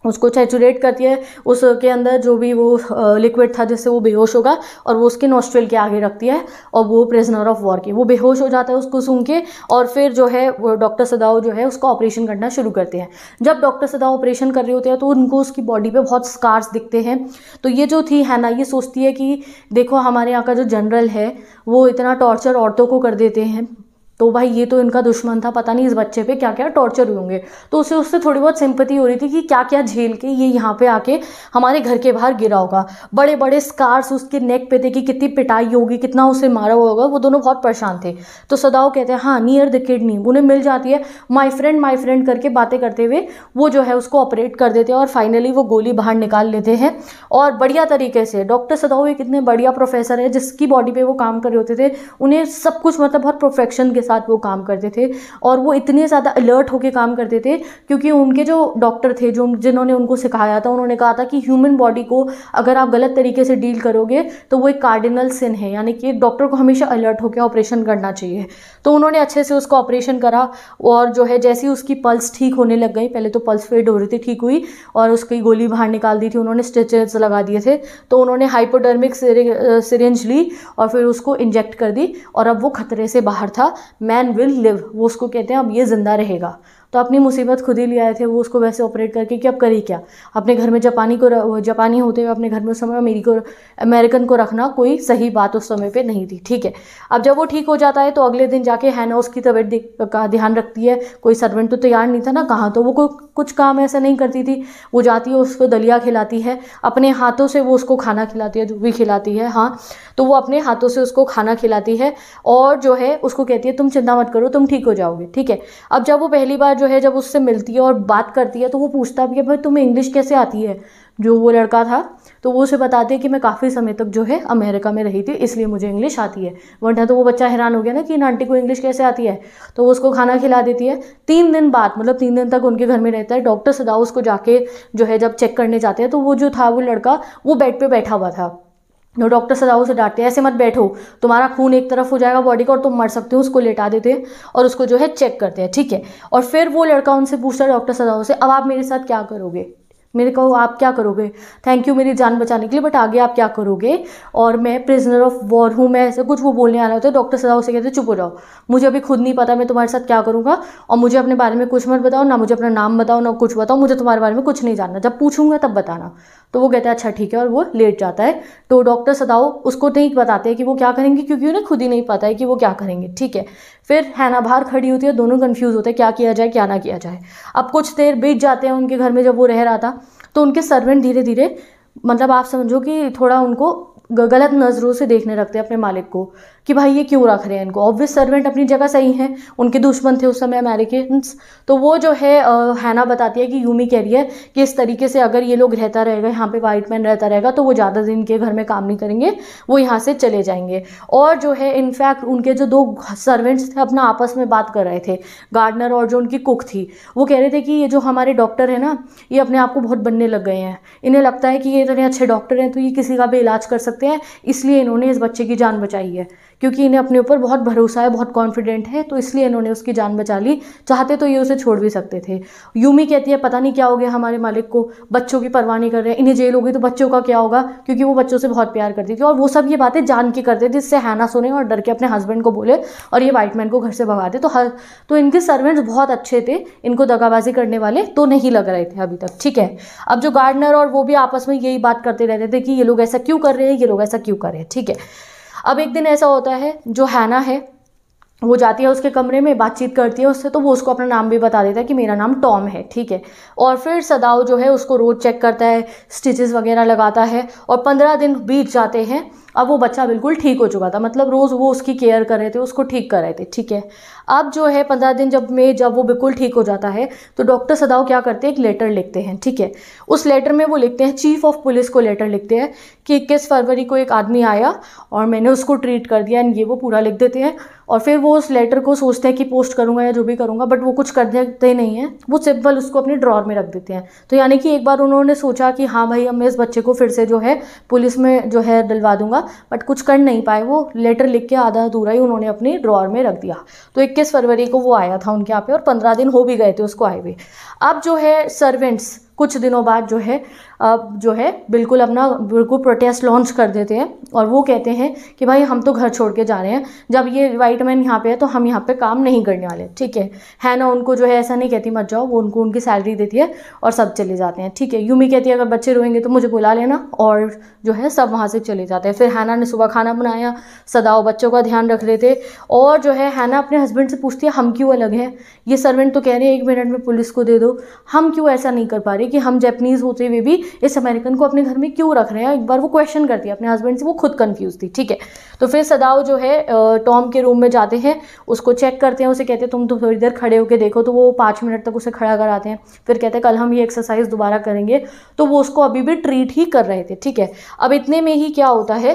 उसको सैचुरेट करती है उसके अंदर जो भी वो लिक्विड था जिससे वो बेहोश होगा और वो उसके नोस्ट्रेल के आगे रखती है और वो प्रिजनर ऑफ वॉर की वो बेहोश हो जाता है उसको सूंघ के और फिर जो है वो डॉक्टर सदाओ जो है उसका ऑपरेशन करना शुरू करते हैं जब डॉक्टर सदाओ ऑपरेशन कर रहे होते हैं तो उनको उसकी बॉडी पर बहुत स्कार्स दिखते हैं तो ये जो थी है ना ये सोचती है कि देखो हमारे यहाँ का जो जनरल है वो इतना टॉर्चर औरतों को कर देते हैं तो भाई ये तो इनका दुश्मन था पता नहीं इस बच्चे पे क्या क्या टॉर्चर हुए होंगे तो उसे उससे थोड़ी बहुत सिंपति हो रही थी कि क्या क्या झेल के ये यहाँ पे आके हमारे घर के बाहर गिरा होगा बड़े बड़े स्कार्स उसके नेक पे थे कि कितनी पिटाई होगी कितना उसे मारा हुआ होगा वो दोनों बहुत परेशान थे तो सदाओ कहते हैं हाँ नियर द किडनी उन्हें मिल जाती है माई फ्रेंड माई फ्रेंड करके बातें करते हुए वो जो है उसको ऑपरेट कर देते हैं और फाइनली वो गोली बाहर निकाल लेते हैं और बढ़िया तरीके से डॉक्टर सदाओ एक इतने बढ़िया प्रोफेसर है जिसकी बॉडी पर वो काम कर रहे होते थे उन्हें सब कुछ मतलब बहुत प्रोफेक्शन के साथ वो काम करते थे और वो इतने ज़्यादा अलर्ट होकर काम करते थे क्योंकि उनके जो डॉक्टर थे जो जिन्होंने उनको सिखाया था उन्होंने कहा था कि ह्यूमन बॉडी को अगर आप गलत तरीके से डील करोगे तो वो एक कार्डिनल सिन है यानी कि डॉक्टर को हमेशा अलर्ट होकर ऑपरेशन करना चाहिए तो उन्होंने अच्छे से उसका ऑपरेशन करा और जो है जैसे ही उसकी पल्स ठीक होने लग गई पहले तो पल्स फेड हो रही थी ठीक हुई और उसकी गोली बाहर निकाल दी थी उन्होंने स्टिचेस लगा दिए थे तो उन्होंने हाइपोडर्मिक सिरेंज ली और फिर उसको इंजेक्ट कर दी और अब वो खतरे से बाहर था मैन विल लिव वो उसको कहते हैं अब ये ज़िंदा रहेगा तो अपनी मुसीबत खुद ही ले आए थे वो उसको वैसे ऑपरेट करके कि अब करें क्या अपने घर में जापानी को जापानी होते हुए अपने घर में उस समय को अमेरिकन को रखना कोई सही बात उस समय पर नहीं थी ठीक है अब जब वो ठीक हो जाता है तो अगले दिन जाके हैना उसकी तबीयत का ध्यान रखती है कोई सर्वेंट तो तैयार नहीं था ना कहाँ तो वो कुछ काम ऐसा नहीं करती थी वो जाती है उसको दलिया खिलाती है अपने हाथों से वो उसको खाना खिलाती है जो भी खिलाती है हाँ तो वो अपने हाथों से उसको खाना खिलाती है और जो है उसको कहती है तुम चिंता मत करो तुम ठीक हो जाओगे ठीक है अब जब वो पहली बार जो है जब उससे मिलती है और बात करती है तो वो पूछता भी है भाई तुम्हें इंग्लिश कैसे आती है जो वो लड़का था तो वो उसे बताती है कि मैं काफ़ी समय तक जो है अमेरिका में रही थी इसलिए मुझे इंग्लिश आती है वरना तो वो बच्चा हैरान हो गया ना कि इन आंटी को इंग्लिश कैसे आती है तो वो उसको खाना खिला देती है तीन दिन बाद मतलब तीन दिन तक उनके घर में रहता है डॉक्टर सदा उसको जाके जो है जब चेक करने जाते हैं तो वो जो था वो लड़का वो बेड पर बैठा हुआ था जो डॉक्टर सजाओ से डांटते हैं ऐसे मत बैठो तुम्हारा खून एक तरफ हो जाएगा बॉडी का और तुम मर सकते हो उसको लेटा देते हैं और उसको जो है चेक करते हैं ठीक है और फिर वो लड़का उनसे पूछता है डॉक्टर सजाओ से अब आप मेरे साथ क्या करोगे मेरे को आप क्या करोगे थैंक यू मेरी जान बचाने के लिए बट आगे आप क्या करोगे और मैं प्रिजनर ऑफ वॉर हूँ मैं ऐसा कुछ वो बोलने आ रहा था डॉक्टर सदा उसे कहते चुप हो जाओ मुझे अभी खुद नहीं पता मैं तुम्हारे साथ क्या करूँगा और मुझे अपने बारे में कुछ मत बताओ ना मुझे अपना नाम बताओ ना कुछ बताओ मुझे तुम्हारे बारे में कुछ नहीं जानना जब पूछूंगा तब बताना तो वो कहता है अच्छा ठीक है और वो लेट जाता है तो डॉक्टर सदाओ उसको नहीं बताते कि वो क्या करेंगे क्योंकि उन्हें खुद ही नहीं पता है कि वो क्या करेंगे ठीक है फिर हैना बाहर खड़ी होती है दोनों कन्फ्यूज़ होते हैं क्या किया जाए क्या ना किया जाए अब कुछ देर बीत जाते हैं उनके घर में जब वो रह रहा था तो उनके सर्वेंट धीरे धीरे मतलब आप समझो कि थोड़ा उनको गलत नज़रों से देखने लगते हैं अपने मालिक को कि भाई ये क्यों रख रहे हैं इनको ऑब्वियस सर्वेंट अपनी जगह सही हैं उनके दुश्मन थे उस समय अमेरिकन तो वो जो है हैना बताती है कि यूमी कह रही है कि इस तरीके से अगर ये लोग रहता रहेगा यहाँ पे वाइट मैन रहता रहेगा तो वो ज़्यादा दिन के घर में काम नहीं करेंगे वो यहाँ से चले जाएंगे और जो है इनफैक्ट उनके जो दो सर्वेंट्स थे अपना आपस में बात कर रहे थे गार्डनर और जो उनकी कुक थी वो कह रहे थे कि ये जो हमारे डॉक्टर हैं ना ये अपने आप को बहुत बनने लग गए हैं इन्हें लगता है कि ये इतने अच्छे डॉक्टर हैं तो ये किसी का भी इलाज कर सकते सकते हैं इसलिए इन्होंने इस बच्चे की जान बचाई है क्योंकि इन्हें अपने ऊपर बहुत भरोसा है बहुत कॉन्फिडेंट है तो इसलिए इन्होंने उसकी जान बचा ली चाहते तो ये उसे छोड़ भी सकते थे यूमी कहती है पता नहीं क्या हो गया हमारे मालिक को बच्चों की परवाह नहीं कर रहे इन्हें जेल होगी तो बच्चों का क्या होगा क्योंकि वो बच्चों से बहुत प्यार करती थी और वो सब ये बातें जान के करते थे इससे हैना सुने और डर के अपने हस्बैंड को बोले और ये वाइट मैन को घर से भगा दे तो हर तो इनके सर्वेंट्स बहुत अच्छे थे इनको दगाबाजी करने वाले तो नहीं लग रहे थे अभी तक ठीक है अब जो गार्डनर और वो भी आपस में यही बात करते रहते थे कि ये लोग ऐसा क्यों कर रहे हैं ये लोग ऐसा क्यों कर रहे हैं ठीक है अब एक दिन ऐसा होता है जो हैना है वो जाती है उसके कमरे में बातचीत करती है उससे तो वो उसको अपना नाम भी बता देता है कि मेरा नाम टॉम है ठीक है और फिर सदाव जो है उसको रोज़ चेक करता है स्टिचेस वगैरह लगाता है और पंद्रह दिन बीत जाते हैं अब वो बच्चा बिल्कुल ठीक हो चुका था मतलब रोज़ वो उसकी केयर कर रहे थे उसको ठीक कर रहे थे ठीक है अब जो है पंद्रह दिन जब में जब वो बिल्कुल ठीक हो जाता है तो डॉक्टर सदाव क्या करते हैं एक लेटर लिखते हैं ठीक है उस लेटर में वो लिखते हैं चीफ ऑफ पुलिस को लेटर लिखते हैं कि इक्कीस फरवरी को एक आदमी आया और मैंने उसको ट्रीट कर दिया एंड ये वो पूरा लिख देते हैं और फिर वो उस लेटर को सोचते हैं कि पोस्ट करूँगा या जो भी करूँगा बट वो कुछ कर देते नहीं है वो सिंपल उसको अपने ड्रॉर में रख देते हैं तो यानी कि एक बार उन्होंने सोचा कि हाँ भाई अब मैं इस बच्चे को फिर से जो है पुलिस में जो है डलवा दूंगा बट कुछ कर नहीं पाए वो लेटर लिख के आधा अधूरा ही उन्होंने अपने ड्रॉर में रख दिया तो एक इक्कीस फरवरी को वो आया था उनके यहाँ पे और पंद्रह दिन हो भी गए थे उसको आए हुए अब जो है सर्वेंट्स कुछ दिनों बाद जो है अब जो है बिल्कुल अपना बिल्कुल प्रोटेस्ट लॉन्च कर देते हैं और वो कहते हैं कि भाई हम तो घर छोड़ के जा रहे हैं जब ये वाइट मैन यहाँ पे है तो हम यहाँ पे काम नहीं करने वाले ठीक है है ना उनको जो है ऐसा नहीं कहती मत जाओ वो उनको उनकी सैलरी देती है और सब चले जाते हैं ठीक है यूमी कहती है अगर बच्चे रोएंगे तो मुझे बुला लेना और जो है सब वहाँ से चले जाते हैं फिर हैना ने सुबह खाना बनाया सदाओ बच्चों का ध्यान रख लेते और जो है हैना अपने हस्बैंड से पूछती है हम क्यों अलग हैं ये सर्वेंट तो कह रहे हैं एक मिनट में पुलिस को दे दो लोग हम क्यों ऐसा नहीं कर पा रहे कि हम जैपनीज़ होते हुए भी इस अमेरिकन को अपने घर में क्यों रख रहे हैं एक बार वो क्वेश्चन करती है अपने हस्बैंड से वो खुद कन्फ्यूज़ थी ठीक है तो फिर सदाओ जो है टॉम के रूम में जाते हैं उसको चेक करते हैं उसे कहते हैं तुम तो थोड़ी देर खड़े होकर देखो तो वो पाँच मिनट तक उसे खड़ा कराते हैं फिर कहते हैं कल हम ये एक्सरसाइज दोबारा करेंगे तो वो उसको अभी भी ट्रीट ही कर रहे थे ठीक है अब इतने में ही क्या होता है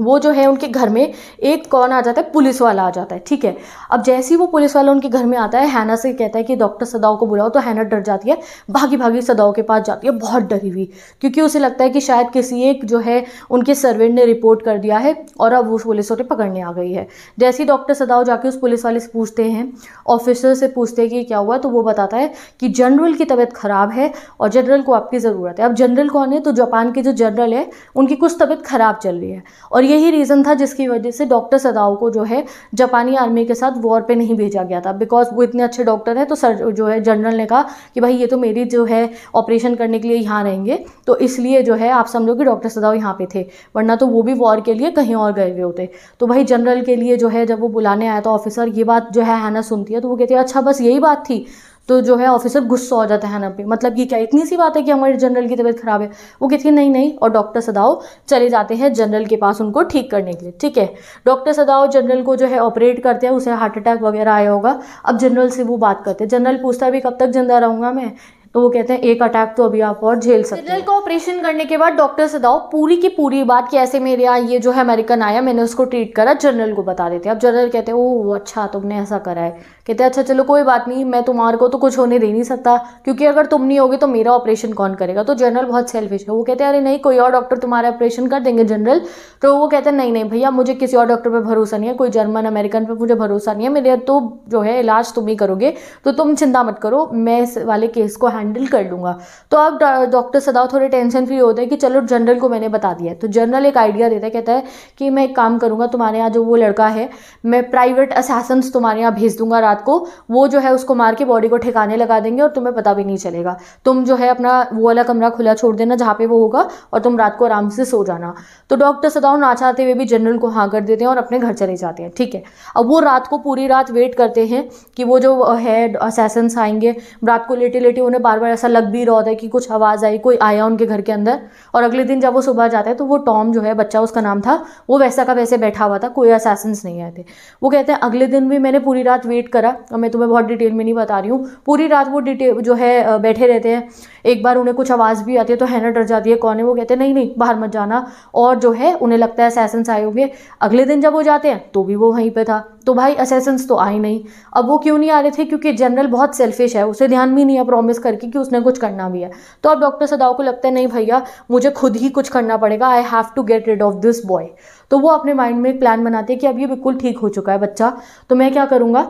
वो जो है उनके घर में एक कौन आ जाता है पुलिस वाला आ जाता है ठीक है अब जैसे ही वो पुलिस वाला उनके घर में आता है हैना से कहता है कि डॉक्टर सदाओ को बुलाओ तो हैना डर जाती है भागी भागी सदाओ के पास जाती है बहुत डरी हुई क्योंकि उसे लगता है कि शायद किसी एक जो है उनके सर्वेंट ने रिपोर्ट कर दिया है और अब उस पुलिस वाले पकड़ने आ गई है जैसे ही डॉक्टर सदाओ जाके उस पुलिस वाले से पूछते हैं ऑफिसर से पूछते हैं कि क्या हुआ तो वो बताता है कि जनरल की तबीयत ख़राब है और जनरल को आपकी ज़रूरत है अब जनरल कौन है तो जापान के जो जनरल है उनकी कुछ तबीयत ख़राब चल रही है और यही रीज़न था जिसकी वजह से डॉक्टर सदाओ को जो है जापानी आर्मी के साथ वॉर पे नहीं भेजा गया था बिकॉज वो इतने अच्छे डॉक्टर हैं तो सर जो है जनरल ने कहा कि भाई ये तो मेरी जो है ऑपरेशन करने के लिए यहाँ रहेंगे तो इसलिए जो है आप समझो कि डॉक्टर सदाओ यहाँ पे थे वरना तो वो भी वॉर के लिए कहीं और गए हुए होते तो भाई जनरल के लिए जो है जब वो बुलाने आया था ऑफिसर ये बात जो है हैना सुनती है तो वो कहती है अच्छा बस यही बात थी तो जो है ऑफिसर गुस्सा हो जाता है ना पे मतलब ये क्या इतनी सी बात है कि हमारे जनरल की तबीयत ख़राब है वो कहती है नहीं नहीं और डॉक्टर सदाओ चले जाते हैं जनरल के पास उनको ठीक करने के लिए ठीक है डॉक्टर सदाओ जनरल को जो है ऑपरेट करते हैं उसे हार्ट अटैक वगैरह आया होगा अब जनरल से वो बात करते हैं जनरल पूछता है भी कब तक जिंदा रहूँगा मैं तो वो कहते हैं एक अटैक तो अभी आप और झेल सकते हैं का ऑपरेशन करने के बाद डॉक्टर से दाओ पूरी की पूरी बात कि ऐसे मेरे यहाँ ये जो है अमेरिकन आया मैंने उसको ट्रीट करा जनरल को बता देते अब जनरल कहते हैं ओ अच्छा तुमने ऐसा करा है कहते हैं अच्छा चलो कोई बात नहीं मैं तुम्हारे को तो कुछ होने दे नहीं सकता क्योंकि अगर तुम नहीं होगी तो मेरा ऑपरेशन कौन करेगा तो जनरल बहुत सेल्फिश है वो कहते हैं अरे नहीं कोई और डॉक्टर तुम्हारा ऑपरेशन कर देंगे जनरल तो वो कहते हैं नहीं नहीं भैया मुझे किसी और डॉक्टर पर भरोसा नहीं है कोई जर्मन अमेरिकन पर मुझे भरोसा नहीं है मेरे तो जो है इलाज तुम ही करोगे तो तुम चिंता मत करो मैं इस वाले केस को हैंड हैंडल कर लूँगा तो अब डॉक्टर सदाव थोड़े टेंशन फ्री होते हैं कि चलो जनरल को मैंने बता दिया तो जनरल एक आइडिया देता है कहता है कि मैं एक काम करूँगा तुम्हारे यहाँ जो वो लड़का है मैं प्राइवेट असासन तुम्हारे यहाँ भेज दूंगा रात को वो जो है उसको मार के बॉडी को ठिकाने लगा देंगे और तुम्हें पता भी नहीं चलेगा तुम जो है अपना वो वाला कमरा खुला छोड़ देना जहाँ पे वो होगा और तुम रात को आराम से सो जाना तो डॉक्टर सदाव ना चाहते हुए भी जनरल को हाँ कर देते हैं और अपने घर चले जाते हैं ठीक है अब वो रात को पूरी रात वेट करते हैं कि वो जो है असेसन्स आएंगे रात को लेटे लेटे उन्हें बार बार ऐसा लग भी रहा होता है कि कुछ आवाज़ आई कोई आया उनके घर के अंदर और अगले दिन जब वो सुबह जाते हैं तो वो टॉम जो है बच्चा उसका नाम था वो वैसा का वैसे बैठा हुआ था कोई असैसन्स नहीं आए थे वो कहते हैं अगले दिन भी मैंने पूरी रात वेट करा और मैं तुम्हें बहुत डिटेल में नहीं बता रही हूँ पूरी रात वो डिटेल जो है बैठे रहते हैं एक बार उन्हें कुछ आवाज़ भी आती है तो हैना डर जाती है कौन है वो कहते हैं नहीं नहीं बाहर मत जाना और जो है उन्हें लगता है असैसन्स आए होंगे अगले दिन जब वो जाते हैं तो भी वो वहीं पर था तो भाई असेसन्स तो आए नहीं अब वो क्यों नहीं आ रहे थे क्योंकि जनरल बहुत सेल्फिश है उसे ध्यान भी नहीं है प्रॉमिस करके कि उसने कुछ करना भी है तो अब डॉक्टर सदाव को लगता है नहीं भैया मुझे खुद ही कुछ करना पड़ेगा I have to get rid of this boy तो वो अपने माइंड में एक प्लान बनाते हैं कि अब ये बिल्कुल ठीक हो चुका है बच्चा तो मैं क्या करूँगा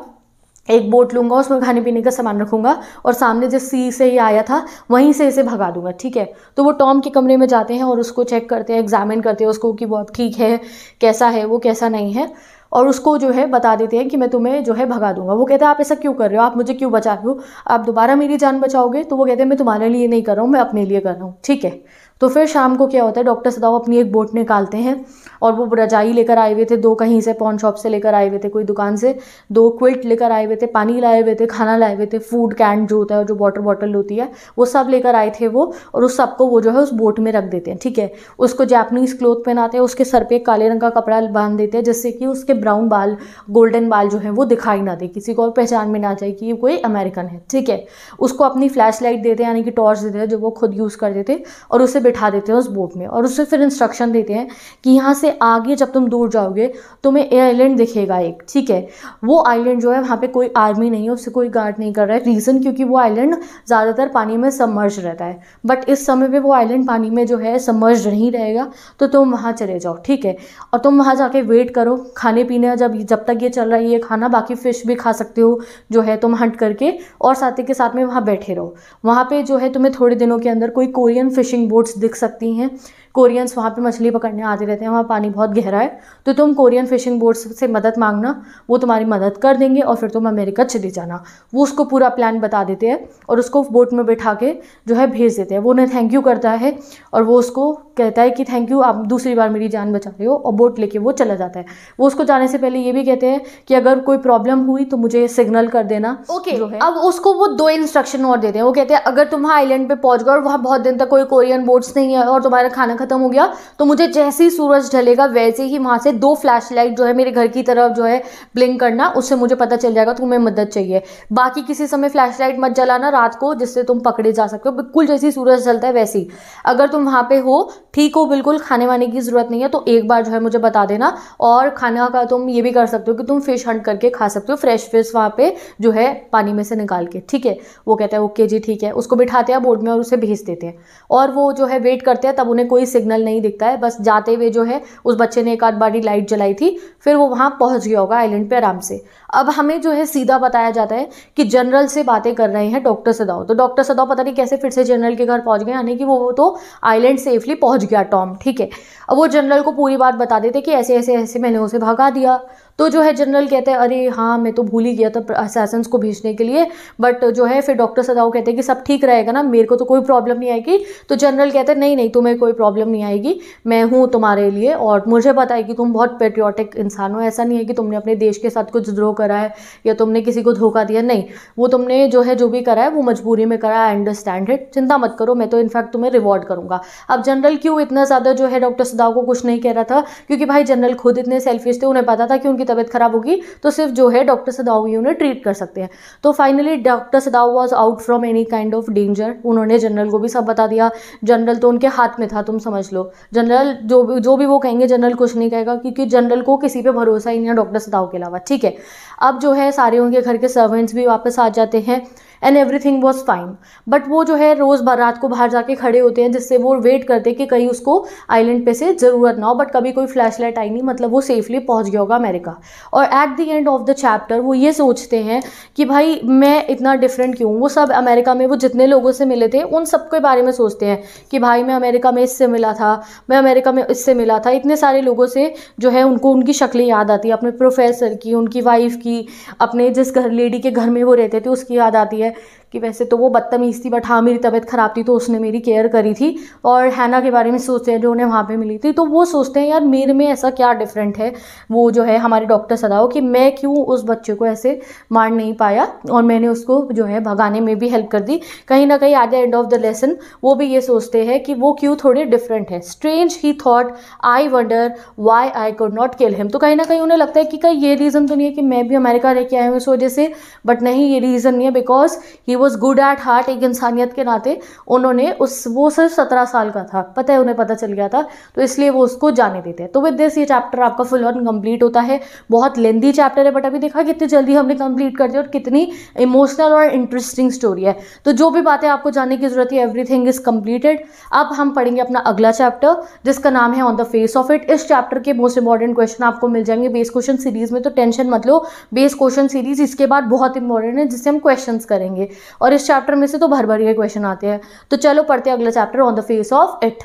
एक बोट लूँगा उसमें खाने पीने का सामान रखूँगा और सामने जिस सी से ही आया था वहीं से इसे भगा दूंगा ठीक है तो वो टॉम के कमरे में जाते हैं और उसको चेक करते हैं एग्जामिन करते हैं उसको कि वो अब ठीक है कैसा है वो कैसा नहीं है और उसको जो है बता देते हैं कि मैं तुम्हें जो है भगा दूंगा वो कहते हैं आप ऐसा क्यों कर रहे हो आप मुझे क्यों बचा रहे हो आप दोबारा मेरी जान बचाओगे तो वो कहते हैं मैं तुम्हारे लिए नहीं कर रहा हूँ मैं अपने लिए कर रहा हूँ ठीक है तो फिर शाम को क्या होता है डॉक्टर सदाव अपनी एक बोट निकालते हैं और वो रजाई लेकर आए हुए थे दो कहीं से पॉन शॉप से लेकर आए हुए थे कोई दुकान से दो क्विल्ट लेकर आए हुए थे पानी लाए हुए थे खाना लाए हुए थे फूड कैन जो होता है जो वाटर बॉटल होती है वो सब लेकर आए थे वो और उस सबको वो जो है उस बोट में रख देते हैं ठीक है उसको जैपनीज़ क्लोथ पहनाते हैं उसके सर पर काले रंग का कपड़ा बांध देते हैं जिससे कि उसके ब्राउन बाल गोल्डन बाल जो है वो दिखाई ना दे किसी को और पहचान में ना जाए कि ये कोई अमेरिकन है ठीक है उसको अपनी फ्लैश लाइट देते हैं यानी कि टॉर्च देते हैं जो वो खुद यूज़ कर देते और उसे बिठा देते हैं उस बोट में और उससे फिर इंस्ट्रक्शन देते हैं कि यहाँ से आगे जब तुम दूर जाओगे तुम्हें आइलैंड दिखेगा एक ठीक है वो आइलैंड जो है वहाँ पे कोई आर्मी नहीं है उससे कोई गार्ड नहीं कर रहा है रीज़न क्योंकि वो आइलैंड ज़्यादातर पानी में सबमर्ज रहता है बट इस समय पर वो आइलैंड पानी में जो है सबमर्ज नहीं रहेगा तो तुम वहाँ चले जाओ ठीक है और तुम वहाँ जाके वेट करो खाने पीने जब जब तक ये चल रहा है ये खाना बाकी फ़िश भी खा सकते हो जो है तुम हंट करके और साथ ही के साथ में वहाँ बैठे रहो वहाँ पे जो है तुम्हें थोड़े दिनों के अंदर कोई कोरियन फिशिंग बोट्स दिख सकती हैं कोरियंस वहाँ पे मछली पकड़ने आते रहते हैं वहाँ पानी बहुत गहरा है तो तुम कोरियन फिशिंग बोर्ड से मदद मांगना वो तुम्हारी मदद कर देंगे और फिर तुम अमेरिका चले जाना वो उसको पूरा प्लान बता देते हैं और उसको बोट में बैठा के जो है भेज देते हैं वो उन्हें थैंक यू करता है और वो उसको कहता है कि थैंक यू आप दूसरी बार मेरी जान बचा रहे हो और बोट लेके वो चला जाता है वो उसको जाने से पहले ये भी कहते हैं कि अगर कोई प्रॉब्लम हुई तो मुझे सिग्नल कर देना ओके okay, अब उसको वो दो इंस्ट्रक्शन और देते हैं वो कहते हैं अगर तुम आइलैंड पे पहुंच गए और वहाँ बहुत दिन तक कोई कोरियन बोट्स नहीं है और तुम्हारा खाना खत्म हो गया तो मुझे जैसे ही सूरज ढलेगा वैसे ही वहां से दो फ्लैश लाइट जो है मेरे घर की तरफ जो है ब्लिंक करना उससे मुझे पता चल जाएगा तुम्हें मदद चाहिए बाकी किसी समय फ्लैश लाइट मत जलाना रात को जिससे तुम पकड़े जा सकते हो बिल्कुल जैसे ही सूरज ढलता है वैसे ही अगर तुम वहां पे हो ठीक हो बिल्कुल खाने वाने की ज़रूरत नहीं है तो एक बार जो है मुझे बता देना और खाना का तुम ये भी कर सकते हो कि तुम फिश हंट करके खा सकते हो फ्रेश फिश वहाँ पे जो है पानी में से निकाल के ठीक है वो कहता है ओके जी ठीक है उसको बिठाते हैं बोर्ड में और उसे भेज देते हैं और वो जो है वेट करते हैं तब उन्हें कोई सिग्नल नहीं दिखता है बस जाते हुए जो है उस बच्चे ने एक आध बारी लाइट जलाई थी फिर वो वहाँ पहुँच गया होगा आइलैंड पर आराम से अब हमें जो है सीधा बताया जाता है कि जनरल से बातें कर रहे हैं डॉक्टर सदाओ तो डॉक्टर सदाओ पता नहीं कैसे फिर से जनरल के घर पहुँच गए यानी कि वो तो आइलैंड सेफली पहुँच गया टॉम ठीक है अब वो जनरल को पूरी बात बता देते कि ऐसे ऐसे ऐसे मैंने उसे भगा दिया तो जो है जनरल कहते हैं अरे हाँ मैं तो भूल ही गया था असैसन्स को भेजने के लिए बट जो है फिर डॉक्टर सदाओ कहते हैं कि सब ठीक रहेगा ना मेरे को तो कोई प्रॉब्लम नहीं आएगी तो जनरल कहते हैं नहीं नहीं तुम्हें कोई प्रॉब्लम नहीं आएगी मैं हूँ तुम्हारे लिए और मुझे पता है कि तुम बहुत पेट्रियाटिक इंसान हो ऐसा नहीं है कि तुमने अपने देश के साथ कुछ द्रोह करा है या तुमने किसी को धोखा दिया नहीं वो तुमने जो है जो भी करा है वो मजबूरी में करा है अंडरस्टैंड इट चिंता मत करो मैं तो इनफैक्ट तुम्हें रिवॉर्ड करूँगा अब जनरल क्यों इतना ज़्यादा जो है डॉक्टर सदाओ को कुछ नहीं कह रहा था क्योंकि भाई जनरल खुद इतने सेल्फिश थे उन्हें पता था कि उनकी तबीयत खराब होगी तो सिर्फ जो है डॉक्टर सदाओ ही उन्हें ट्रीट कर सकते हैं तो finally doctor Sadao was out from any kind of danger उन्होंने जनरल को भी सब बता दिया जनरल तो उनके हाथ में था तुम समझ लो जनरल जो भी जो भी वो कहेंगे जनरल कुछ नहीं कहेगा क्योंकि जनरल को किसी पर भरोसा ही नहीं है डॉक्टर सदाओ के अलावा ठीक है अब जो है सारे उनके घर के सर्वेंट्स भी वापस आ जाते हैं and everything was fine but वो जो है रोज़ बारात को बाहर जाके खड़े होते हैं जिससे वो वेट करते कि कहीं उसको आइलैंड पे से ज़रूरत ना हो बट कभी कोई फ्लैश लाइट आई नहीं मतलब वो सेफली पहुँच गया होगा अमेरिका और at the end of the chapter वो ये सोचते हैं कि भाई मैं इतना डिफरेंट क्यों वो सब अमेरिका में वो जितने लोगों से मिले थे उन सब के बारे में सोचते हैं कि भाई मैं अमेरिका में इससे मिला था मैं अमेरिका में इससे मिला था इतने सारे लोगों से जो है उनको उनकी शक्लें याद आती है अपने प्रोफेसर की उनकी वाइफ की अपने जिस घर लेडी के घर में वो रहते थे उसकी याद आती है है कि वैसे तो वो बदतमीज़ थी बट हाँ मेरी तबीयत ख़राब थी तो उसने मेरी केयर करी थी और हैना के बारे में सोचते हैं जो उन्हें वहाँ पर मिली थी तो वो सोचते हैं यार मेरे में ऐसा क्या डिफरेंट है वो जो है हमारे डॉक्टर सदाओ कि मैं क्यों उस बच्चे को ऐसे मार नहीं पाया और मैंने उसको जो है भगाने में भी हेल्प कर दी कहीं ना कहीं at the end of the lesson वो भी ये सोचते हैं कि वो क्यों थोड़े डिफरेंट है strange he thought I wonder why I could not kill him तो कहीं ना कहीं उन्हें लगता है कि कहीं ये रीज़न तो नहीं है कि मैं भी अमेरिका लेके आया हूँ इस वजह से बट नहीं ये रीज़न नहीं है because because he was good at heart एक इंसानियत के नाते उन्होंने उस वो सिर्फ सत्रह साल का था पता है उन्हें पता चल गया था तो इसलिए वो उसको जाने देते हैं तो विद दिस ये चैप्टर आपका फुल ऑन कंप्लीट होता है बहुत लेंदी चैप्टर है बट अभी देखा कितनी जल्दी हमने कंप्लीट कर दिया और कितनी इमोशनल और इंटरेस्टिंग स्टोरी है तो जो भी बातें आपको जानने की जरूरत है एवरी थिंग इज कम्प्लीटेड अब हम पढ़ेंगे अपना अगला चैप्टर जिसका नाम है on the face of it इस चैप्टर के मोस्ट इंपॉर्टेंट क्वेश्चन आपको मिल जाएंगे बेस क्वेश्चन सीरीज में तो टेंशन मत लो बेस क्वेश्चन सीरीज इसके बाद बहुत इंपॉर्टेंट है जिससे हम क्वेश्चन करें करेंगे और इस चैप्टर में से तो भर भर के क्वेश्चन आते हैं तो चलो पढ़ते हैं अगला chapter on the face of it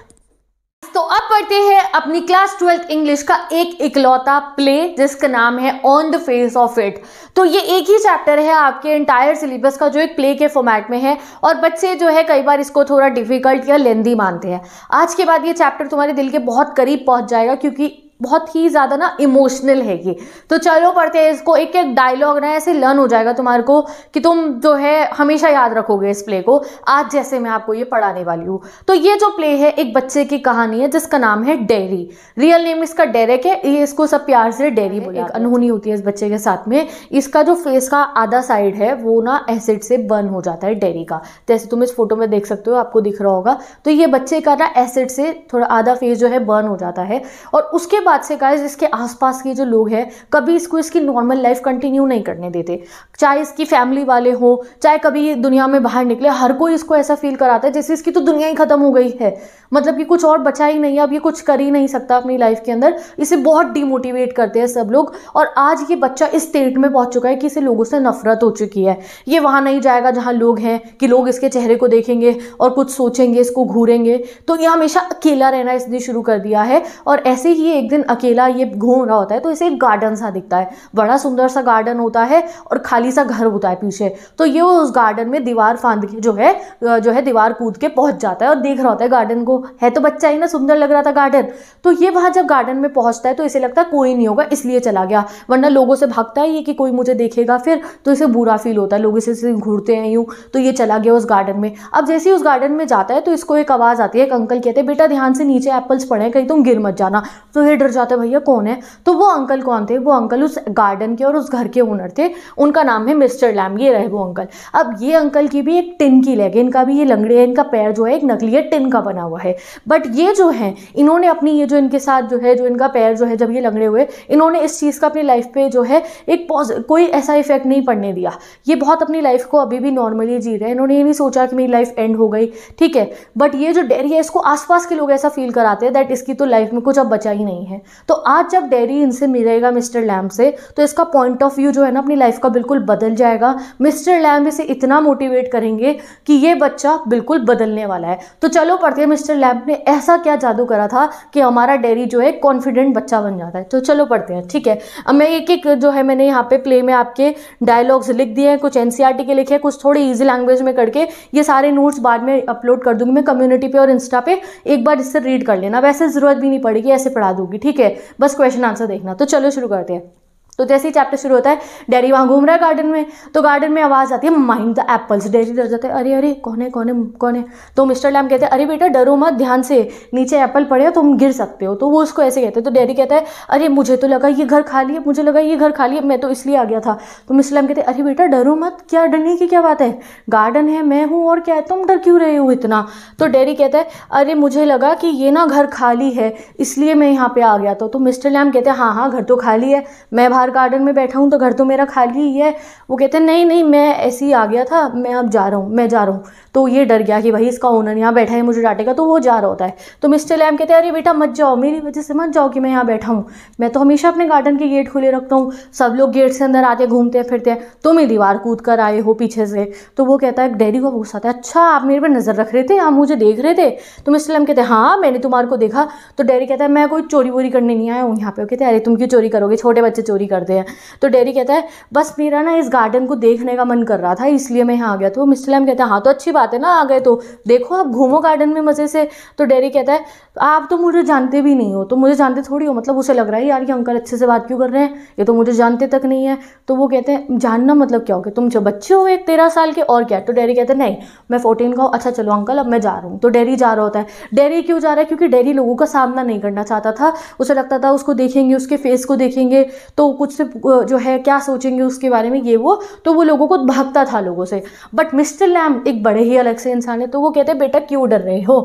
तो अब पढ़ते हैं अपनी क्लास ट्वेल्थ इंग्लिश का एक इकलौता प्ले जिसका नाम है on the face of it तो ये एक ही चैप्टर है आपके इंटायर सिलेबस का जो एक प्ले के फॉर्मेट में है और बच्चे जो है कई बार इसको थोड़ा डिफिकल्ट या लेंदी मानते हैं आज के बाद ये चैप्टर तुम्हारे दिल के बहुत करीब पहुंच जाएगा क्योंकि बहुत ही ज़्यादा ना इमोशनल है ये तो चलो पढ़ते हैं इसको एक एक डायलॉग ना ऐसे लर्न हो जाएगा तुम्हारे को कि तुम जो है हमेशा याद रखोगे इस प्ले को आज जैसे मैं आपको ये पढ़ाने वाली हूँ तो ये जो प्ले है एक बच्चे की कहानी है जिसका नाम है डेरी रियल नेम इसका डेरेक है ये इसको सब प्यार से डेरी बोले एक अनहोनी होती है इस बच्चे के साथ में इसका जो फेस का आधा साइड है वो ना एसिड से बर्न हो जाता है डेरी का जैसे तुम इस फोटो में देख सकते हो आपको दिख रहा होगा तो ये बच्चे का ना एसिड से थोड़ा आधा फेस जो है बर्न हो जाता है और उसके बाद बात से गाइज इसके आसपास के जो लोग हैं कभी इसको इसकी नॉर्मल लाइफ कंटिन्यू नहीं करने देते चाहे इसकी फैमिली वाले हों चाहे कभी ये दुनिया में बाहर निकले हर कोई इसको ऐसा फील कराता है जैसे इसकी तो दुनिया ही ख़त्म हो गई है मतलब कि कुछ और बचा ही नहीं है अब ये कुछ कर ही नहीं सकता अपनी लाइफ के अंदर इसे बहुत डिमोटिवेट करते हैं सब लोग और आज ये बच्चा इस स्टेट में पहुंच चुका है कि इसे लोगों से नफरत हो चुकी है ये वहां नहीं जाएगा जहां लोग हैं कि लोग इसके चेहरे को देखेंगे और कुछ सोचेंगे इसको घूरेंगे तो ये हमेशा अकेला रहना इसने शुरू कर दिया है और ऐसे ही एक दिन दिन अकेला ये घूम रहा होता है तो इसे एक गार्डन सा दिखता है बड़ा सुंदर सा गार्डन होता है और खाली सा घर होता है पीछे तो ये वो उस गार्डन में दीवार फांद के जो है जो है दीवार कूद के पहुंच जाता है और देख रहा होता है गार्डन को है तो बच्चा ही ना सुंदर लग रहा था गार्डन तो ये वहां जब गार्डन में पहुंचता है तो इसे लगता है कोई नहीं होगा इसलिए चला गया वरना लोगों से भागता है ये कि कोई मुझे देखेगा फिर तो इसे बुरा फील होता है लोग इसे घूरते हैं यूं तो ये चला गया उस गार्डन में अब जैसे ही उस गार्डन में जाता है तो इसको एक आवाज़ आती है एक अंकल कहते हैं बेटा ध्यान से नीचे एप्पल्स पड़े कहीं तुम गिर मत जाना तो ये डर है भैया कौन है तो वो अंकल कौन थे वो अंकल उस गार्डन के और उस घर के ओनर थे उनका नाम है मिस्टर लैम ये रहे वो अंकल अब ये अंकल की भी एक टिन की लेग है इनका भी ये लंगड़े है इनका पैर जो है एक नकली है टिन का बना हुआ है बट ये जो है इन्होंने अपनी ये जो इनके साथ जो है जो इनका पैर जो है जब ये लंगड़े हुए इन्होंने इस चीज़ का अपनी लाइफ पे जो है एक कोई ऐसा इफेक्ट नहीं पड़ने दिया ये बहुत अपनी लाइफ को अभी भी नॉर्मली जी रहे हैं इन्होंने ये नहीं सोचा कि मेरी लाइफ एंड हो गई ठीक है बट ये जो डेरी है इसको आसपास के लोग ऐसा फील कराते हैं दैट इसकी तो लाइफ में कुछ अब बचा ही नहीं है हैं तो आज जब डेरी इनसे मिलेगा मिस्टर लैम से तो इसका पॉइंट ऑफ व्यू जो है ना अपनी लाइफ का बिल्कुल बदल जाएगा मिस्टर लैम इसे इतना मोटिवेट करेंगे कि ये बच्चा बिल्कुल बदलने वाला है तो चलो पढ़ते हैं मिस्टर लैम ने ऐसा क्या जादू करा था कि हमारा डेरी जो है कॉन्फिडेंट बच्चा बन जाता है तो चलो पढ़ते हैं ठीक है अब मैं एक एक जो है मैंने यहाँ पे प्ले में आपके डायलॉग्स लिख दिए हैं कुछ एन e के लिखे हैं कुछ थोड़ी ईजी लैंग्वेज में करके ये सारे नोट्स बाद में अपलोड कर दूंगी मैं कम्युनिटी पे और इंस्टा पे एक बार इससे रीड कर लेना वैसे ज़रूरत भी नहीं पड़ेगी ऐसे पढ़ा दूंगी ठीक है बस क्वेश्चन आंसर देखना तो चलो शुरू करते हैं तो जैसे ही चैप्टर शुरू होता है डैडी वहाँ घूम रहा है गार्डन में तो गार्डन में आवाज़ आती है माइंड द एप्पल्स डैडी डर जाते हैं अरे अरे कौन है कौन है कौन है तो मिस्टर लैम कहते हैं अरे बेटा डरो मत ध्यान से नीचे एप्पल पड़े हो तुम गिर सकते हो तो वो उसको ऐसे कहते हैं तो डैडी कहता है अरे मुझे तो लगा ये घर खाली है मुझे लगा ये घर खाली है मैं तो इसलिए आ गया था तो मिस्टर लैम कहते हैं अरे बेटा डरो मत क्या डरने की क्या बात है गार्डन है मैं हूँ और क्या है तुम डर क्यों रहे हो इतना तो डैडी कहता है अरे मुझे लगा कि ये ना घर खाली है इसलिए मैं यहाँ पर आ गया था तो मिस्टर लैम कहते हैं हाँ हाँ घर तो खाली है मैं बाहर गार्डन में बैठा हूँ तो घर तो मेरा खाली ही है वो कहते हैं नहीं नहीं मैं ऐसे ही आ गया था मैं अब जा रहा हूँ मैं जा रहा हूँ तो ये डर गया कि भाई इसका ओनर यहाँ बैठा है मुझे डांटेगा तो वो जा रहा होता है तो मिस्टर लैम कहते हैं अरे बेटा मत जाओ मेरी वजह से मत जाओ कि मैं यहाँ बैठा हूँ मैं तो हमेशा अपने गार्डन के गेट खुले रखता हूँ सब लोग गेट से अंदर आते घूमते हैं फिरते हैं तुम ही दीवार कूद कर आए हो पीछे से तो वो कहता है डैडी को गुस्सा आता है अच्छा आप मेरे पर नज़र रख रहे थे आप मुझे देख रहे थे तो मिस्टर लैम कहते हैं हाँ मैंने तुम्हारे को देखा तो डैडी कहता है मैं कोई चोरी वोरी करने नहीं आया हूँ यहाँ पे कहते हैं अरे तुम क्यों चोरी करोगे छोटे बच्चे चोरी करते हैं तो डेरी कहता है बस मेरा ना इस गार्डन को देखने का मन कर रहा था इसलिए मैं यहाँ आ गया तो मिस्टर लैम कहता है हाँ तो अच्छी बात है ना आ गए तो देखो आप घूमो गार्डन में मज़े से तो डेरी कहता है आप तो मुझे जानते भी नहीं हो तो मुझे जानते थोड़ी हो मतलब उसे लग रहा है यार ये अंकल अच्छे से बात क्यों कर रहे हैं ये तो मुझे जानते तक नहीं है तो वो कहते हैं जानना मतलब क्या हो गया तुम जो बच्चे हो एक तेरह साल के और क्या तो डेरी कहते हैं नहीं मैं फोर्टीन का हूँ अच्छा चलो अंकल अब मैं जा रहा हूँ तो डेरी जा रहा होता है डेरी क्यों जा रहा है क्योंकि डेरी लोगों का सामना नहीं करना चाहता था उसे लगता था उसको देखेंगे उसके फेस को देखेंगे तो कुछ से जो है क्या सोचेंगे उसके बारे में ये वो तो वो लोगों को भागता था लोगों से बट मिस्टर लैम एक बड़े ही अलग से इंसान है तो वो कहते हैं बेटा क्यों डर रहे हो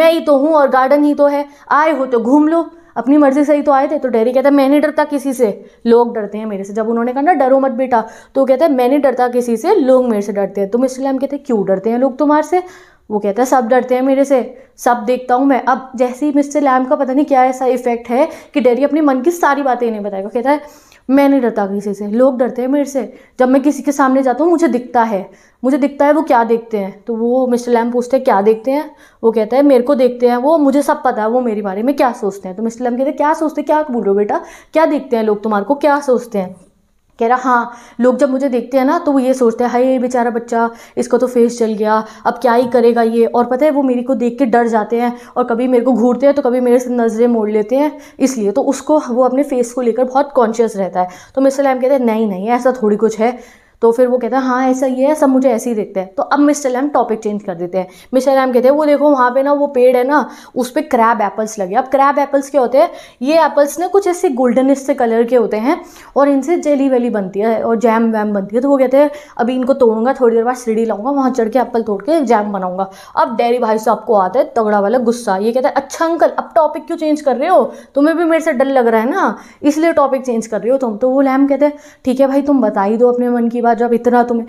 मैं ही तो हूँ और गार्डन ही तो है आए हो तो घूम लो अपनी मर्जी से ही तो आए थे तो डेरी कहता है मैं नहीं डरता किसी से लोग डरते हैं मेरे से जब उन्होंने कहा ना डरो मत बेटा तो कहता है मैं नहीं डरता किसी से लोग मेरे से डरते हैं तो मिस्टर लैम कहते हैं क्यों डरते हैं लोग तुम्हारे से वो कहता है सब डरते हैं मेरे से सब देखता हूँ मैं अब जैसे ही मिस्टर लैम का पता नहीं क्या ऐसा इफेक्ट है कि डेरी अपने मन की सारी बातें इन्हें बताएगा कहता है मैं नहीं डरता किसी से लोग डरते हैं मेरे से जब मैं किसी के सामने जाता हूँ मुझे दिखता है मुझे दिखता है वो क्या देखते हैं तो वो मिस्टर लैम पूछते हैं क्या देखते हैं वो कहता है मेरे को देखते हैं वो मुझे सब पता है वो मेरे बारे में क्या सोचते हैं तो मिस्टर लैम कहते हैं क्या सोचते हैं क्या बोल रहे हो बेटा क्या देखते हैं लोग तुम्हारे को क्या सोचते हैं कह रहा हाँ लोग जब मुझे देखते हैं ना तो वो ये सोचते हैं हाय बेचारा बच्चा इसको तो फेस चल गया अब क्या ही करेगा ये और पता है वो मेरे को देख के डर जाते हैं और कभी मेरे को घूरते हैं तो कभी मेरे से नज़रें मोड़ लेते हैं इसलिए तो उसको वो अपने फेस को लेकर बहुत कॉन्शियस रहता है तो मिसर लैम कहते हैं नहीं नहीं ऐसा थोड़ी कुछ है तो फिर वो कहता है हाँ ऐसा ये है सब मुझे ऐसे ही देखते हैं तो अब मिस्टर लैम टॉपिक चेंज कर देते हैं मिस्टर लैम कहते हैं वो देखो वहाँ पे ना वो पेड़ है ना उस पर क्रैब एप्पल्स लगे अब क्रैब एप्पल्स क्या होते हैं ये एप्पल्स ना कुछ ऐसे गोल्डनिश से कलर के होते हैं और इनसे जेली वेली बनती है और जैम वैम बनती है तो वो कहते हैं अभी इनको तोड़ूंगा थोड़ी देर बाद सीढ़ी लाऊंगा वहाँ चढ़ के एप्पल तोड़ के जैम बनाऊंगा अब डेरी भाई साहब को आता है तगड़ा वाला गुस्सा ये कहता है अच्छा अंकल अब टॉपिक क्यों चेंज कर रहे हो तुम्हें भी मेरे से डर लग रहा है ना इसलिए टॉपिक चेंज कर रहे हो तुम तो वो लैम कहते हैं ठीक है भाई तुम बता ही दो अपने मन की बात बार जब इतना तुम्हें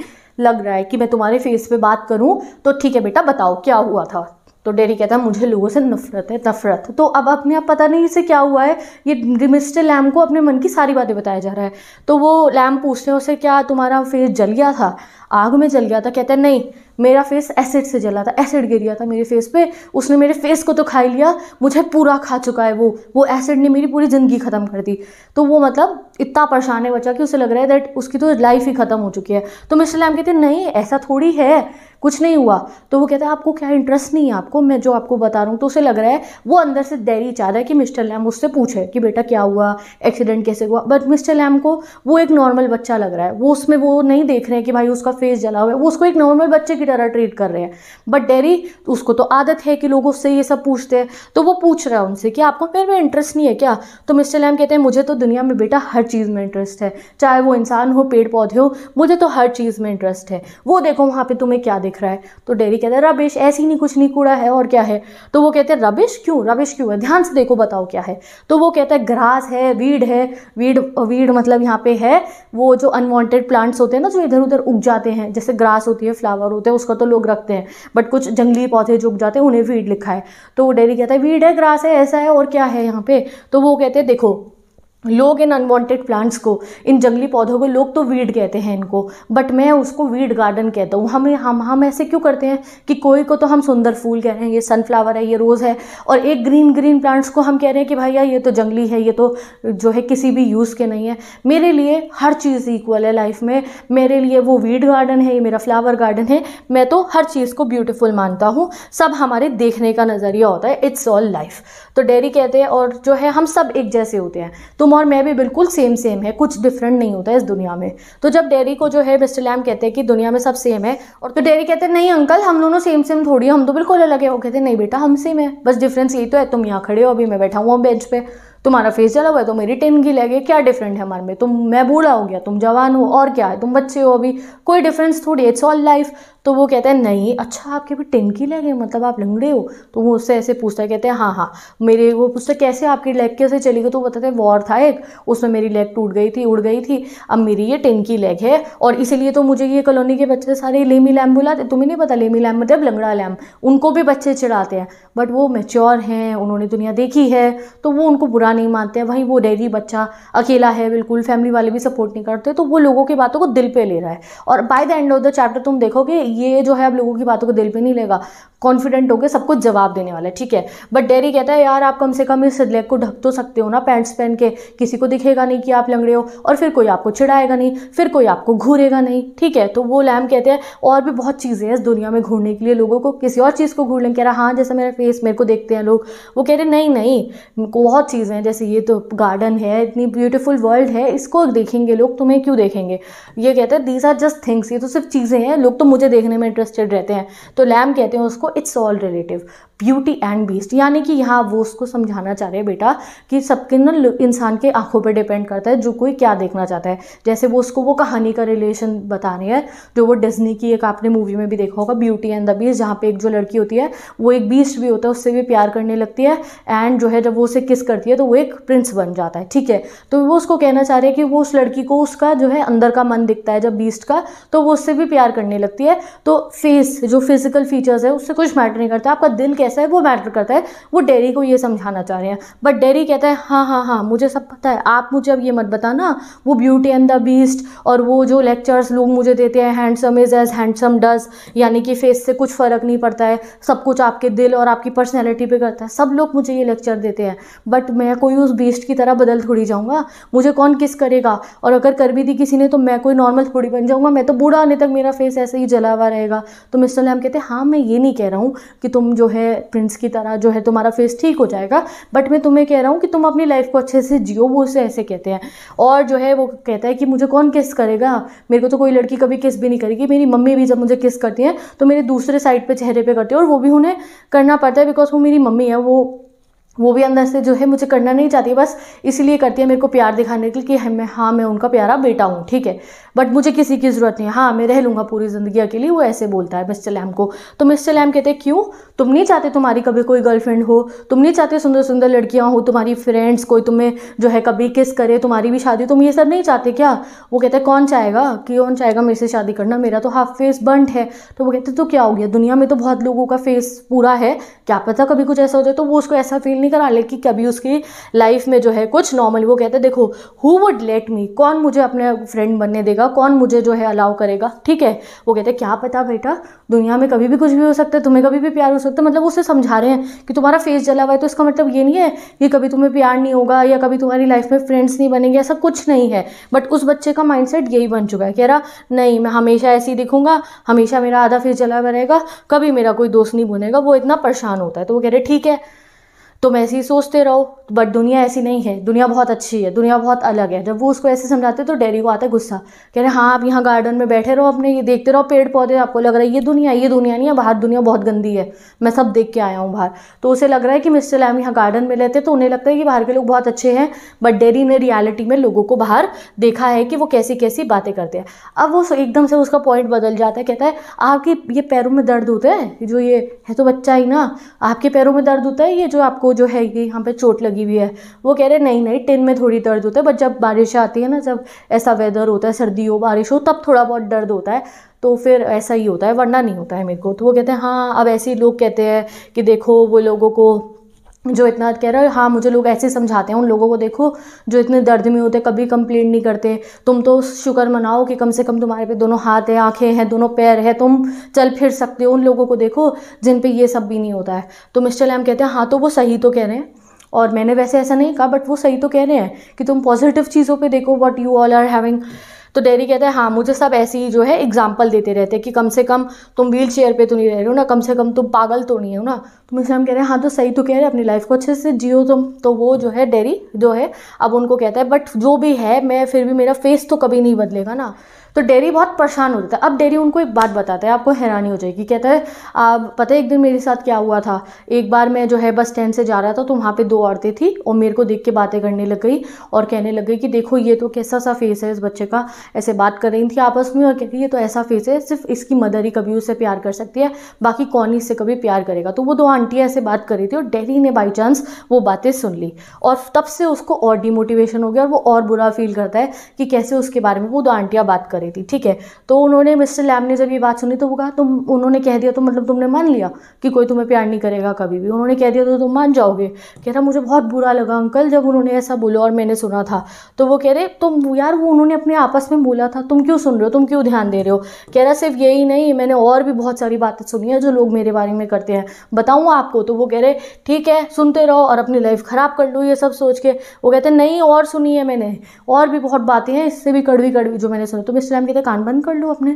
लग रहा है कि मैं तुम्हारे फेस पे बात करूं तो ठीक है बेटा बताओ क्या हुआ था तो डेरी कहता है मुझे लोगों से नफरत है नफरत तो अब अपने आप पता नहीं इसे क्या हुआ है ये मिस्टर लैम को अपने मन की सारी बातें बताया जा रहा है तो वो लैम पूछते हैं उसे क्या तुम्हारा फेस जल गया था आग में जल गया था कहते हैं नहीं मेरा फेस एसिड से जला था एसिड गिर गया था मेरे फेस पे उसने मेरे फेस को तो खा ही लिया मुझे पूरा खा चुका है वो वो एसिड ने मेरी पूरी ज़िंदगी ख़त्म कर दी तो वो मतलब इतना परेशान है बच्चा कि उसे लग रहा है दैट उसकी तो लाइफ ही ख़त्म हो चुकी है तो मिस्टर लैम कहते नहीं ऐसा थोड़ी है कुछ नहीं हुआ तो वो कहता है आपको क्या इंटरेस्ट नहीं है आपको मैं जो आपको बता रहा हूँ तो उसे लग रहा है वो अंदर से देरी चाह रहा है कि मिस्टर लैम उससे पूछे कि बेटा क्या हुआ एक्सीडेंट कैसे हुआ बट मिस्टर लैम को वो एक नॉर्मल बच्चा लग रहा है वो उसमें वो नहीं देख रहे हैं कि भाई उसका फेस जला हुआ है वो उसको एक नॉर्मल बच्चे की तरह ट्रीट कर रहे हैं बट डेरी उसको तो आदत है कि लोग उससे ये सब पूछते हैं तो वो पूछ रहा है उनसे कि आपको मेरे में इंटरेस्ट नहीं है क्या तो मिस्टर लैम कहते हैं मुझे तो दुनिया में बेटा हर चीज़ में इंटरेस्ट है चाहे वो इंसान हो पेड़ पौधे हो मुझे तो हर चीज़ में इंटरेस्ट है वो देखो वहाँ पर तुम्हें क्या दिख रहा है तो डेरी कहता है रबिश ऐसी नहीं कुछ नहीं कूड़ा है और क्या है तो वो कहते हैं रबिश क्यों रबिश क्यों है ध्यान से देखो बताओ क्या है तो वो कहता है ग्रास है वीड है वीड वीड मतलब यहाँ पे है वो जो अनवांटेड प्लांट्स होते हैं ना जो इधर उधर उग जाते हैं जैसे ग्रास होती है फ्लावर होते हैं उसका तो लोग रखते हैं बट कुछ जंगली पौधे जो उग जाते हैं उन्हें वीड लिखा है तो वो डेरी कहता है वीड है ग्रास है ऐसा है और क्या है यहाँ पे तो वो कहते हैं देखो लोग इन अनवांटेड प्लांट्स को इन जंगली पौधों को लोग तो वीड कहते हैं इनको बट मैं उसको वीड गार्डन कहता हूँ हमें हम हम ऐसे क्यों करते हैं कि कोई को तो हम सुंदर फूल कह रहे हैं ये सनफ्लावर है ये रोज़ है और एक ग्रीन ग्रीन प्लांट्स को हम कह रहे हैं कि भैया ये तो जंगली है ये तो जो है किसी भी यूज़ के नहीं है मेरे लिए हर चीज़ इक्वल है लाइफ में मेरे लिए वो वीड गार्डन है ये मेरा फ्लावर गार्डन है मैं तो हर चीज़ को ब्यूटिफुल मानता हूँ सब हमारे देखने का नज़रिया होता है इट्स ऑल लाइफ तो डेरी कहते हैं और जो है हम सब एक जैसे होते हैं तुम और मैं भी बिल्कुल सेम सेम है कुछ डिफरेंट नहीं होता है इस दुनिया में तो जब डेरी को जो है मिस्टर लैम कहते हैं कि दुनिया में सब सेम है और तो डेरी कहते हैं नहीं अंकल हम दोनों सेम सेम थोड़ी हम तो बिल्कुल अलग है वो कहते हैं नहीं बेटा हम सेम है बस डिफरेंस यही तो है तुम यहाँ खड़े हो अभी मैं बैठा हुआ हूँ बेंच पे तुम्हारा फेस जला हुआ है तो मेरी टेन की लगे क्या डिफरेंट है हमारे में तुम मैं बूढ़ा हो गया तुम जवान हो और क्या है तुम बच्चे हो अभी कोई डिफरेंस थोड़ी इट्स ऑल लाइफ तो वो कहता है नहीं अच्छा आपके भी टिनकी लेग है मतलब आप लंगड़े हो तो वो उससे ऐसे पूछता है कहते हैं हाँ हाँ मेरे वो पूछता कैसे आपकी लेग कैसे चली गई तो बताते हैं वॉर था एक उसमें मेरी लेग टूट गई थी उड़ गई थी अब मेरी ये टिनकी लेग है और इसीलिए तो मुझे ये कॉलोनी के बच्चे सारे लेमी लैम बुलाते तुम्हें नहीं पता लेमी लैम मतलब लंगड़ा लैम उनको भी बच्चे चिड़ाते हैं बट वो मेच्योर हैं उन्होंने दुनिया देखी है तो वो उनको बुरा नहीं मानते हैं वहीं वो डेरी बच्चा अकेला है बिल्कुल फैमिली वाले भी सपोर्ट नहीं करते तो वो लोगों की बातों को दिल पर ले रहा है और by the end of the chapter तुम देखोगे ये जो है अब लोगों की बातों को दिल पे नहीं लेगा कॉन्फिडेंट होकर सबको जवाब देने वाला है ठीक है बट डेरी कहता है यार आप कम से कम इस लेग को ढक तो सकते हो ना पैंट्स पहन के किसी को दिखेगा नहीं कि आप लंगड़े हो और फिर कोई आपको चिढ़ाएगा नहीं फिर कोई आपको घूरेगा नहीं ठीक है तो वो लैम कहते हैं और भी बहुत चीज़ें हैं इस दुनिया में घूरने के लिए लोगों को किसी और चीज़ को घूर लें कह रहा हाँ जैसे मेरा फेस मेरे को देखते हैं लोग वो कह रहे नहीं नहीं बहुत चीज़ें हैं जैसे ये तो गार्डन है इतनी ब्यूटीफुल वर्ल्ड है इसको देखेंगे लोग तुम्हें क्यों देखेंगे ये कहते हैं दीज आर जस्ट थिंग्स ये तो सिर्फ चीज़ें हैं लोग तो मुझे देखने में इंटरेस्टेड रहते हैं तो लैम कहते हैं उसको it's all relative beauty and beast यानी कि यहाँ वो उसको समझाना चाह रहे हैं बेटा कि सबके ना इंसान के आंखों पर डिपेंड करता है जो कोई क्या देखना चाहता है जैसे वो उसको वो कहानी का रिलेशन बता रहे हैं जो वो डिज्नी की एक आपने मूवी में भी देखा होगा ब्यूटी एंड द बीस्ट जहाँ पे एक जो लड़की होती है वो एक बीस्ट भी होता है उससे भी प्यार करने लगती है एंड जो है जब वो उसे किस करती है तो वो एक प्रिंस बन जाता है ठीक है तो वो उसको कहना चाह रहे हैं कि वो उस लड़की को उसका जो है अंदर का मन दिखता है जब बीस्ट का तो वो उससे भी प्यार करने लगती है तो फेस जो फिजिकल फीचर्स है उससे कुछ मैटर नहीं करता आपका दिल कैसे कैसा है वो मैटर करता है वो डेरी को ये समझाना चाह रहे हैं बट डेरी कहता है हाँ हाँ हाँ मुझे सब पता है आप मुझे अब ये मत बताना वो ब्यूटी एंड द बीस्ट और वो जो लेक्चर्स लोग मुझे देते हैं handsome is as handsome does यानी कि फेस से कुछ फ़र्क नहीं पड़ता है सब कुछ आपके दिल और आपकी पर्सनैलिटी पर करता है सब लोग मुझे ये लेक्चर देते हैं बट मैं कोई उस बीस्ट की तरह बदल थोड़ी जाऊँगा मुझे कौन किस करेगा और अगर कर भी दी किसी ने तो मैं कोई नॉर्मल थोड़ी बन जाऊँगा मैं तो बूढ़ा आने तक मेरा फेस ऐसे ही जला हुआ रहेगा तो मिस्टर लैम कहते हैं हाँ मैं ये नहीं कह रहा हूँ कि तुम जो है प्रिंस की तरह जो है तुम्हारा फेस ठीक हो जाएगा बट मैं तुम्हें कह रहा हूँ कि तुम अपनी लाइफ को अच्छे से जियो वो उसे ऐसे कहते हैं और जो है वो कहता है कि मुझे कौन किस करेगा मेरे को तो कोई लड़की कभी किस भी नहीं करेगी मेरी मम्मी भी जब मुझे किस करती हैं तो मेरे दूसरे साइड पर चेहरे पर करती है और वो भी उन्हें करना पड़ता है बिकॉज वो मेरी मम्मी है वो वो भी अंदर से जो है मुझे करना नहीं चाहती बस इसीलिए करती है मेरे को प्यार दिखाने के लिए कि मैं हाँ मैं उनका प्यारा बेटा हूँ ठीक है बट मुझे किसी की ज़रूरत नहीं हाँ मैं रह लूँगा पूरी ज़िंदगी अकेली वो ऐसे बोलता है मिस्टर लैम को तो मिस्टर लैम कहते हैं क्यों तुम नहीं चाहते तुम्हारी कभी कोई गर्लफ्रेंड हो तुम नहीं चाहते सुंदर सुंदर लड़कियाँ हो तुम्हारी फ्रेंड्स कोई तुम्हें जो है कभी किस करे तुम्हारी भी शादी तुम ये सब नहीं चाहते क्या वो कहते हैं कौन चाहेगा कि कौन चाहेगा मेरे से शादी करना मेरा तो हाफ फेस बंट है तो वो कहते तो क्या हो गया दुनिया में तो बहुत लोगों का फेस पूरा है क्या पता कभी कुछ ऐसा हो जाए तो वो उसको ऐसा फील नहीं करा ले कि कभी उसकी लाइफ में जो है कुछ नॉर्मल वो कहते देखो हु वुड लेट मी कौन मुझे अपने फ्रेंड बनने देगा कौन मुझे जो है अलाउ करेगा ठीक है वो कहते हैं क्या पता बेटा दुनिया में कभी भी कुछ भी हो सकता है तुम्हें कभी भी प्यार हो सकता है मतलब उसे समझा रहे हैं कि तुम्हारा फेस जला हुआ है तो इसका मतलब ये नहीं है कि कभी तुम्हें प्यार नहीं होगा या कभी तुम्हारी लाइफ में फ्रेंड्स नहीं बनेंगे ऐसा कुछ नहीं है बट उस बच्चे का माइंड यही बन चुका है कह रहा नहीं मैं हमेशा ऐसे ही दिखूंगा हमेशा मेरा आधा फेस जला हुआ रहेगा कभी मेरा कोई दोस्त नहीं बनेगा वो इतना परेशान होता है तो वो कह रहे ठीक है तुम ऐसे ही सोचते रहो बट दुनिया ऐसी नहीं है दुनिया बहुत अच्छी है दुनिया बहुत अलग है जब वो उसको ऐसे समझाते तो डैडी को आता है गुस्सा कह रहे हाँ आप यहाँ गार्डन में बैठे रहो अपने ये देखते रहो पेड़ पौधे आपको लग रहा है ये दुनिया ये दुनिया नहीं है बाहर दुनिया बहुत गंदी है मैं सब देख के आया हूँ बाहर तो उसे लग रहा है कि मिस्टर लैम यहाँ गार्डन में रहते तो उन्हें लगता है कि बाहर के लोग बहुत अच्छे हैं बट डेरी ने रियलिटी में लोगों को बाहर देखा है कि वो कैसी कैसी बातें करते हैं अब वो एकदम से उसका पॉइंट बदल जाता है कहता है आपके ये पैरों में दर्द होता है जो ये है तो बच्चा ही ना आपके पैरों में दर्द होता है ये जो आपको को जो है कि यहाँ पे चोट लगी हुई है वो कह रहे नहीं नहीं टिन में थोड़ी दर्द होता है बट जब बारिश आती है ना जब ऐसा वेदर होता है सर्दी हो बारिश हो तब थोड़ा बहुत दर्द होता है तो फिर ऐसा ही होता है वरना नहीं होता है मेरे को तो वो कहते हैं हाँ अब ऐसे ही लोग कहते हैं कि देखो वो लोगों को जो इतना कह रहा है हाँ मुझे लोग ऐसे समझाते हैं उन लोगों को देखो जो इतने दर्द में होते कभी कंप्लेंट नहीं करते तुम तो शुक्र मनाओ कि कम से कम तुम्हारे पे दोनों हाथ है आंखें हैं दोनों पैर है तुम चल फिर सकते हो उन लोगों को देखो जिन पे ये सब भी नहीं होता है तो मिस्टर लैम कहते हैं हाँ तो वो सही तो कह रहे हैं और मैंने वैसे ऐसा नहीं कहा बट वो सही तो कह रहे हैं कि तुम पॉजिटिव चीज़ों पर देखो what you all are having तो डैडी कहते हैं हाँ मुझे सब ऐसी ही जो है एग्जाम्पल देते रहते हैं कि कम से कम तुम व्हील चेयर पर तो नहीं रह रहे हो ना कम से कम तुम पागल तो नहीं हो ना तो मुझसे हम कह रहे हैं हाँ तो सही तो कह रहे हैं अपनी लाइफ को अच्छे से जियो तुम तो वो जो है डैडी जो है अब उनको कहता है बट जो भी है मैं फिर भी मेरा फेस तो कभी नहीं बदलेगा ना तो डेरी बहुत परेशान हो जाता है अब डेरी उनको एक बात बताता है आपको हैरानी हो जाएगी कहता है आप पता है एक दिन मेरे साथ क्या हुआ था एक बार मैं जो है बस स्टैंड से जा रहा था तो वहाँ पर दो औरतें थी और मेरे को देख के बातें करने लग गई और कहने लग गई कि देखो ये तो कैसा सा फेस है इस बच्चे का ऐसे बात कर रही थी आपस में और कहती ये तो ऐसा फेस है सिर्फ इसकी मदर ही कभी उससे प्यार कर सकती है बाकी कौन इससे कभी प्यार करेगा तो वो दो आंटियाँ ऐसे बात कर रही थी और डेरी ने बाई चांस वो बातें सुन ली और तब से उसको और डिमोटिवेशन हो गया और वो और बुरा फील करता है कि कैसे उसके बारे में वो दो आंटियाँ बात करें रही थी ठीक है तो उन्होंने मिस्टर लैम ने जब ये बात सुनी तो वो कहा तुम उन्होंने कह दिया तो मतलब तुमने मान लिया कि कोई तुम्हें प्यार नहीं करेगा कभी भी उन्होंने कह दिया तो तुम मान जाओगे कह रहा मुझे बहुत बुरा लगा अंकल जब उन्होंने ऐसा बोला और मैंने सुना था तो वो कह रहे तुम यार वो उन्होंने अपने आपस में बोला था तुम क्यों सुन रहे हो तुम क्यों ध्यान दे रहे हो कह रहा सिर्फ यही नहीं मैंने और भी बहुत सारी बातें सुनी है जो लोग मेरे बारे में करते हैं बताऊँ आपको तो वो कह रहे ठीक है सुनते रहो और अपनी लाइफ ख़राब कर लो ये सब सोच के वो कहते नहीं और सुनी है मैंने और भी बहुत बातें हैं इससे भी कड़वी कड़वी जो मैंने सुनी तो मिस्टर के तो कान बंद कर लो अपने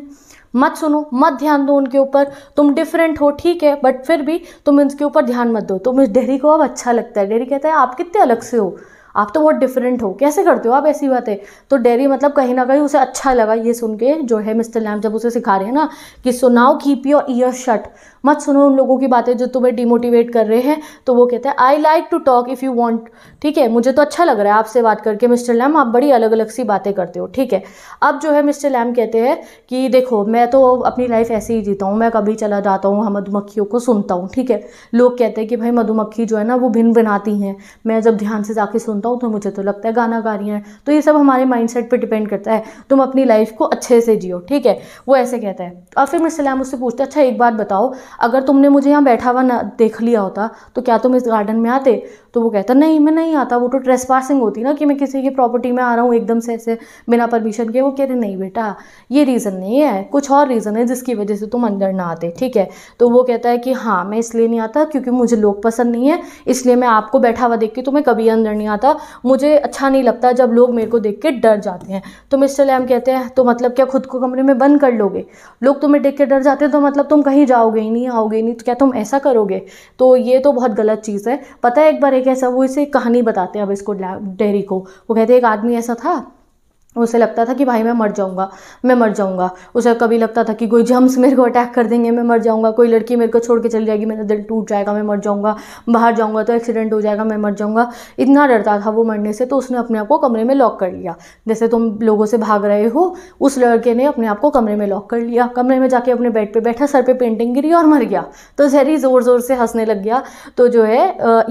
मत सुनो मत ध्यान दो उनके ऊपर तुम डिफरेंट हो ठीक है बट फिर भी तुम इनके ऊपर ध्यान मत दो तो मुझे डेरी को अब अच्छा लगता है डेरी कहता है आप कितने अलग से हो आप तो बहुत डिफरेंट हो कैसे करते हो आप ऐसी बातें तो डेरी मतलब कहीं ना कहीं उसे अच्छा लगा ये सुन के जो है मिस्टर लैम जब उसे सिखा रहे हैं ना कि so now keep your ear shut मत सुनो उन लोगों की बातें जो तुम्हें डिमोटिवेट कर रहे हैं तो वो कहते हैं I like to talk if you want ठीक है मुझे तो अच्छा लग रहा है आपसे बात करके मिस्टर लैम आप बड़ी अलग अलग सी बातें करते हो ठीक है अब जो है मिस्टर लैम कहते हैं कि देखो मैं तो अपनी लाइफ ऐसे ही जीता हूँ मैं कभी चला जाता हूँ मधुमक्खियों को सुनता हूँ ठीक है लोग कहते हैं कि भाई मधुमक्खी जो है ना वो भिन भिनाती हैं मैं जब ध्यान से जाके सुनता सुनता हूँ तो मुझे तो लगता है गाना गा रही हैं तो ये सब हमारे माइंडसेट पे डिपेंड करता है तुम अपनी लाइफ को अच्छे से जियो ठीक है वो ऐसे कहता है और फिर सलाम उससे पूछता अच्छा एक बात बताओ अगर तुमने मुझे यहाँ बैठा हुआ ना देख लिया होता तो क्या तुम इस गार्डन में आते तो वो कहता नहीं मैं नहीं आता वो तो ट्रेस पासिंग होती ना कि मैं किसी की प्रॉपर्टी में आ रहा हूँ एकदम से ऐसे बिना परमिशन के वो कह रहे नहीं बेटा ये रीज़न नहीं है कुछ और रीज़न है जिसकी वजह से तुम अंदर ना आते ठीक है तो वो कहता है कि हाँ मैं इसलिए नहीं आता क्योंकि मुझे लोग पसंद नहीं है इसलिए मैं आपको बैठा हुआ देख के तो मैं कभी अंदर नहीं आता मुझे अच्छा नहीं लगता जब लोग मेरे को देख के डर जाते हैं तो मिस्टर लैम कहते हैं तो मतलब क्या खुद को कमरे में बंद कर लोगे लोग तुम्हें देख के डर जाते हैं तो मतलब तुम कहीं जाओगे ही नहीं आओगे नहीं तो क्या तुम ऐसा करोगे तो ये तो बहुत गलत चीज़ है पता है एक बार एक कैसा वो इसे कहानी बताते हैं अब इसको डेरी को वो कहते हैं एक आदमी ऐसा था उसे लगता था कि भाई मैं मर जाऊंगा मैं मर जाऊंगा उसे कभी लगता था कि कोई जम्स मेरे को अटैक कर देंगे मैं मर जाऊंगा कोई लड़की मेरे को छोड़ के चली जाएगी मेरा दिल टूट जाएगा मैं मर जाऊंगा बाहर जाऊंगा तो एक्सीडेंट हो जाएगा मैं मर जाऊंगा इतना डरता था वो मरने से तो उसने अपने आप को कमरे में लॉक कर लिया जैसे तुम लोगों से भाग रहे हो उस लड़के ने अपने आप को कमरे में लॉक कर लिया कमरे में जाके अपने बेड पर बैठा सर पर पेंटिंग गिरी और मर गया तो जहरी ज़ोर ज़ोर से हंसने लग गया तो जो है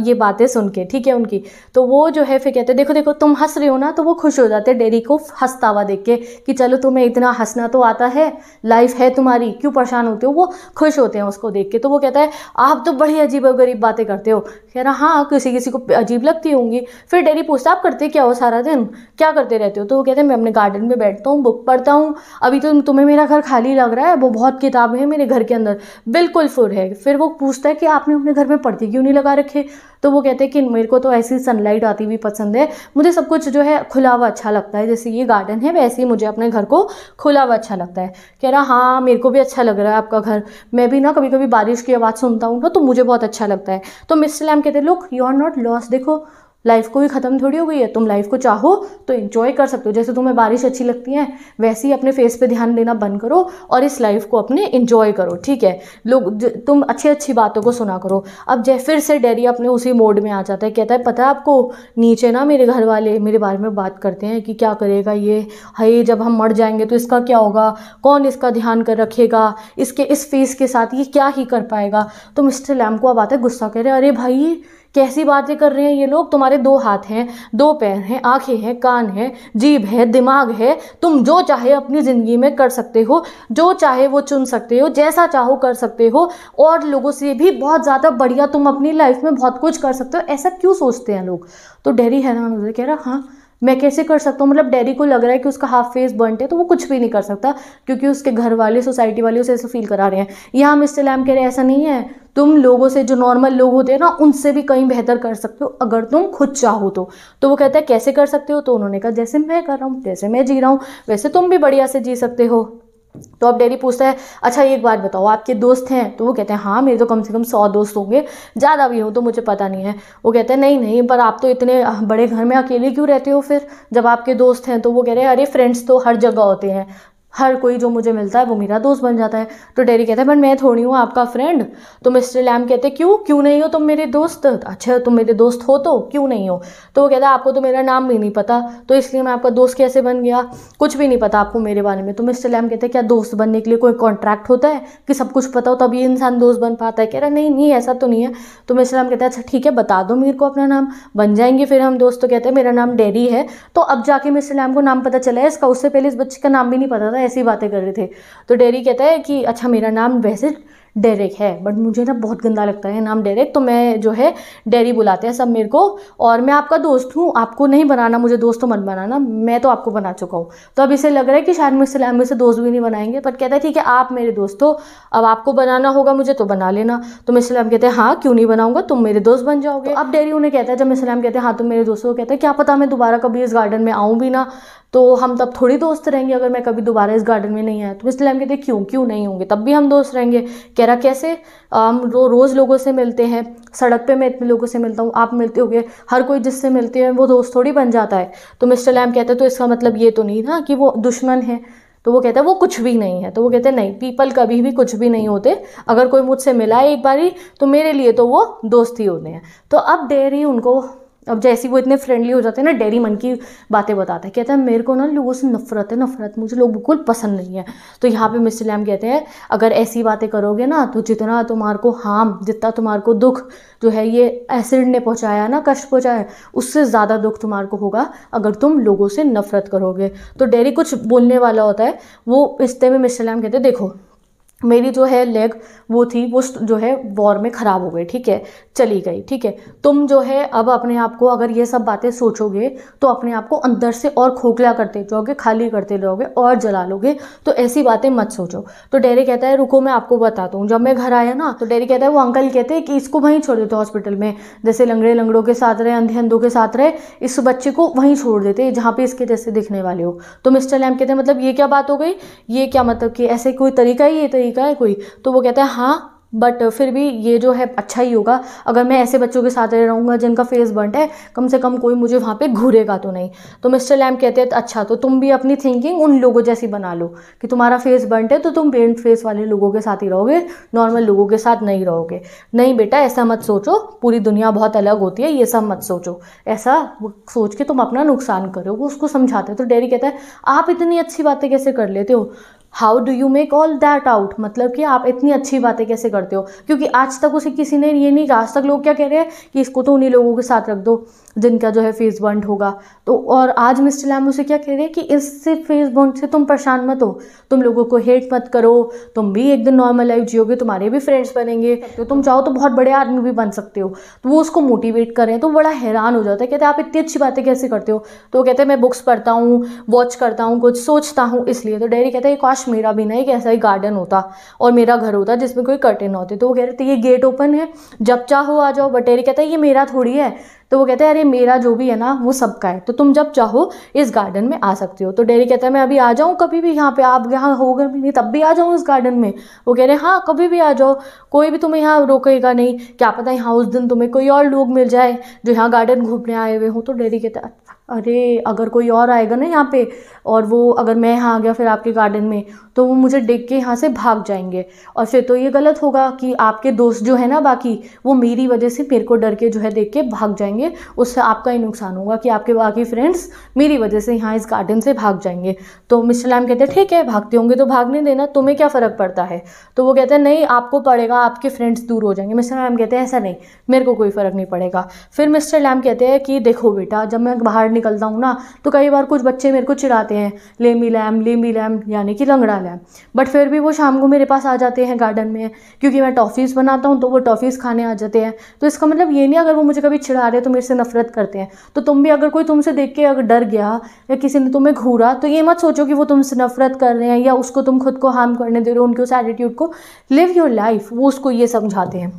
ये बातें सुन के ठीक है उनकी तो वो जो है फिर कहते देखो देखो तुम हंस रहे हो ना तो वो खुश हो जाते डेरी को हंसता हुआ देख के कि चलो तुम्हें इतना हंसना तो आता है लाइफ है तुम्हारी क्यों परेशान होते हो वो खुश होते हैं उसको देख के तो वो कहता है आप तो बड़ी अजीब गरीब बातें करते हो कह रहा हाँ किसी किसी को अजीब लगती होंगी फिर डेली पूछता आप करते क्या हो सारा दिन क्या करते रहते हो तो वो कहते हैं मैं अपने गार्डन में बैठता हूँ बुक पढ़ता हूँ अभी तो तुम्हें मेरा घर खाली लग रहा है वो बहुत किताबें हैं मेरे घर के अंदर बिल्कुल फुर है फिर वो पूछता है कि आपने अपने घर में पढ़ती क्यों नहीं लगा रखे तो वो कहते हैं कि मेरे को तो ऐसी सनलाइट आती हुई पसंद है मुझे सब कुछ जो है खुला हुआ अच्छा लगता है जैसे ये ये गार्डन है वैसे ही मुझे अपने घर को खुला हुआ अच्छा लगता है कह रहा हाँ मेरे को भी अच्छा लग रहा है आपका घर मैं भी ना कभी कभी बारिश की आवाज़ सुनता हूँ ना तो मुझे बहुत अच्छा लगता है तो मिस्टर लैम कहते look you are not loss देखो लाइफ को भी ख़त्म थोड़ी हो गई है तुम लाइफ को चाहो तो इन्जॉय कर सकते हो जैसे तुम्हें बारिश अच्छी लगती है वैसे ही अपने फेस पे ध्यान देना बंद करो और इस लाइफ को अपने इन्जॉय करो ठीक है लोग तुम अच्छी अच्छी बातों को सुना करो अब जय फिर से डेरी अपने उसी मोड में आ जाता है कहता है पता है आपको नीचे ना मेरे घर वाले मेरे बारे में बात करते हैं कि क्या करेगा ये हाय जब हम मर जाएंगे तो इसका क्या होगा कौन इसका ध्यान कर रखेगा इसके इस फेस के साथ ये क्या ही कर पाएगा तो मिस्टर लैम को अब आता है गुस्सा कह रहे अरे भाई कैसी बातें कर रहे हैं ये लोग तुम्हारे दो हाथ हैं दो पैर हैं आंखें हैं कान हैं जीभ है दिमाग है तुम जो चाहे अपनी ज़िंदगी में कर सकते हो जो चाहे वो चुन सकते हो जैसा चाहो कर सकते हो और लोगों से भी बहुत ज़्यादा बढ़िया तुम अपनी लाइफ में बहुत कुछ कर सकते हो ऐसा क्यों सोचते हैं लोग तो डेरी हैरान कह रहा हाँ मैं कैसे कर सकता हूँ मतलब डैडी को लग रहा है कि उसका हाफ फेस बंट है तो वो कुछ भी नहीं कर सकता क्योंकि उसके घर वाले सोसाइटी वाले उसे ऐसे फील करा रहे हैं यहाँ मिस्टर लैम कह रहे हैं ऐसा नहीं है तुम लोगों से जो नॉर्मल लोग होते हैं ना उनसे भी कहीं बेहतर कर सकते हो अगर तुम खुद चाहो तो तो वो कहता है कैसे कर सकते हो तो उन्होंने कहा जैसे मैं कर रहा हूँ जैसे मैं जी रहा हूँ वैसे तुम भी बढ़िया से जी सकते हो तो अब डैडी पूछता है अच्छा एक बात बताओ आपके दोस्त हैं तो वो कहते हैं हाँ मेरे तो कम से कम सौ दोस्त होंगे ज़्यादा भी हो तो मुझे पता नहीं है वो कहते हैं नहीं नहीं पर आप तो इतने बड़े घर में अकेले क्यों रहते हो फिर जब आपके दोस्त हैं तो वो कह रहे हैं अरे फ्रेंड्स तो हर जगह होते हैं हर कोई जो मुझे मिलता है वो मेरा दोस्त बन जाता है तो डेरी कहता है बट मैं थोड़ी हूँ आपका फ्रेंड तो मिस्टर लैम कहते क्यों क्यों नहीं हो तुम मेरे दोस्त अच्छा तुम मेरे दोस्त हो तो क्यों नहीं हो तो वो कहता है आपको तो मेरा नाम भी नहीं पता तो इसलिए मैं आपका दोस्त कैसे बन गया कुछ भी नहीं पता आपको मेरे बारे में तो मिस्टर लैम कहते हैं क्या दोस्त बनने के लिए कोई कॉन्ट्रैक्ट होता है कि सब कुछ पता हो तब ये इंसान दोस्त बन पाता है कह रहा नहीं नहीं ऐसा तो नहीं है तो मिस्टर लैम कहते हैं अच्छा ठीक है बता दो मेरे को अपना नाम बन जाएंगे फिर हम दोस्त तो कहते हैं मेरा नाम डेरी है तो अब जाके मिस्टर लैम को नाम पता चला है इसका उससे पहले इस बच्चे का नाम भी नहीं पता था ऐसी बातें कर रहे थे तो डेरी कहता है कि अच्छा मेरा नाम वैसे डेरेक है बट मुझे ना बहुत गंदा लगता है नाम डेरेक तो मैं जो है डेरी बुलाते हैं सब मेरे को और मैं आपका दोस्त हूँ आपको नहीं बनाना मुझे दोस्त तो मत बनाना मैं तो आपको बना चुका हूँ तो अब इसे लग रहा है कि शायद मुझसे मुझसे दोस्त भी नहीं बनाएंगे बट कहता है ठीक है आप मेरे दोस्त हो अब आपको बनाना होगा मुझे तो बना लेना तो मिसलम कहते हैं हाँ क्यों नहीं बनाऊंगा तुम मेरे दोस्त बन जाओगे तो अब डेरी उन्हें कहता है जब मैं सलाम कहते हैं हाँ तुम मेरे दोस्तों को कहते हैं क्या पता मैं दोबारा कभी इस गार्डन में आऊँ भी ना तो हम तब थोड़ी दोस्त रहेंगे अगर मैं कभी दोबारा इस गार्डन में नहीं आया तो इसलिए हम कहते क्यों क्यों नहीं होंगे तब भी हम दोस्त रहेंगे कह रहा कैसे हम रो रोज़ लोगों से मिलते हैं सड़क पे मैं इतने लोगों से मिलता हूँ आप मिलते हो हर कोई जिससे मिलते हैं वो दोस्त थोड़ी बन जाता है तो मिस्टर लैम कहते हैं तो इसका मतलब ये तो नहीं था कि वो दुश्मन है तो वो कहता है वो कुछ भी नहीं है तो वो कहते हैं नहीं पीपल कभी भी कुछ भी नहीं होते अगर कोई मुझसे मिला है एक बारी तो मेरे लिए तो वो दोस्त ही होते हैं तो अब डेयरी उनको अब जैसे वो इतने फ्रेंडली हो जाते हैं ना डेरी मन की बातें बताते हैं कहता है मेरे को ना लोगों से नफरत है नफरत मुझे लोग बिल्कुल पसंद नहीं है तो यहाँ पे मिस्टर लैम कहते हैं अगर ऐसी बातें करोगे ना तो जितना तुम्हार को हार्म जितना तुम्हार को दुख जो है ये एसिड ने पहुँचाया ना कष्ट पहुँचाया उससे ज़्यादा दुख तुम्हार को होगा अगर तुम लोगों से नफरत करोगे तो डेरी कुछ बोलने वाला होता है वो रिश्ते में मिस्टर लैम कहते हैं देखो मेरी जो है लेग वो थी वो जो है वॉर में ख़राब हो गई ठीक है चली गई ठीक है तुम जो है अब अपने आप को अगर ये सब बातें सोचोगे तो अपने आप को अंदर से और खोखला करते जाओगे खाली करते रहोगे और जला लोगे तो ऐसी बातें मत सोचो तो डेरी कहता है रुको मैं आपको बताता हूँ जब मैं घर आया ना तो डेरी कहता है वो अंकल कहते हैं कि इसको वहीं छोड़ देते हॉस्पिटल में जैसे लंगड़े लंगड़ों के साथ रहे अंधे अंधों के साथ रहे इस बच्चे को वहीं छोड़ देते जहाँ पर इसके जैसे दिखने वाले हो तो मिस्टर लैम कहते हैं मतलब ये क्या बात हो गई ये क्या मतलब कि ऐसे कोई तरीका ही ये तरीका तरीका है कोई तो वो कहता है हाँ बट फिर भी ये जो है अच्छा ही होगा अगर मैं ऐसे बच्चों के साथ रहूँगा जिनका फेस बंट है कम से कम कोई मुझे वहाँ पे घूरेगा तो नहीं तो मिस्टर लैम कहते हैं अच्छा तो तुम भी अपनी थिंकिंग उन लोगों जैसी बना लो कि तुम्हारा फेस बंट है तो तुम पेंट फेस वाले लोगों के साथ ही रहोगे नॉर्मल लोगों के साथ नहीं रहोगे नहीं बेटा ऐसा मत सोचो पूरी दुनिया बहुत अलग होती है ये सब मत सोचो ऐसा सोच के तुम अपना नुकसान करोगे उसको समझाते हो तो डेरी कहता है आप इतनी अच्छी बातें कैसे कर लेते हो how do you make all that out मतलब कि आप इतनी अच्छी बातें कैसे करते हो क्योंकि आज तक उसे किसी ने ये नहीं कहा आज तक लोग क्या कह रहे हैं कि इसको तो उन्हीं लोगों के साथ रख दो जिनका जो है फेस बंट होगा तो और आज मिस्टर लैम उसे क्या कह रहे हैं कि इससे फेस बंट से तुम परेशान मत हो तुम लोगों को हेट मत करो तुम भी एक दिन नॉर्मल लाइफ जियोगे तुम्हारे भी फ्रेंड्स बनेंगे तो तुम चाहो तो बहुत बड़े आदमी भी बन सकते हो तो वो उसको मोटिवेट करें तो बड़ा हैरान हो जाता है कहते आप इतनी अच्छी बातें कैसे करते हो तो कहते हैं मैं बुक्स पढ़ता हूँ वॉच करता हूँ कुछ सोचता हूँ इसलिए तो डेरी कहते हैं काश काश मेरा भी ना एक ऐसा ही गार्डन होता और मेरा घर होता जिसमें कोई ना होते तो वो कह रहे थे ये गेट ओपन है जब चाहो आ जाओ बटेरी कहता है ये मेरा थोड़ी है तो वो कहते हैं अरे मेरा जो भी है ना वो सबका है तो तुम जब चाहो इस गार्डन में आ सकते हो तो डेरी कहता है मैं अभी आ जाऊँ कभी भी यहाँ पे आप यहाँ हो भी नहीं तब भी आ जाऊँ इस गार्डन में वो कह रहे हैं हाँ कभी भी आ जाओ कोई भी तुम्हें यहाँ रोकेगा नहीं क्या पता यहाँ उस दिन तुम्हें कोई और लोग मिल जाए जो यहाँ गार्डन घूमने आए हुए हों तो डेरी कहता है अरे अगर कोई और आएगा ना यहाँ पे और वो अगर मैं यहाँ आ गया फिर आपके गार्डन में तो वो मुझे देख के यहाँ से भाग जाएंगे और फिर तो ये गलत होगा कि आपके दोस्त जो है ना बाकी वो मेरी वजह से मेरे को डर के जो है देख के भाग जाएंगे उससे आपका ही नुकसान होगा कि आपके बाकी फ्रेंड्स मेरी वजह से यहाँ इस गार्डन से भाग जाएंगे तो मिस्टर लैम कहते हैं ठीक है भागते होंगे तो भागने देना तुम्हें क्या फ़र्क पड़ता है तो वो कहते हैं नहीं आपको पड़ेगा आपके फ्रेंड्स दूर हो जाएंगे मिस्टर लैम कहते हैं ऐसा नहीं मेरे को कोई फ़र्क नहीं पड़ेगा फिर मिस्टर लैम कहते हैं कि देखो बेटा जब मैं बाहर निकलता हूँ ना तो कई बार कुछ बच्चे मेरे को चिढ़ाते हैं लेमी लैम लेमी लैम यानी कि लंगड़ा वाला है बट फिर भी वो शाम को मेरे पास आ जाते हैं गार्डन में क्योंकि मैं टॉफ़ीज़ बनाता हूँ तो वो टॉफ़ीज़ खाने आ जाते हैं तो इसका मतलब ये नहीं अगर वो मुझे कभी छिड़ा रहे तो मेरे से नफरत करते हैं तो तुम भी अगर कोई तुमसे देख के अगर डर गया या किसी ने तुम्हें घूरा तो ये मत सोचो कि वो तुमसे नफरत कर रहे हैं या उसको तुम खुद को हार्म करने दे रहे हो उनके उस एटीट्यूड को लिव योर लाइफ वो उसको ये समझाते हैं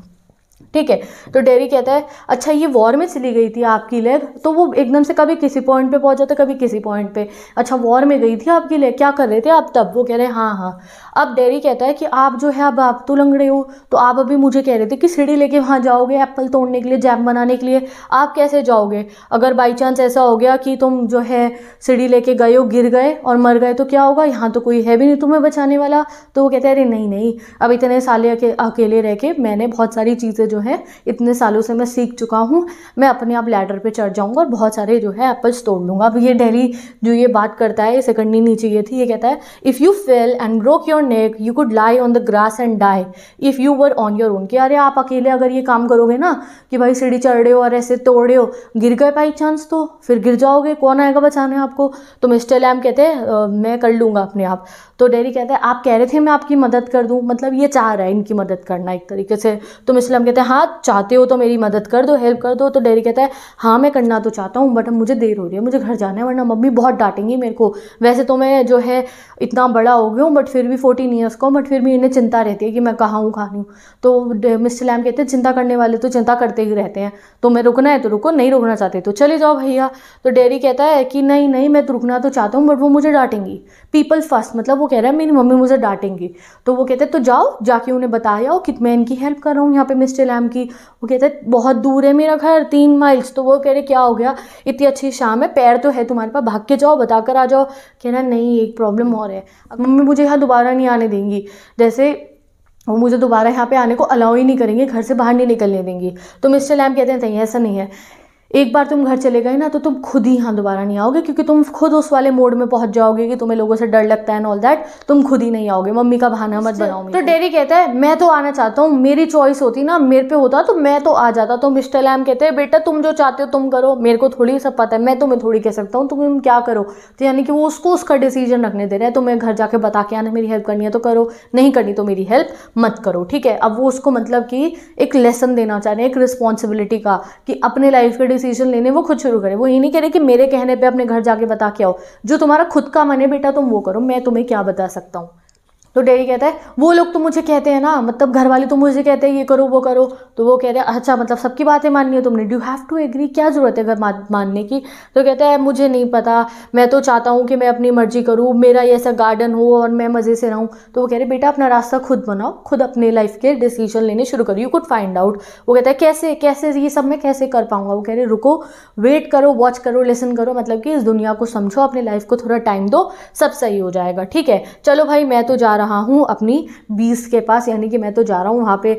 ठीक है तो डेरी कहता है अच्छा ये वॉर में चली गई थी आपकी लेग तो वो एकदम से कभी किसी पॉइंट पे पहुंच जाता तो कभी किसी पॉइंट पे अच्छा वॉर में गई थी आपकी लेग क्या कर रहे थे आप तब वो कह रहे हैं हाँ हाँ अब डेरी कहता है कि आप जो है अब आप तो लंग रहे हो तो आप अभी मुझे कह रहे थे कि सीढ़ी लेके वहाँ जाओगे एप्पल तोड़ने के लिए जैम बनाने के लिए आप कैसे जाओगे अगर बाई चांस ऐसा हो गया कि तुम जो है सीढ़ी लेके गए हो गिर गए और मर गए तो क्या होगा यहाँ तो कोई है भी नहीं तुम्हें बचाने वाला तो वो कहते हैं अरे नहीं नहीं अब इतने साले अके, अकेले रह के मैंने बहुत सारी चीज़ें जो हैं इतने सालों से मैं सीख चुका हूँ मैं अपने आप लैडर पर चढ़ जाऊँगा और बहुत सारे जो है एप्पल्स तोड़ लूँगा अब ये डेरी जो ये बात करता है ये सेकंड नीचे ये थी ये कहता है if you fell and broke your neck you could lie on the grass and die if you were on your own कि अरे आप अकेले अगर ये काम करोगे ना कि भाई सीढ़ी चढ़ रहे हो और ऐसे तोड़े हो गिर गए बाई चांस तो फिर गिर जाओगे कौन आएगा बचाने आपको तो मिस्टर लैम कहते हैं मैं कर लूंगा अपने आप तो डेरी कहते हैं आप कह रहे थे मैं आपकी मदद कर दूँ मतलब ये चाह रहा है इनकी मदद करना एक तरीके से तो मिसलम कहते हैं हाँ चाहते हो तो मेरी मदद कर दो हेल्प कर दो तो डेरी कहता है हाँ मैं करना तो चाहता हूँ बट मुझे देर हो रही है मुझे घर जाना है वरना मम्मी बहुत डांटेंगी मेरे को वैसे तो मैं जो है इतना बड़ा हो गया हूँ बट फिर भी फोर्टीन ईयर्स का बट फिर भी इन्हें चिंता रहती है कि मैं कहाँ हूँ कहाँ नहीं हूँ तो मिस्टर लैम कहते हैं चिंता करने वाले तो चिंता करते ही रहते हैं तो मैं रुकना है तो रुको नहीं रुकना चाहते तो चले जाओ भैया तो डेरी कहता है कि नहीं नहीं मैं तो रुकना तो चाहता हूँ बट वो मुझे डांटेंगी पीपल फर्स्ट मतलब वो कह रहा है मेरी मम्मी मुझे डांटेंगी तो वो कहते हैं तो जाओ जाके उन्हें बताया जाओ कि मैं इनकी हेल्प कर रहा हूँ यहाँ पे मिस्टर लैम की वो कहते हैं बहुत दूर है मेरा घर तीन माइल्स तो वो कह रहे क्या हो गया इतनी अच्छी शाम है पैर तो है तुम्हारे पास भाग के जाओ बताकर आ जाओ कह रहा नहीं एक प्रॉब्लम और है अब मम्मी मुझे यहाँ दोबारा नहीं आने देंगी जैसे वो मुझे दोबारा यहाँ पे आने को अलाउ ही नहीं करेंगे घर से बाहर नहीं निकलने देंगी तो मिस्टर लैम कहते हैं नहीं ऐसा नहीं है एक बार तुम घर चले गए ना तो तुम खुद ही यहाँ दोबारा नहीं आओगे क्योंकि तुम खुद उस वाले मोड में पहुंच जाओगे कि तुम्हें लोगों से डर लगता है एंड ऑल दैट तुम खुद ही नहीं आओगे मम्मी का बहाना मत बनाओ तो डेरी कहता है मैं तो आना चाहता हूँ मेरी चॉइस होती ना मेरे पे होता तो मैं तो आ जाता तो मिस्टर लैम कहते हैं बेटा तुम जो चाहते हो तुम करो मेरे को थोड़ी सब पता है मैं तुम्हें थोड़ी कह सकता हूँ तुम क्या करो तो यानी कि वो उसको उसका डिसीजन रखने दे रहे हैं तुम्हें तो घर जाके बता के आना मेरी हेल्प करनी है तो करो नहीं करनी तो मेरी हेल्प मत करो ठीक है अब वो उसको मतलब कि एक लेसन देना चाह रहे हैं एक रिस्पॉन्सिबिलिटी का कि अपने लाइफ के डिसीजन लेने वो खुद शुरू करें वो ये नहीं कह रहे कि मेरे कहने पे अपने घर जाके बता के आओ जो तुम्हारा खुद का मन है बेटा तुम वो करो मैं तुम्हें क्या बता सकता हूँ तो डैडी कहता है वो लोग तो मुझे कहते हैं ना मतलब घर वाले तो मुझे कहते हैं ये करो वो करो तो वो कहते हैं अच्छा मतलब सबकी बातें माननी है तुमने डू हैव टू एग्री क्या ज़रूरत है घर मानने की तो कहता है मुझे नहीं पता मैं तो चाहता हूँ कि मैं अपनी मर्जी करूँ मेरा ये ऐसा गार्डन हो और मैं मज़े से रहूँ तो वो कह रहे बेटा अपना रास्ता खुद बनाओ खुद अपने लाइफ के डिसीजन लेने शुरू करो यू कुड फाइंड आउट वो कहता है कैसे कैसे ये सब मैं कैसे कर पाऊँगा वो कह रहे रुको वेट करो वॉच करो लिसन करो मतलब कि इस दुनिया को समझो अपने लाइफ को थोड़ा टाइम दो सब सही हो जाएगा ठीक है चलो भाई मैं तो जा रहा रहा हूँ अपनी बीस के पास यानी कि मैं तो जा रहा हूँ वहाँ पे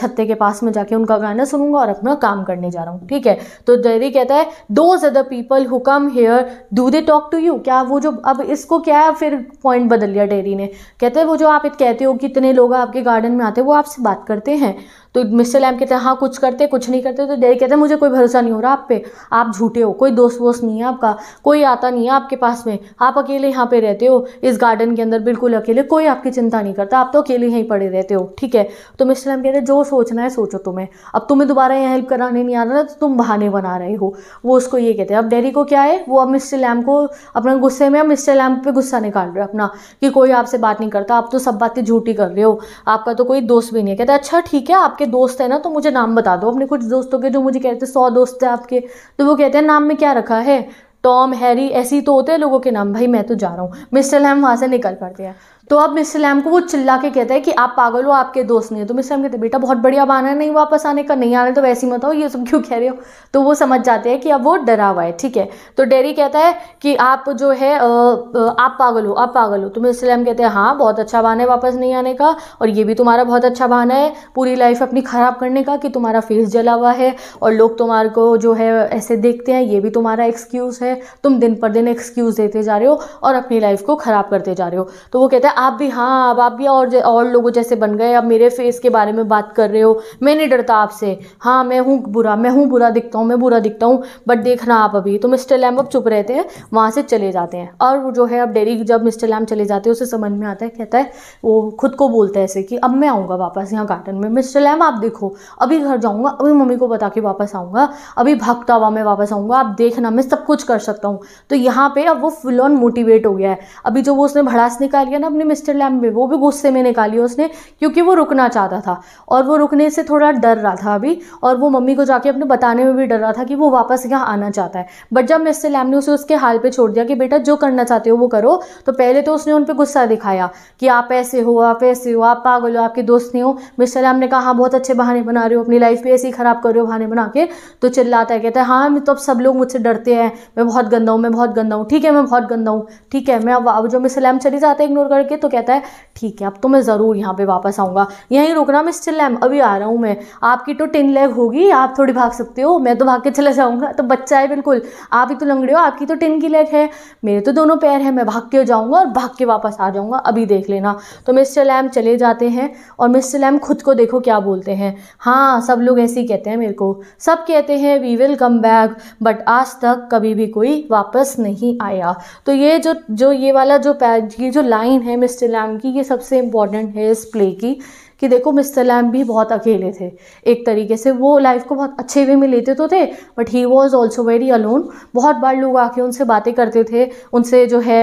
छत्ते के पास में जाके उनका गाना सुनूंगा और अपना काम करने जा रहा हूँ ठीक है तो डेरी कहता है those the people who come here do they talk to you क्या वो जो अब इसको क्या है फिर पॉइंट बदल लिया डेरी ने कहते हैं वो जो आप कहते हो कितने लोग आपके गार्डन में आते हैं वो आपसे बात करते हैं तो मिस्टर लैम कहते हैं हाँ कुछ करते कुछ नहीं करते तो डैडी कहते हैं मुझे कोई भरोसा नहीं हो रहा आप पे आप झूठे हो कोई दोस्त वोस्त नहीं है आपका कोई आता नहीं है आपके पास में आप अकेले यहाँ पे रहते हो इस गार्डन के अंदर बिल्कुल अकेले कोई आपकी चिंता नहीं करता आप तो अकेले यहीं पड़े रहते हो ठीक है तो मिस्टर लैम कहते हैं जो सोचना है सोचो तुम्हें अब तुम्हें दोबारा यहाँ हेल्प कराने नहीं आ रहा तो तुम बहाने बना रहे हो वो उसको ये कहते हैं अब डैडी को क्या है वो अब मिस्टर लैम को अपना गुस्से में अब मिस्टर लैम पर गुस्सा निकाल रहे हो अपना कि कोई आपसे बात नहीं करता आप तो सब बातें झूठी कर रहे हो आपका तो कोई दोस्त भी नहीं है कहते अच्छा ठीक है आपके दोस्त है ना तो मुझे नाम बता दो अपने कुछ दोस्तों के जो मुझे कहते हैं सौ दोस्त हैं आपके तो वो कहते हैं नाम में क्या रखा है टॉम हैरी ऐसे ही तो होते हैं लोगों के नाम भाई मैं तो जा रहा हूँ मिस्टर लैम वहाँ से निकल पड़ते हैं तो अब मिस लैम को वो चिल्ला के कहता है कि आप पागल हो आपके दोस्त नहीं है तो मिस सलाम कहते हैं बेटा बहुत बढ़िया बहाना है नहीं वापस आने का नहीं आने तो वैसे ही मत हो ये सब क्यों कह रहे हो तो वो समझ जाते हैं कि अब वो डरा हुआ है ठीक है तो डेरी कहता है कि आप जो है आप पागल हो आप पागल हो तो मिस लैम कहते हैं हाँ बहुत अच्छा बहाना है वापस नहीं आने का और ये भी तुम्हारा बहुत अच्छा बहाना है पूरी लाइफ अपनी ख़राब करने का कि तुम्हारा फेस जला हुआ है और लोग तुम्हारे को जो है ऐसे देखते हैं ये भी तुम्हारा एक्सक्यूज़ है तुम दिन पर दिन एक्सक्यूज़ देते जा रहे हो और अपनी लाइफ को ख़राब करते जा रहे हो तो वो कहता है आप भी हाँ अब आप भी और और लोगों जैसे बन गए अब मेरे फेस के बारे में बात कर रहे हो मैं नहीं डरता आपसे हाँ मैं हूँ बुरा मैं हूँ बुरा दिखता हूँ मैं बुरा दिखता हूँ बट देखना आप अभी तो मिस्टर लैम अब चुप रहते हैं वहाँ से चले जाते हैं और वो जो है अब डेरी जब मिस्टर लैम चले जाते हैं उसे समझ में आता है कहता है वो खुद को बोलता है ऐसे कि अब मैं आऊँगा वापस यहाँ गार्डन में मिस्टर लैम आप देखो अभी घर जाऊँगा अभी मम्मी को बता के वापस आऊँगा अभी भागता हुआ मैं वापस आऊँगा आप देखना मैं सब कुछ कर सकता हूँ तो यहाँ पर अब वो फुल ऑन मोटिवेट हो गया है अभी जो वो उसने भड़ास निकाल लिया ना अपने मिस्टर लैम्बे वो भी गुस्से में निकाली उसने क्योंकि वो रुकना चाहता था और वो रुकने से थोड़ा डर रहा था अभी और वो मम्मी को जाके अपने बताने में भी डर रहा था कि वो वापस यहाँ आना चाहता है बट जब मिस्टर लैम ने उसे उसके हाल पर छोड़ दिया कि बेटा जो करना चाहते हो वो करो तो पहले तो उसने उन पर गुस्सा दिखाया कि आप ऐसे हो आप ऐसे हो आप पागल हो आपके दोस्त नहीं हो मिस्टर लैम ने कहा हाँ बहुत अच्छे बहाने बना रहे हो अपनी लाइफ भी ऐसी ही ख़राब कर रहे हो बहाने बना के तो चिल्लाता है कहता है हाँ तो अब सब लोग मुझसे डरते हैं मैं बहुत गंदा हूँ मैं बहुत गंदा हूँ ठीक है मैं बहुत गंदा हूँ ठीक है मैं अब जो मिस्टर लैम चली जाता है इग्नोर करके है तो कहता है ठीक है अब तो मैं ज़रूर यहाँ पे वापस आऊँगा यहीं रुकना मैं स्टिल एम अभी आ रहा हूँ मैं आपकी तो टिन लेग होगी आप थोड़ी भाग सकते हो मैं तो भाग के चला जाऊँगा तो बच्चा है बिल्कुल आप ही तो लंगड़े हो आपकी तो टिन की लेग है मेरे तो दोनों पैर हैं मैं भाग के जाऊँगा और भाग के वापस आ जाऊँगा अभी देख लेना तो मिस्टर लैम चले जाते हैं और मिस्टर लैम खुद को देखो क्या बोलते हैं हाँ सब लोग ऐसे ही कहते हैं मेरे को सब कहते हैं we will come back but आज तक कभी भी कोई वापस नहीं आया तो ये जो जो ये वाला जो ये जो लाइन है मिस्टर लैम की ये सबसे इम्पॉर्टेंट है इस प्ले की कि देखो मिस्टर लैम भी बहुत अकेले थे एक तरीके से वो लाइफ को बहुत अच्छे वे में लेते तो थे but he was also very alone बहुत बार लोग आके उनसे बातें करते थे उनसे जो है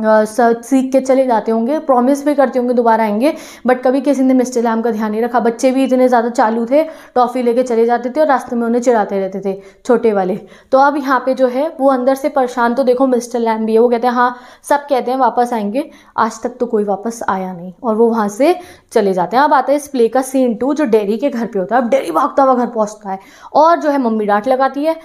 सीख के चले जाते होंगे प्रॉमिस भी करते होंगे दोबारा आएंगे बट कभी किसी ने मिस्टर लैम का ध्यान नहीं रखा बच्चे भी इतने ज़्यादा चालू थे टॉफ़ी लेके चले जाते थे और रास्ते में उन्हें चिढ़ाते रहते थे छोटे वाले तो अब यहाँ पे जो है वो अंदर से परेशान तो देखो मिस्टर लैम भी है वो कहते हैं हाँ सब कहते हैं वापस आएंगे आज तक तो कोई वापस आया नहीं और वो वहाँ से चले जाते हैं अब आता है इस प्ले का सीन टू जो डेरी के घर पर होता है अब डेरी भागता हुआ घर पहुँचता है और जो है मम्मी डांट लगाती है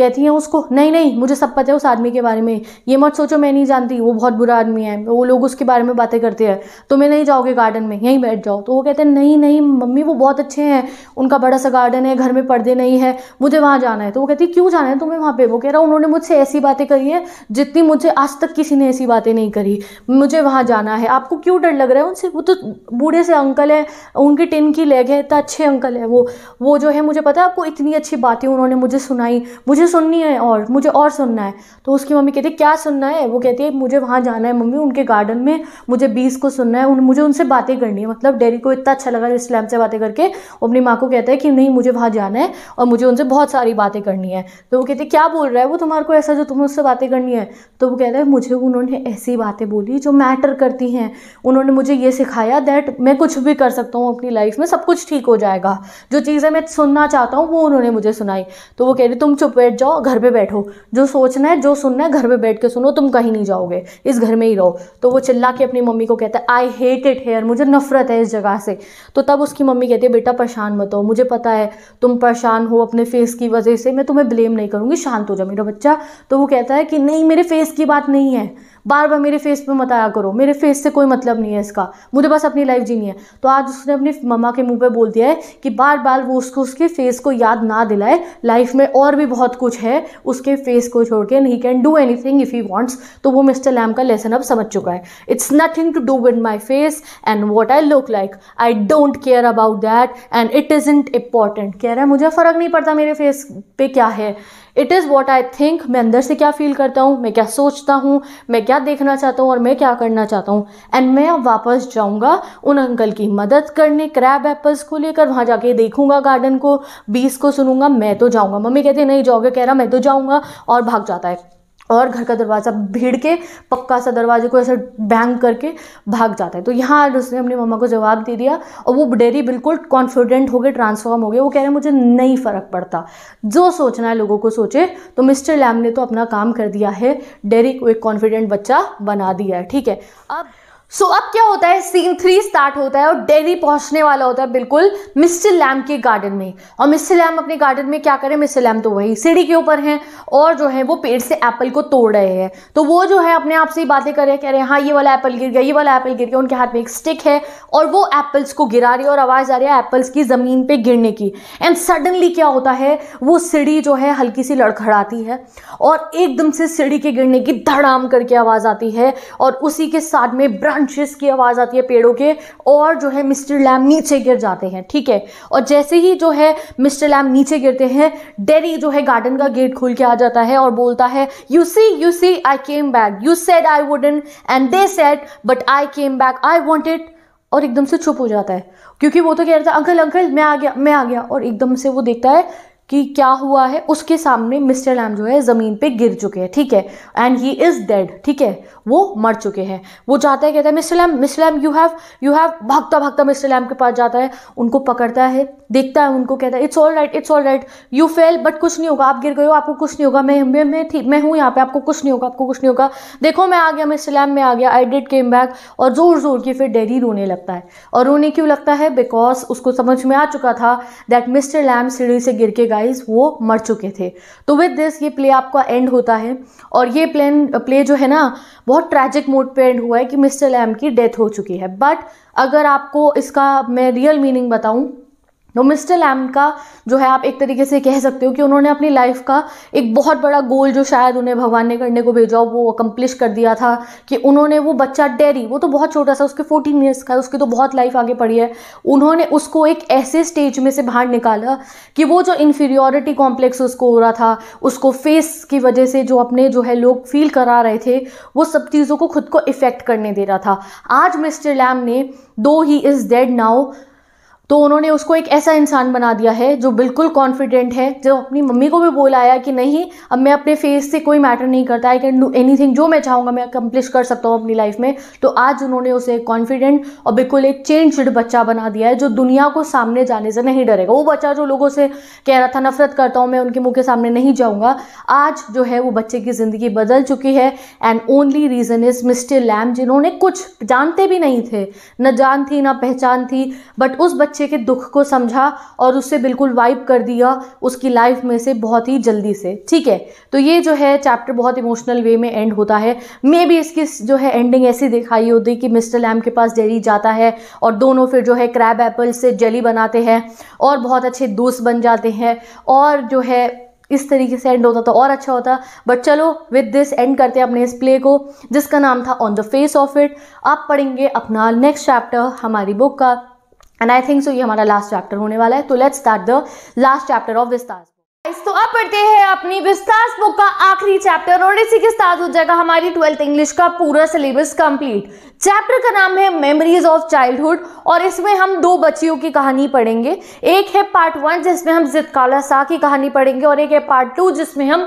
कहती हैं उसको नहीं नहीं मुझे सब पता है उस आदमी के बारे में ये मत सोचो मैं नहीं जानती वो बहुत बुरा आदमी है वो लोग उसके बारे में बातें करते हैं तुम्हें नहीं जाओगे गार्डन में यहीं बैठ जाओ तो वो कहते हैं नहीं नहीं मम्मी वो बहुत अच्छे हैं उनका बड़ा सा गार्डन है घर में पर्दे नहीं है मुझे वहाँ जाना है तो वो कहती है क्यों जाना है तुम्हें वहाँ पर वो कह रहा उन्होंने मुझसे ऐसी बातें करी हैं जितनी मुझे आज तक किसी ने ऐसी बातें नहीं करी मुझे वहाँ जाना है आपको क्यों डर लग रहा है उनसे वो तो बूढ़े से अंकल है उनकी टिन की लेग है इतना अच्छे अंकल है वो वो जो है मुझे पता है आपको इतनी अच्छी बातें उन्होंने मुझे सुनाई मुझे सुननी है और मुझे और सुनना है तो उसकी मम्मी कहती है क्या सुनना है वो कहती है मुझे वहाँ जाना है मम्मी उनके गार्डन में मुझे बीस को सुनना है उन मुझे उनसे बातें करनी है मतलब डेरी को इतना अच्छा लगा इस लैम्प से बातें करके वो अपनी माँ को कहता है कि नहीं मुझे वहाँ जाना है और मुझे उनसे बहुत सारी बातें करनी है तो वो कहती है क्या बोल रहा है वो तुम्हारे को ऐसा जो तुम्हें उससे बातें करनी है तो वो कहता है मुझे उन्होंने ऐसी बातें बोली जो मैटर करती हैं उन्होंने मुझे ये सिखाया दैट मैं कुछ भी कर सकता हूँ अपनी लाइफ में सब कुछ ठीक हो जाएगा जो चीज़ें मैं सुनना चाहता हूँ वो उन्होंने मुझे सुनाई तो वो कह रही तुम चुप बैठ जाओ घर पे बैठो जो सोचना है जो सुनना है घर पे बैठ के सुनो तुम कहीं नहीं जाओगे इस घर में ही रहो तो वो चिल्ला के अपनी मम्मी को कहता है आई हेट इट हेयर मुझे नफरत है इस जगह से तो तब उसकी मम्मी कहती है बेटा परेशान मत हो मुझे पता है तुम परेशान हो अपने फेस की वजह से मैं तुम्हें ब्लेम नहीं करूँगी शांत हो जाओ मेरा बच्चा तो वो कहता है कि नहीं मेरे फेस की बात नहीं है बार बार मेरे फेस पे मत आया करो मेरे फेस से कोई मतलब नहीं है इसका मुझे बस अपनी लाइफ जीनी है तो आज उसने अपनी मम्मा के मुंह पे बोल दिया है कि बार बार वो उसको उसके फेस को याद ना दिलाए लाइफ में और भी बहुत कुछ है उसके फेस को छोड़ के he can do anything if he wants तो वो मिस्टर लैम का लेसन अब समझ चुका है it's nothing to do with my face and what I look like I don't care about that and it is इंट important कह रहा है मुझे फ़र्क नहीं पड़ता मेरे फेस पे क्या है it is what I think मैं अंदर से क्या फील करता हूँ मैं क्या सोचता हूँ मैं क्या देखना चाहता हूँ और मैं क्या करना चाहता हूँ एंड मैं अब वापस जाऊँगा उन अंकल की मदद करने क्रैब एप्पल्स को लेकर वहाँ जाके देखूँगा गार्डन को बीस को सुनूंगा मैं तो जाऊँगा मम्मी कहती है नहीं जाओगे कह रहा मैं तो जाऊँगा और भाग जाता है और घर का दरवाज़ा भीड़ के पक्का सा दरवाजे को ऐसे बैंग करके भाग जाता है तो यहाँ उसने अपनी मम्मा को जवाब दे दिया और वो डेरी बिल्कुल कॉन्फिडेंट हो गए ट्रांसफॉर्म हो गए वो कह रहे हैं मुझे नहीं फ़र्क पड़ता जो सोचना है लोगों को सोचे तो मिस्टर लैम ने तो अपना काम कर दिया है डेरी को एक कॉन्फिडेंट बच्चा बना दिया है ठीक है अब सो so, अब क्या होता है सीन थ्री स्टार्ट होता है और डेरी पहुंचने वाला होता है बिल्कुल मिस्टर लैम के गार्डन में और मिस्टर लैम अपने गार्डन में क्या करें मिस्टर लैम तो वही सीढ़ी के ऊपर हैं और जो है वो पेड़ से एप्पल को तोड़ रहे हैं तो वो जो है अपने आप से ही बातें कर रहे हैं कह रहे हैं हाँ ये वाला एप्पल गिर गया ये वाला एप्पल गिर गया उनके हाथ में एक स्टिक है और वो एप्पल्स को गिरा रही है और आवाज़ आ रही है एप्पल्स की ज़मीन पर गिरने की एंड सडनली क्या होता है वो सीढ़ी जो है हल्की सी लड़खड़ाती है और एकदम से सीढ़ी के गिरने की धड़ाम करके आवाज़ आती है और उसी के साथ में ब्रंड ब्रांचेस की आवाज़ आती है पेड़ों के और जो है मिस्टर लैम नीचे गिर जाते हैं ठीक है और जैसे ही जो है मिस्टर लैम नीचे गिरते हैं डेरी जो है गार्डन का गेट खोल के आ जाता है और बोलता है you see you see I came back you said I wouldn't and they said but I came back I want it और एकदम से चुप हो जाता है क्योंकि वो तो कह रहा था अंकल अंकल मैं आ गया मैं आ गया और एकदम से वो देखता है कि क्या हुआ है उसके सामने मिस्टर लैम जो है ज़मीन पे गिर चुके हैं ठीक है एंड ही इज़ डेड ठीक है वो मर चुके हैं वो जाता है कहता है mister Lamb mister Lamb you have you have भागता भागता मिस्टर लैम के पास जाता है उनको पकड़ता है देखता है उनको कहता है it's all right it's all right you fell but कुछ नहीं होगा आप गिर गए हो आपको कुछ नहीं होगा मैं मैं मैं थी मैं हूँ यहाँ पे आपको कुछ नहीं होगा आपको कुछ नहीं होगा देखो मैं आ गया मैं स्लैम में आ गया आई डिड केम बैक और ज़ोर ज़ोर की फिर डेरी रोने लगता है और रोने क्यों लगता है बिकॉज उसको समझ में आ चुका था दैट मिस्टर लैम सीढ़ी से गिर के गाइज वो मर चुके थे तो विद दिस ये प्ले आपका एंड होता है और ये प्लेन प्ले जो है ना बहुत ट्रैजिक मोड पर एंड हुआ है कि मिस्टर लैम की डेथ हो चुकी है बट अगर आपको इसका मैं रियल मीनिंग बताऊँ तो मिस्टर लैम का जो है आप एक तरीके से कह सकते हो कि उन्होंने अपनी लाइफ का एक बहुत बड़ा गोल जो शायद उन्हें भगवान ने करने को भेजा वो अकम्प्लिश कर दिया था कि उन्होंने वो बच्चा डेरी वो तो बहुत छोटा सा उसके फोर्टीन ईयर्स का उसकी तो बहुत लाइफ आगे पड़ी है उन्होंने उसको एक ऐसे स्टेज में से बाहर निकाला कि वो जो इन्फीरियोरिटी कॉम्प्लेक्स उसको हो रहा था उसको फेस की वजह से जो अपने जो है लोग फील करा रहे थे वो सब चीज़ों को खुद को इफ़ेक्ट करने दे रहा था आज मिस्टर लैम ने दो ही इज़ डेड नाउ तो उन्होंने उसको एक ऐसा इंसान बना दिया है जो बिल्कुल कॉन्फिडेंट है जो अपनी मम्मी को भी बोलाया कि नहीं अब मैं अपने फेस से कोई मैटर नहीं करता आई कैन डू एनी जो मैं चाहूँगा मैं अकम्प्लिश कर सकता हूँ अपनी लाइफ में तो आज उन्होंने उसे कॉन्फिडेंट और बिल्कुल एक चेंज्ड बच्चा बना दिया है जो दुनिया को सामने जाने से नहीं डरेगा वो बच्चा जो लोगों से कह रहा था नफरत करता हूँ मैं उनके मुँह के सामने नहीं जाऊँगा आज जो है वो बच्चे की ज़िंदगी बदल चुकी है and only reason is mister Lamb जिन्होंने कुछ जानते भी नहीं थे न जान थी ना पहचान थी बट उस बच्चे बच्चे के दुख को समझा और उससे बिल्कुल वाइप कर दिया उसकी लाइफ में से बहुत ही जल्दी से ठीक है तो ये जो है चैप्टर बहुत इमोशनल वे में एंड होता है मे भी इसकी जो है एंडिंग ऐसी दिखाई होती कि मिस्टर लैम के पास डेरी जाता है और दोनों फिर जो है क्रैब एप्पल से जेली बनाते हैं और बहुत अच्छे दोस्त बन जाते हैं और जो है इस तरीके से एंड होता तो और अच्छा होता बट चलो विद दिस एंड करते हैं अपने इस प्ले को जिसका नाम था on the face of it आप पढ़ेंगे अपना नेक्स्ट चैप्टर हमारी बुक का एंड आई थिंक सो ये हमारा लास्ट चैप्टर होने वाला है तो let's start the last chapter of Vistas तो अब पढ़ते हैं अपनी विस्तार बुक का आखिरी चैप्टर और इसी के साथ हो जाएगा हमारी ट्वेल्थ इंग्लिश का पूरा सिलेबस कंप्लीट चैप्टर का नाम है मेमोरीज ऑफ चाइल्डहुड और इसमें हम दो बच्चियों की कहानी पढ़ेंगे एक है पार्ट वन जिसमें हम जितकाला शाह की कहानी पढ़ेंगे और एक है पार्ट टू जिसमें हम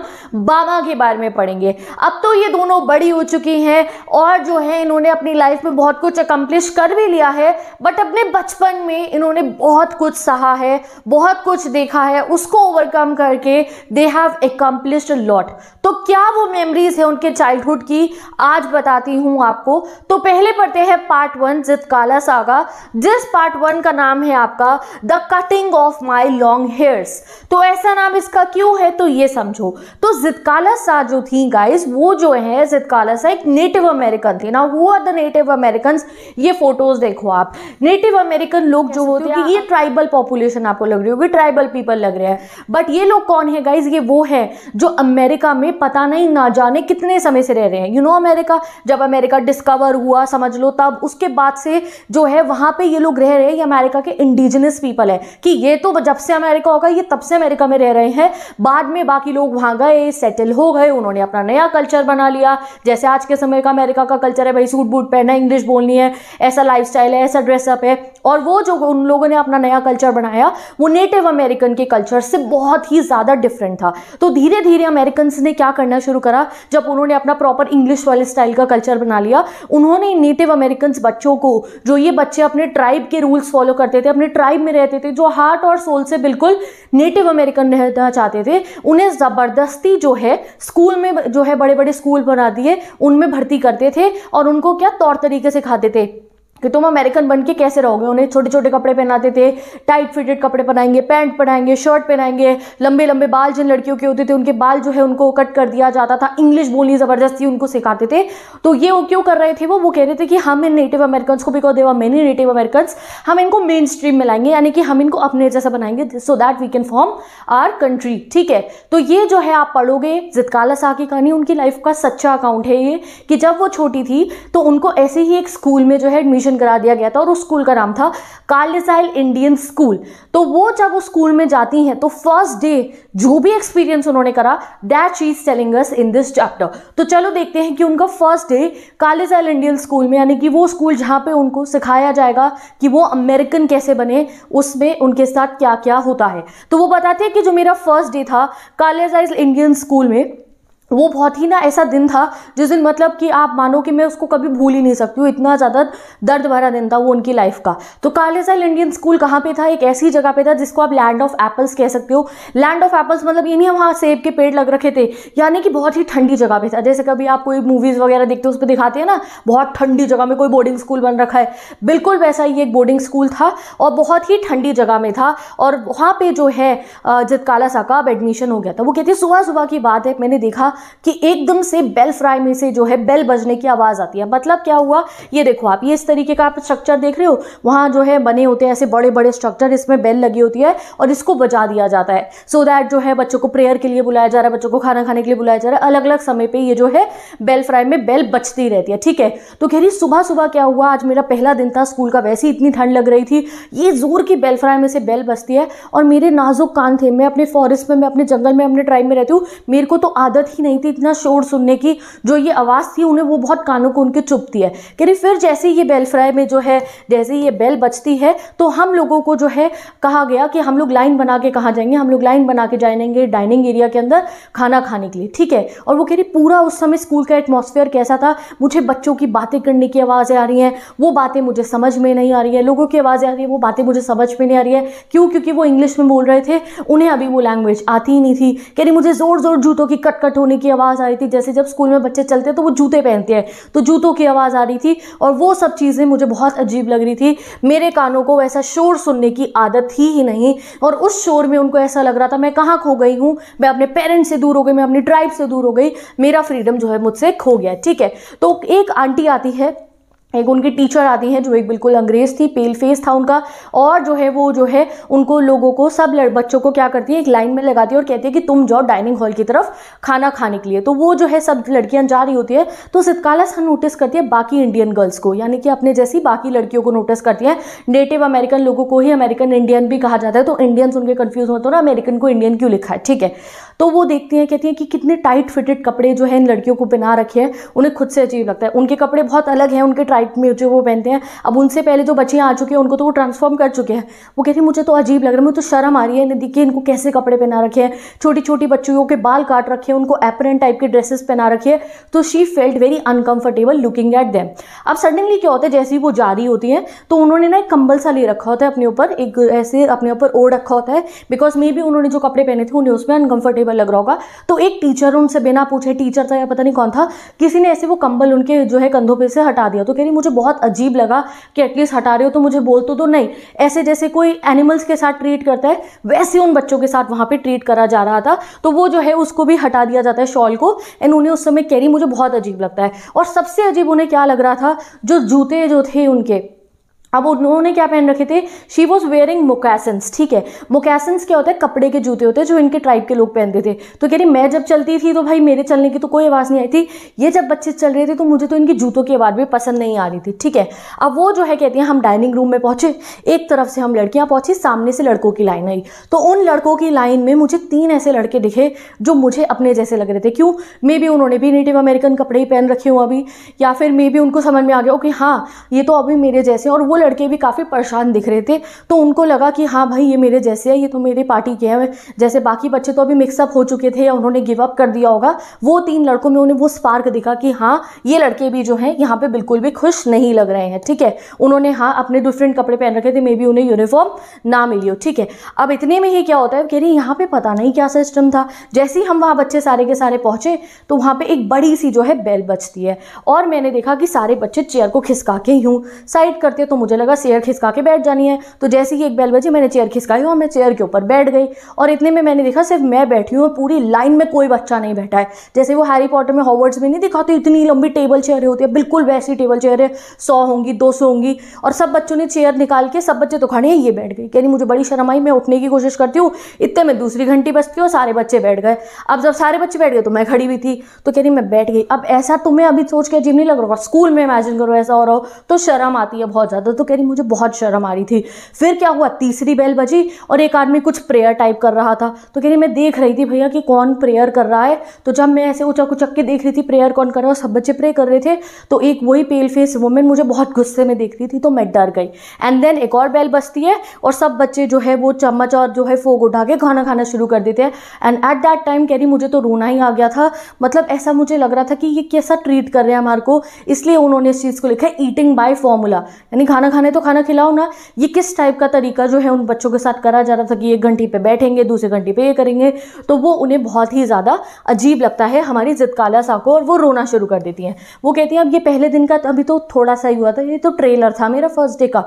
बाबा के बारे में पढ़ेंगे अब तो ये दोनों बड़ी हो चुकी हैं और जो है इन्होंने अपनी लाइफ में बहुत कुछ अकम्प्लिश कर भी लिया है बट अपने बचपन में इन्होंने बहुत कुछ सहा है बहुत कुछ देखा है उसको ओवरकम करके दे हैव एकम्प्लिश लॉट तो क्या वो मेमरीज है उनके चाइल्डहुड की आज बताती हूँ आपको तो पहले पहले पढ़ते हैं पार्ट वन जित काला सागा जिस पार्ट वन का नाम है आपका the cutting of my long hairs तो ऐसा नाम इसका क्यों है तो ये समझो तो जित काला सा जो थी गाइज वो जो है जित काला सा एक नेटिव अमेरिकन थी ना वो आर द नेटिव अमेरिकन ये फोटोज देखो आप नेटिव अमेरिकन लोग जो होते हैं ये ट्राइबल पॉपुलेशन आपको लग रही होगी ट्राइबल पीपल लग रहे हैं बट ये लोग कौन है गाइज ये वो है जो अमेरिका में पता नहीं ना जाने कितने समय से रह रहे हैं यू नो अमेरिका जब अमेरिका डिस्कवर हुआ समझ लो तब उसके बाद से जो है वहां पे ये लोग रह रहे हैं अमेरिका के इंडिजिनस पीपल है कि ये तो जब से अमेरिका होगा ये तब से अमेरिका में रह रहे हैं बाद में बाकी लोग वहां गए सेटल हो गए उन्होंने अपना नया कल्चर बना लिया जैसे आज के समय का अमेरिका का कल्चर है भाई सूट बूट पहना इंग्लिश बोलनी है ऐसा लाइफ है ऐसा ड्रेसअप है और वो जो उन लोगों ने अपना नया कल्चर बनाया वो नेटिव अमेरिकन के कल्चर से बहुत ही ज़्यादा डिफरेंट था तो धीरे धीरे अमेरिकन ने क्या करना शुरू करा जब उन्होंने अपना प्रॉपर इंग्लिश वाले स्टाइल का कल्चर बना लिया उन्होंने नेटिव अमेरिकन बच्चों को जो ये बच्चे अपने ट्राइब के रूल्स फॉलो करते थे अपने ट्राइब में रहते थे जो हार्ट और सोल से बिल्कुल नेटिव अमेरिकन रहना चाहते थे उन्हें ज़बरदस्ती जो है स्कूल में जो है बड़े बड़े स्कूल बना दिए उनमें भर्ती करते थे और उनको क्या तौर तरीके सिखाते थे कि तुम अमेरिकन बन के कैसे रहोगे उन्हें छोटे छोटे कपड़े पहनाते थे टाइट फिटेड कपड़े पहनाएंगे पैंट पहनाएंगे शर्ट पहनाएंगे लंबे लंबे बाल जिन लड़कियों के होते थे उनके बाल जो है उनको कट कर दिया जाता था इंग्लिश बोलनी ज़बरदस्ती उनको सिखाते थे तो ये वो क्यों कर रहे थे वो वो कह रहे थे कि हम इन नेटिव अमेरिकन को because they were many native American हम इनको मेन स्ट्रीम में लाएंगे यानी कि हम इनको अपने जैसा बनाएंगे so that we can form our country ठीक है तो ये जो है आप पढ़ोगे जितकाला शाह की कहानी उनकी लाइफ का सच्चा अकाउंट है ये कि जब वो छोटी थी तो उनको ऐसे ही एक स्कूल में जो है एडमिशन एडमिशन करा दिया गया था और उस स्कूल का नाम था कार्लिसाइल इंडियन स्कूल तो वो जब उस स्कूल में जाती हैं तो फर्स्ट डे जो भी एक्सपीरियंस उन्होंने करा that she is telling us in this chapter तो चलो देखते हैं कि उनका first day Carlisle Indian school में यानी कि वो स्कूल जहाँ पर उनको सिखाया जाएगा कि वो अमेरिकन कैसे बने उसमें उनके साथ क्या क्या होता है तो वो बताते हैं कि जो मेरा फर्स्ट डे था कार्लिसाइल इंडियन स्कूल में तो वो बहुत ही ना ऐसा दिन था जिस दिन मतलब कि आप मानो कि मैं उसको कभी भूल ही नहीं सकती हूँ इतना ज़्यादा दर्द भरा दिन था वो उनकी लाइफ का तो कालेसाइल इंडियन स्कूल कहाँ पे था एक ऐसी जगह पे था जिसको आप लैंड ऑफ एप्पल्स कह सकते हो लैंड ऑफ एप्पल्स मतलब ये नहीं है वहाँ सेब के पेड़ लग रखे थे यानी कि बहुत ही ठंडी जगह पे था जैसे कभी आप कोई मूवीज़ वगैरह देखते हो उस पर दिखाते हैं ना बहुत ठंडी जगह में कोई बोर्डिंग स्कूल बन रखा है बिल्कुल वैसा ही एक बोर्डिंग स्कूल था और बहुत ही ठंडी जगह में था और वहाँ पर जो है जित काला का एडमिशन हो गया था वो कहती है सुबह सुबह की बात है मैंने देखा कि एकदम से बेल फ्राई में से जो है बेल बजने की आवाज़ आती है मतलब क्या हुआ ये देखो आप ये इस तरीके का आप स्ट्रक्चर देख रहे हो वहाँ जो है बने होते हैं ऐसे बड़े बड़े स्ट्रक्चर इसमें बेल लगी होती है और इसको बजा दिया जाता है सो so दैट जो है बच्चों को प्रेयर के लिए बुलाया जा रहा है बच्चों को खाना खाने के लिए बुलाया जा रहा है अलग अलग समय पर ये जो है बेल फ्राई में बेल बचती रहती है ठीक है तो कह रही सुबह सुबह क्या हुआ आज मेरा पहला दिन था स्कूल का वैसे ही इतनी ठंड लग रही थी ये ज़ोर की बेल फ्राई में से बेल बजती है और मेरे नाजुक कान थे मैं अपने फॉरेस्ट में मैं अपने जंगल में अपने ट्राइब में रहती हूँ मेरे को तो आदत ही नहीं नहीं थी इतना शोर सुनने की जो ये आवाज़ थी उन्हें वो बहुत कानों को उनके चुपती है कह रही फिर जैसे ये बेल फ्राई में जो है जैसे ये बेल बचती है तो हम लोगों को जो है कहा गया कि हम लोग लाइन बना के कहाँ जाएंगे हम लोग लाइन बना के जाएंगे डाइनिंग एरिया के अंदर खाना खाने के लिए ठीक है और वो कह रही पूरा उस समय स्कूल का एटमोसफियर कैसा था मुझे बच्चों की बातें करने की आवाज़ें आ रही हैं वो बातें मुझे समझ में नहीं आ रही है लोगों की आवाज़ें आ रही है वो बातें मुझे समझ में नहीं आ रही है क्यों क्योंकि वो इंग्लिश में बोल रहे थे उन्हें अभी वो लैंग्वेज आती ही नहीं थी कह रही मुझे ज़ोर ज़ोर जूतों की कट कट होने होने की आवाज़ आ रही थी जैसे जब स्कूल में बच्चे चलते हैं तो वो जूते पहनते हैं तो जूतों की आवाज़ आ रही थी और वो सब चीज़ें मुझे बहुत अजीब लग रही थी मेरे कानों को वैसा शोर सुनने की आदत थी ही नहीं और उस शोर में उनको ऐसा लग रहा था मैं कहाँ खो गई हूँ मैं अपने पेरेंट्स से दूर हो गई मैं अपनी ट्राइब से दूर हो गई मेरा फ्रीडम जो है मुझसे खो गया ठीक है तो एक आंटी आती है एक उनकी टीचर आती हैं जो एक बिल्कुल अंग्रेज़ थी पेल फेस था उनका और जो है वो जो है उनको लोगों को सब बच्चों को क्या करती है एक लाइन में लगाती है और कहती है कि तुम जाओ डाइनिंग हॉल की तरफ खाना खाने के लिए तो वो जो है सब लड़कियां जा रही होती है तो सितकाला सन नोटिस करती है बाकी इंडियन गर्ल्स को यानी कि अपने जैसी बाकी लड़कियों को नोटिस करती है नेटिव अमेरिकन लोगों को ही अमेरिकन इंडियन भी कहा जाता है तो इंडियंस उनके कन्फ्यूज होते हो ना अमेरिकन को इंडियन क्यों लिखा है ठीक है तो वो देखती हैं कहती हैं कि कितने टाइट फिटेड कपड़े जो है इन लड़कियों को पहना रखे हैं उन्हें खुद से अजीब लगता है उनके कपड़े बहुत अलग हैं उनके ट्राई वाइट में जो वो पहनते हैं अब उनसे पहले जो बच्चियाँ आ चुकी हैं उनको तो वो ट्रांसफॉर्म कर चुके हैं वो कह रही मुझे तो अजीब लग रहा है मुझे तो शर्म आ रही है देखिए इनको कैसे कपड़े पहना रखे हैं छोटी छोटी बच्चियों के बाल काट रखे हैं उनको एपरेंट टाइप के ड्रेसेस पहना रखे हैं तो she felt very uncomfortable looking at them अब सडनली क्या होता है जैसे ही वो जा रही होती है तो उन्होंने ना एक कंबल सा ले रखा होता है अपने ऊपर एक ऐसे अपने ऊपर ओढ़ रखा होता है बिकॉज मे भी उन्होंने जो कपड़े पहने थे उन्हें उसमें अनकंफर्टेबल लग रहा होगा तो एक टीचर उनसे बिना पूछे टीचर था या पता नहीं कौन था किसी ने ऐसे वो कंबल उनके जो है कंधों पर से हटा दिया तो कह रही मुझे बहुत अजीब लगा कि एटलीस्ट हटा रहे हो तो मुझे बोल तो दो नहीं ऐसे जैसे कोई एनिमल्स के साथ ट्रीट करता है वैसे उन बच्चों के साथ वहाँ पर ट्रीट करा जा रहा था तो वो जो है उसको भी हटा दिया जाता है शॉल को एंड उन्हें उस समय कैरी मुझे बहुत अजीब लगता है और सबसे अजीब उन्हें क्या लग रहा था जो जूते जो थे उनके अब उन्होंने क्या पहन रखे थे शी वॉज वेयरिंग मोकैसन्स ठीक है मोकैसन्स क्या होता है कपड़े के जूते होते हैं जो इनके ट्राइब के लोग पहनते थे तो कह रही मैं जब चलती थी तो भाई मेरे चलने की तो कोई आवाज़ नहीं आई थी ये जब बच्चे चल रहे थे तो मुझे तो इनकी जूतों की आवाज़ भी पसंद नहीं आ रही थी ठीक है अब वो जो है कहती हैं हम डाइनिंग रूम में पहुँचे एक तरफ से हम लड़कियाँ पहुँची सामने से लड़कों की लाइन आई तो उन लड़कों की लाइन में मुझे तीन ऐसे लड़के दिखे जो मुझे अपने जैसे लग रहे थे क्यों मे बी उन्होंने भी नेटिव अमेरिकन कपड़े ही पहन रखे हों अभी या फिर मे बी उनको समझ में आ गया ओके हाँ ये तो अभी मेरे जैसे और वो लड़के भी काफ़ी परेशान दिख रहे थे तो उनको लगा कि हाँ भाई ये मेरे जैसे है ये तो मेरे पार्टी के हैं जैसे बाकी बच्चे तो अभी मिक्सअप हो चुके थे या उन्होंने गिव अप कर दिया होगा वो तीन लड़कों में उन्हें वो स्पार्क दिखा कि हाँ ये लड़के भी जो हैं यहाँ पर बिल्कुल भी खुश नहीं लग रहे हैं ठीक है उन्होंने हाँ अपने डिफरेंट कपड़े पहन रखे थे मे बी उन्हें यूनिफॉर्म ना मिली हो ठीक है अब इतने में ही क्या होता है कह रही यहाँ पर पता नहीं क्या सिस्टम था जैसे ही हम वहाँ बच्चे सारे के सारे पहुँचे तो वहाँ पर एक बड़ी सी जो है बेल बचती है और मैंने देखा कि सारे बच्चे चेयर को खिसका के यूँ साइड करते तो मुझे मुझे लगा चेयर खिसका के बैठ जानी है तो जैसे ही एक बैल बजी मैंने चेयर खिसकाई और मैं चेयर के ऊपर बैठ गई और इतने में मैंने देखा सिर्फ मैं बैठी हूँ पूरी लाइन में कोई बच्चा नहीं बैठा है जैसे वो हैरी पॉटर में हॉवर्ड्स में नहीं दिखाते इतनी लंबी टेबल चेयर होती है बिल्कुल वैसी टेबल चेयर है सौ होंगी दो सौ होंगी और सब बच्चों ने चेयर निकाल के सब बच्चे तो खड़े हैं ये बैठ गई यानी मुझे बड़ी शर्म आई मैं उठने की कोशिश करती हूँ इतने में दूसरी घंटी बचती हूँ सारे बच्चे बैठ गए अब जब सारे बच्चे बैठ गए तो मैं खड़ी हुई थी तो कह रही मैं बैठ गई अब ऐसा तुम्हें अभी सोच के अजीब नहीं लग रहा स्कूल में इमेजिन करो ऐसा हो रहा हो तो शर्म आती है बहुत ज़्यादा तो तो कह रही मुझे बहुत शर्म आ रही थी फिर क्या हुआ तीसरी बेल बजी और एक आदमी कुछ प्रेयर टाइप कर रहा था तो कह रही मैं देख रही थी भैया कि कौन प्रेयर कर रहा है तो जब मैं ऐसे उचक उचक के देख रही थी प्रेयर कौन कर रहा है सब बच्चे प्रे कर रहे थे तो एक वही पेल फेस वुमेन मुझे बहुत गुस्से में देख रही थी तो मैं डर गई एंड देन एक और बेल बजती है और सब बच्चे जो है वो चम्मच और जो है फोग उठा के खाना खाना शुरू कर देते हैं एंड एट दैट टाइम कह रही मुझे तो रोना ही आ गया था मतलब ऐसा मुझे लग रहा था कि ये कैसा ट्रीट कर रहे हैं हमारे को इसलिए उन्होंने इस चीज़ को लिखा है ईटिंग बाय फॉर्मूला यानी खाना खाना खाने तो खाना खिलाओ ना ये किस टाइप का तरीका जो है उन बच्चों के साथ करा जा रहा था कि एक घंटे पे बैठेंगे दूसरे घंटे पे ये करेंगे तो वो उन्हें बहुत ही ज़्यादा अजीब लगता है हमारी जिद काला सा को और वो रोना शुरू कर देती हैं वो कहती हैं अब ये पहले दिन का अभी तो थोड़ा सा ही हुआ था ये तो ट्रेलर था मेरा फर्स्ट डे का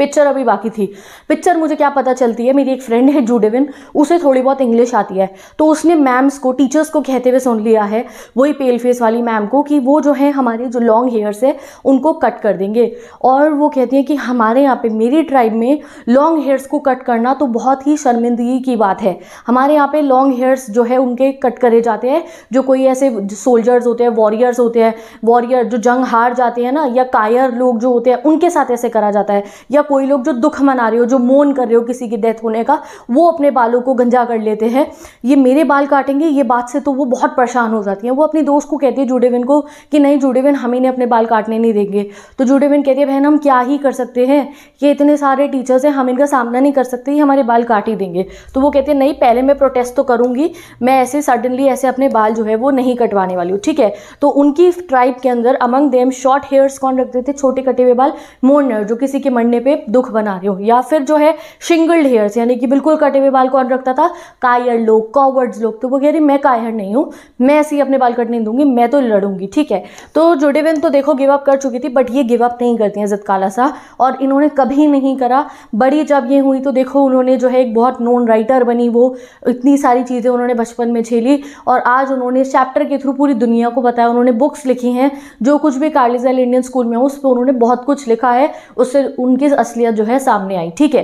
पिक्चर अभी बाकी थी पिक्चर मुझे क्या पता चलती है मेरी एक फ्रेंड है जूडेविन उसे थोड़ी बहुत इंग्लिश आती है तो उसने मैम्स को टीचर्स को कहते हुए सुन लिया है वही पेल फेस वाली मैम को कि वो जो है हमारे जो लॉन्ग हेयर्स है उनको कट कर देंगे और वो कहती हैं कि हमारे यहाँ पे मेरी ट्राइब में लॉन्ग हेयर्स को कट करना तो बहुत ही शर्मिंदगी की बात है हमारे यहाँ पे लॉन्ग हेयर्स जो है उनके कट करे जाते हैं जो कोई ऐसे सोल्जर्स होते हैं वॉरियर्स होते हैं वॉरियर जो जंग हार जाते हैं ना या कायर लोग जो होते हैं उनके साथ ऐसे करा जाता है या कोई लोग जो दुख मना रहे हो जो मोन कर रहे हो किसी की डेथ होने का वो अपने बालों को गंजा कर लेते हैं ये मेरे बाल काटेंगे ये बात से तो वो बहुत परेशान हो जाती है वो अपनी दोस्त को कहती है जुड़ेविन को कि नहीं जुड़ेविन हम इन्हें अपने बाल काटने नहीं देंगे तो जुड़ेविन कहती है बहन हम क्या ही कर सकते हैं ये इतने सारे टीचर्स हैं हम इनका सामना नहीं कर सकते हमारे बाल काट ही देंगे तो वो कहते हैं नहीं पहले मैं प्रोटेस्ट तो करूँगी मैं ऐसे सडनली ऐसे अपने बाल जो है वो नहीं कटवाने वाली हूँ ठीक है तो उनकी ट्राइब के अंदर अमंग देम शॉर्ट हेयर्स कौन रखते थे छोटे कटे हुए बाल मोर्नर जो किसी के मरने पर पे दुख बना रहे हो या फिर जो है शिंगल्ड हेयर्स यानी कि बिल्कुल कटे हुए बाल कौन रखता था कायर लोग कॉवर्ड्स लोग तो वो कह रही मैं कायर नहीं हूँ मैं ऐसे ही अपने बाल कटने दूंगी मैं तो लड़ूंगी ठीक है तो जुडेवन तो देखो गिव अप कर चुकी थी बट ये गिव अप नहीं करती हैं जतकाला सा और इन्होंने कभी नहीं करा बड़ी जब ये हुई तो देखो उन्होंने जो है एक बहुत नोन राइटर बनी वो इतनी सारी चीज़ें उन्होंने बचपन में झेली और आज उन्होंने इस चैप्टर के थ्रू पूरी दुनिया को बताया उन्होंने बुक्स लिखी हैं जो कुछ भी कार्लिजल इंडियन स्कूल में हो उस पर उन्होंने बहुत कुछ लिखा है उससे उनके असलियत जो है सामने आई ठीक है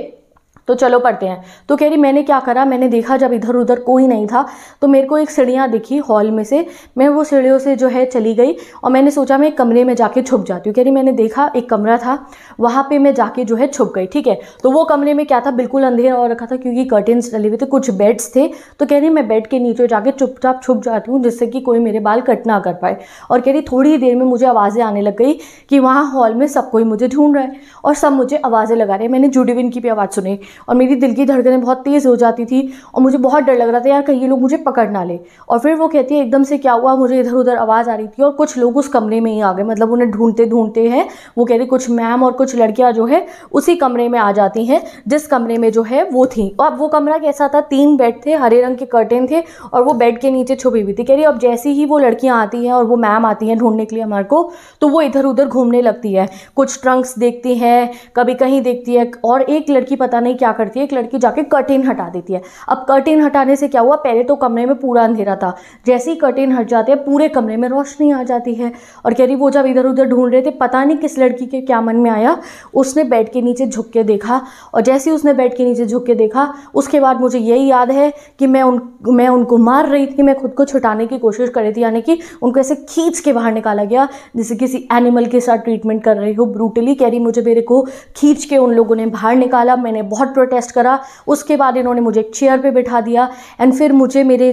तो चलो पढ़ते हैं तो कह रही मैंने क्या करा मैंने देखा जब इधर उधर कोई नहीं था तो मेरे को एक सीढ़ियाँ दिखी हॉल में से मैं वो सीढ़ियों से जो है चली गई और मैंने सोचा मैं एक कमरे में जाके छुप जाती हूँ कह रही मैंने देखा एक कमरा था वहाँ पर मैं जाके जो है छुप गई ठीक है तो वो कमरे में क्या था बिल्कुल अंधेरा और रखा था क्योंकि कर्टेंस डले हुए थे कुछ बेड्स थे तो कह रही मैं बेड के नीचे जाके चुपचाप छुप जाती हूँ जिससे कि कोई मेरे बाल कट ना कर पाए और कह रही थोड़ी देर में मुझे आवाज़ें आने लग गई कि वहाँ हॉल में सब कोई मुझे ढूंढ रहा है और सब मुझे आवाज़ें लगा रहे हैं मैंने जुडीविन की भी आवाज़ सुनी और मेरी दिल की धड़कनें बहुत तेज़ हो जाती थी और मुझे बहुत डर लग रहा था यार कहीं ये लोग मुझे पकड़ ना ले और फिर वो कहती है एकदम से क्या हुआ मुझे इधर उधर आवाज़ आ रही थी और कुछ लोग उस कमरे में ही आ गए मतलब उन्हें ढूंढते ढूंढते हैं वो कह रही कुछ मैम और कुछ लड़कियाँ जो है उसी कमरे में आ जाती हैं जिस कमरे में जो है वो थी अब वो कमरा कैसा था तीन बेड थे हरे रंग के कर्टेन थे और वो बेड के नीचे छुपी हुई थी कह रही अब जैसी ही वो लड़कियाँ आती हैं और वो मैम आती हैं ढूंढने के लिए हमारे को तो वो इधर उधर घूमने लगती है कुछ ट्रंक्स देखती हैं कभी कहीं देखती है और एक लड़की पता नहीं क्या क्या करती है एक लड़की जाके कर्टेन हटा देती है अब कर्टेन हटाने से क्या हुआ पहले तो कमरे में पूरा अंधेरा था जैसे ही कर्टेन हट जाते हैं पूरे कमरे में रोशनी आ जाती है और कह रही वो जब इधर उधर ढूंढ रहे थे पता नहीं किस लड़की के क्या मन में आया उसने बेड के नीचे झुक के देखा और जैसे ही उसने बेड के नीचे झुक के देखा उसके बाद मुझे यही याद है कि मैं उन मैं उनको मार रही थी मैं खुद को छुटाने की कोशिश कर रही थी यानी कि उनको ऐसे खींच के बाहर निकाला गया जैसे किसी एनिमल के साथ ट्रीटमेंट कर रही हो ब्रूटली कह रही मुझे मेरे को खींच के उन लोगों ने बाहर निकाला मैंने बहुत प्रोटेस्ट करा उसके बाद इन्होंने मुझे एक चेयर पे बिठा दिया एंड फिर मुझे मेरे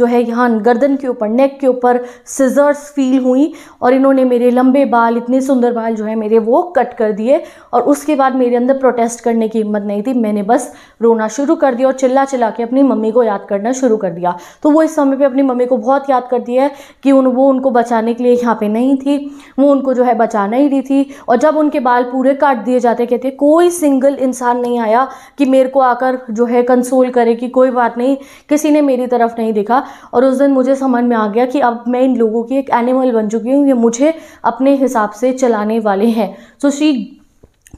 जो है यहाँ गर्दन के ऊपर नेक के ऊपर सिजर्स फील हुई और इन्होंने मेरे लंबे बाल इतने सुंदर बाल जो है मेरे वो कट कर दिए और उसके बाद मेरे अंदर प्रोटेस्ट करने की हिम्मत नहीं थी मैंने बस रोना शुरू कर दिया और चिल्ला चिल्ला के अपनी मम्मी को याद करना शुरू कर दिया तो वो इस समय पर अपनी मम्मी को बहुत याद करती है कि उन वो उनको बचाने के लिए यहाँ पर नहीं थी वो उनको जो है बचाना ही रही थी और जब उनके बाल पूरे काट दिए जाते कहते कोई सिंगल इंसान नहीं आया कि मेरे को आकर जो है कंसोल करे कि कोई बात नहीं किसी ने मेरी तरफ नहीं देखा और उस दिन मुझे समझ में आ गया कि अब मैं इन लोगों की एक एनिमल बन चुकी हूँ ये मुझे अपने हिसाब से चलाने वाले हैं so she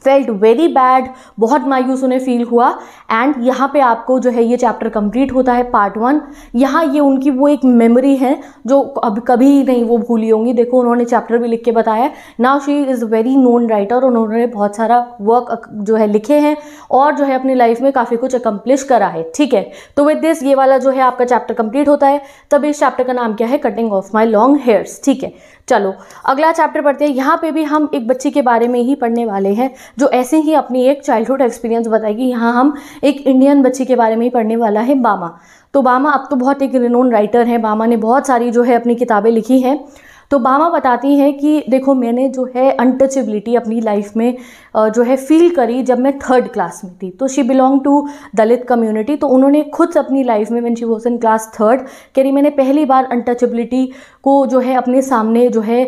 felt very bad बहुत मायूस उन्हें फील हुआ एंड यहाँ पे आपको जो है ये चैप्टर कंप्लीट होता है पार्ट वन यहाँ ये उनकी वो एक मेमोरी है जो अब कभी नहीं वो भूली होंगी देखो उन्होंने चैप्टर भी लिख के बताया now she is very known writer उन्होंने बहुत सारा वर्क जो है लिखे हैं और जो है अपनी लाइफ में काफ़ी कुछ अकम्प्लिश करा है ठीक है तो विद दिस ये वाला जो है आपका चैप्टर कंप्लीट होता है तब इस चैप्टर का नाम क्या है cutting of my long hairs ठीक है चलो अगला चैप्टर पढ़ते हैं यहाँ पे भी हम एक बच्ची के बारे में ही पढ़ने वाले हैं जो ऐसे ही अपनी एक चाइल्डहुड एक्सपीरियंस बताएगी यहाँ हम एक इंडियन बच्ची के बारे में ही पढ़ने वाला है बामा तो बामा अब तो बहुत एक रिनोन राइटर हैं बामा ने बहुत सारी जो है अपनी किताबें लिखी हैं तो बामा बताती हैं कि देखो मैंने जो है अनटचेबिलिटी अपनी लाइफ में जो है फील करी जब मैं थर्ड क्लास में थी तो she belong to Dalit community तो उन्होंने खुद अपनी लाइफ में when she was in class third कह रही मैंने पहली बार अनटचेबिलिटी को जो है अपने सामने जो है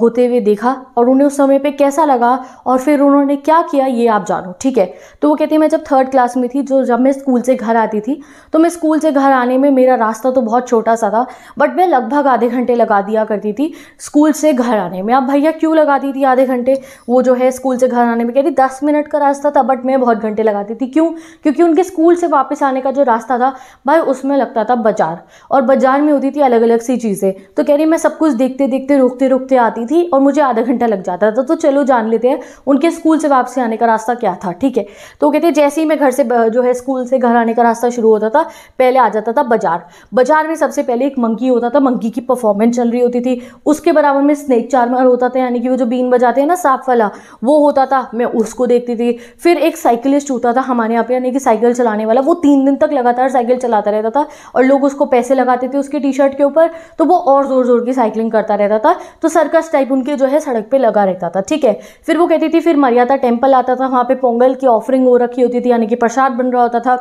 होते हुए देखा और उन्हें उस समय पर कैसा लगा और फिर उन्होंने क्या किया ये आप जानो ठीक है तो वो कहती है मैं जब थर्ड क्लास में थी जो जब मैं स्कूल से घर आती थी तो मैं स्कूल से घर आने में मेरा रास्ता तो बहुत छोटा सा था बट मैं लगभग आधे घंटे लगा दिया करती थी स्कूल से घर आने में आप भैया क्यों लगा दी थी आधे घंटे वो जो है स्कूल से घर आने में कह रही दस मिनट का रास्ता था बट मैं बहुत घंटे लगाती थी क्यों क्योंकि उनके स्कूल से वापस आने का जो रास्ता था भाई उसमें लगता था बाजार और बाजार में होती थी अलग अलग सी चीज़ें तो कह रही मैं सब कुछ देखते देखते रुकते रुकते आती थी और मुझे आधा घंटा लग जाता था तो चलो जान लेते हैं उनके स्कूल से वापसी आने का रास्ता क्या था ठीक है तो कहते जैसे ही मैं घर से जो है स्कूल से घर आने का रास्ता शुरू होता था पहले आ जाता था बाजार बाजार में सबसे पहले एक मंकी होता था मंकी की परफॉर्मेंस चल रही होती थी उसके बराबर में स्नेक चार्मर होता था यानी कि वो जो बीन बजाते हैं ना सांप वाला वो होता था मैं उसको देखती थी फिर एक साइकिलिस्ट होता था हमारे यहाँ पे यानी कि साइकिल चलाने वाला वो तीन दिन तक लगातार साइकिल चलाता रहता था और लोग उसको पैसे लगाते थे उसके टी शर्ट के ऊपर तो वो और ज़ोर ज़ोर की साइकिलिंग करता रहता था तो सर्कस टाइप उनके जो है सड़क पर लगा रहता था ठीक है फिर वो कहती थी फिर मर्यादा टेम्पल आता था वहाँ पर पोंगल की ऑफरिंग हो रखी होती थी यानी कि प्रसाद बन रहा होता था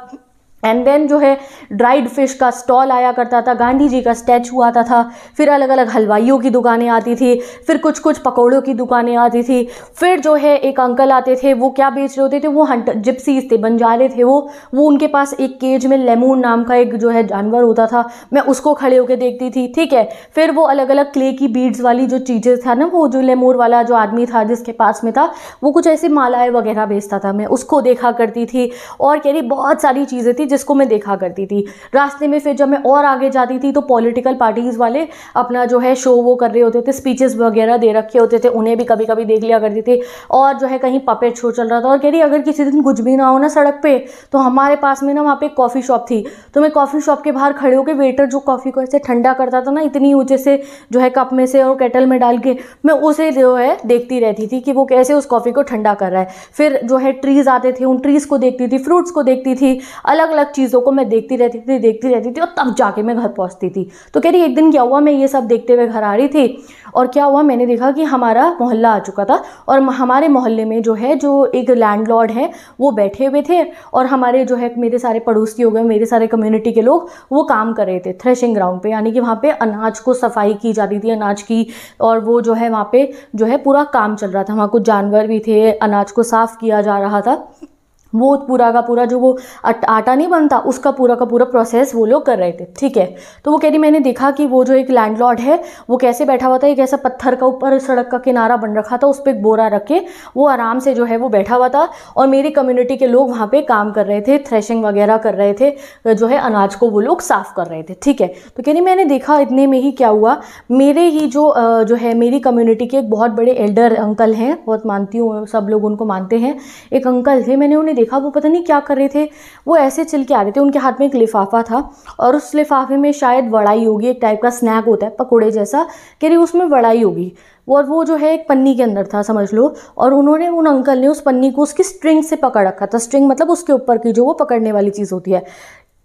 एंड देन जो है ड्राइड फिश का स्टॉल आया करता था गांधी जी का स्टैचू आता था फिर अलग अलग हलवाइयों की दुकानें आती थी फिर कुछ कुछ पकौड़ों की दुकानें आती थी फिर जो है एक अंकल आते थे वो क्या बेच रहे होते थे वो हंट जिप्सीज थे बंजारे थे वो वो उनके पास एक केज में लेमून नाम का एक जो है जानवर होता था मैं उसको खड़े होकर देखती थी ठीक है फिर वो अलग अलग क्ले की बीड्स वाली जो चीज़ें था ना वो जो लेमूर वाला जो आदमी था जिसके पास में था वो कुछ ऐसी मालाएँ वगैरह बेचता था मैं उसको देखा करती थी और कह रही बहुत सारी चीज़ें थी जिसको मैं देखा करती थी रास्ते में फिर जब मैं और आगे जाती थी तो पॉलिटिकल पार्टीज़ वाले अपना जो है शो वो कर रहे होते थे स्पीचेस वगैरह दे रखे होते थे उन्हें भी कभी कभी देख लिया करती थी और जो है कहीं पपेट शो चल रहा था और कह रही अगर किसी दिन कुछ भी ना हो ना सड़क पर तो हमारे पास में ना वहाँ पर एक कॉफ़ी शॉप थी तो मैं कॉफ़ी शॉप के बाहर खड़े होकर वेटर जो कॉफ़ी को ऐसे ठंडा करता था ना इतनी ऊँचे से जो है कप में से और केटल में डाल के मैं उसे जो है देखती रहती थी कि वो कैसे उस कॉफ़ी को ठंडा कर रहा है फिर जो है ट्रीज़ आते थे उन ट्रीज़ को देखती थी फ्रूट्स को देखती थी अलग अलग चीज़ों को मैं देखती रहती थी देखती रहती थी और तब जाके मैं घर पहुँचती थी तो कह रही एक दिन क्या हुआ मैं ये सब देखते हुए घर आ रही थी और क्या हुआ मैंने देखा कि हमारा मोहल्ला आ चुका था और हमारे मोहल्ले में जो है जो एक लैंडलॉर्ड है वो बैठे हुए थे और हमारे जो है मेरे सारे पड़ोसी हो गए मेरे सारे कम्युनिटी के लोग वो काम कर रहे थे थ्रेशिंग ग्राउंड पे यानी कि वहाँ पे अनाज को सफाई की जाती थी अनाज की और वो जो है वहाँ पे जो है पूरा काम चल रहा था वहाँ कुछ जानवर भी थे अनाज को साफ़ किया जा रहा था वो पूरा का पूरा जो वो आटा नहीं बनता उसका पूरा का पूरा प्रोसेस वो लोग कर रहे थे ठीक है तो वो कह रही मैंने देखा कि वो जो एक लैंडलॉर्ड है वो कैसे बैठा हुआ था एक ऐसा पत्थर का ऊपर सड़क का किनारा बन रखा था उस पर एक बोरा रख के वो आराम से जो है वो बैठा हुआ था और मेरी कम्युनिटी के लोग वहाँ पर काम कर रहे थे थ्रेशिंग वगैरह कर रहे थे जो है अनाज को वो लोग साफ़ कर रहे थे ठीक है तो कह रही मैंने देखा इतने में ही क्या हुआ मेरे ही जो जो है मेरी कम्युनिटी के एक बहुत बड़े एल्डर अंकल हैं बहुत मानती हूँ सब लोग उनको मानते हैं एक अंकल थे मैंने उन्हें देखा देखा वो पता नहीं क्या कर रहे थे वो ऐसे चिल के आ रहे थे उनके हाथ में एक लिफाफा था और उस लिफाफे में शायद वड़ाई होगी एक टाइप का स्नैक होता है पकौड़े जैसा कह रही उसमें वड़ाई होगी और वो जो है एक पन्नी के अंदर था समझ लो और उन्होंने उन अंकल ने उस पन्नी को उसकी स्ट्रिंग से पकड़ रखा था स्ट्रिंग मतलब उसके ऊपर की जो वो पकड़ने वाली चीज़ होती है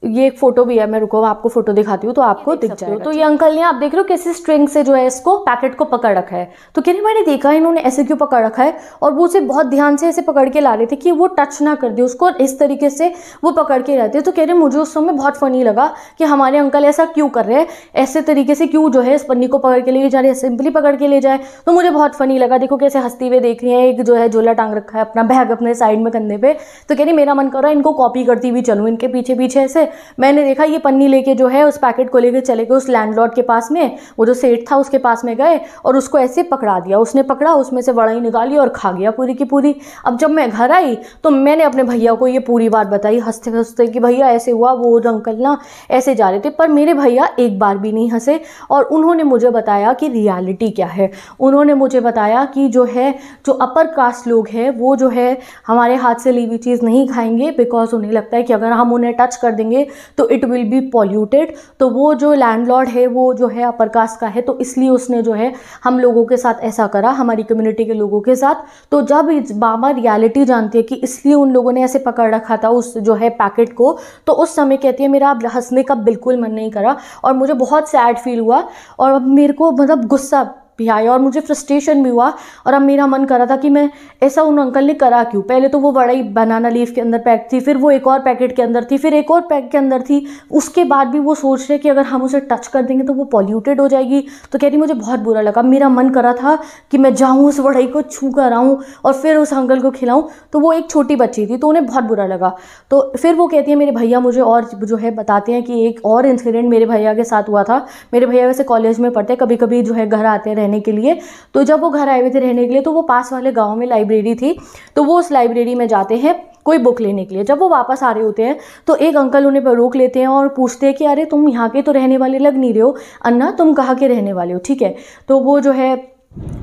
ये एक फोटो भी है मैं रुको आपको फोटो दिखाती हूँ तो आपको दिख जाए तो अच्छा। ये अंकल ने आप देख रहे हो कैसे स्ट्रिंग से जो है इसको पैकेट को पकड़ रखा है तो कह रहे मैंने देखा इन्होंने ऐसे क्यों पकड़ रखा है और वो उसे बहुत ध्यान से ऐसे पकड़ के ला रहे थे कि वो टच ना कर दे उसको इस तरीके से वो पकड़ के रहते तो कह रहे मुझे उस समय बहुत फनी लगा कि हमारे अंकल ऐसा क्यों कर रहे हैं ऐसे तरीके से क्यों जो है इस पन्नी को पकड़ के ले जा रहे हैं सिंपली पकड़ के ले जाए तो मुझे बहुत फनी लगा देखो कैसे हंसती हुए देख रही है एक जो है झोला टांग रखा है अपना बैग अपने साइड में कंधे पे तो कह रही मेरा मन कर रहा है इनको कॉपी करती हुई चलूँ इनके पीछे पीछे ऐसे मैंने देखा ये पन्नी लेके जो है उस पैकेट को लेके चले गए उस लैंडलॉर्ड के पास में वो जो सेठ था उसके पास में गए और उसको ऐसे पकड़ा दिया उसने पकड़ा उसमें से वड़ाई निकाली और खा गया पूरी की पूरी अब जब मैं घर आई तो मैंने अपने भैया को ये पूरी बात बताई हंसते हंसते कि भैया ऐसे हुआ वो अंकल ना ऐसे जा रहे थे पर मेरे भैया एक बार भी नहीं हंसे और उन्होंने मुझे बताया कि रियलिटी क्या है उन्होंने मुझे बताया कि जो है जो अपर कास्ट लोग हैं वो जो है हमारे हाथ से ली हुई चीज़ नहीं खाएंगे बिकॉज उन्हें लगता है कि अगर हम उन्हें टच कर देंगे करेंगे तो इट विल बी पॉल्यूटेड तो वो जो लैंडलॉर्ड है वो जो है अपर कास्ट का है तो इसलिए उसने जो है हम लोगों के साथ ऐसा करा हमारी कम्युनिटी के लोगों के साथ तो जब बाबा रियलिटी जानती है कि इसलिए उन लोगों ने ऐसे पकड़ रखा था उस जो है पैकेट को तो उस समय कहती है मेरा हंसने का बिल्कुल मन नहीं करा और मुझे बहुत सैड फील हुआ और अब मेरे को मतलब गुस्सा भी आए और मुझे फ्रस्ट्रेशन भी हुआ और अब मेरा मन कर रहा था कि मैं ऐसा उन अंकल ने करा क्यों पहले तो वो बड़ा ही बनाना लीफ के अंदर पैक थी फिर वो एक और पैकेट के अंदर थी फिर एक और पैक के अंदर थी उसके बाद भी वो सोच रहे कि अगर हम उसे टच कर देंगे तो वो पॉल्यूटेड हो जाएगी तो कह रही मुझे बहुत बुरा लगा मेरा मन करा था कि मैं जाऊँ उस वड़ाई को छू कर आऊँ और फिर उस अंकल को खिलाऊँ तो वो एक छोटी बच्ची थी तो उन्हें बहुत बुरा लगा तो फिर वो कहती है मेरे भैया मुझे और जो है बताते हैं कि एक और इंसिडेंट मेरे भैया के साथ हुआ था मेरे भैया वैसे कॉलेज में पढ़ते कभी कभी जो है घर आते रहने रहने के लिए तो जब वो घर आए हुए थे रहने के लिए तो वो पास वाले गाँव में लाइब्रेरी थी तो वो उस लाइब्रेरी में जाते हैं कोई बुक लेने के लिए जब वो वापस आ रहे होते हैं तो एक अंकल उन्हें रोक लेते हैं और पूछते हैं कि अरे तुम यहाँ के तो रहने वाले लग नहीं रहे हो अन्ना तुम कहाँ के रहने वाले हो ठीक है तो वो जो है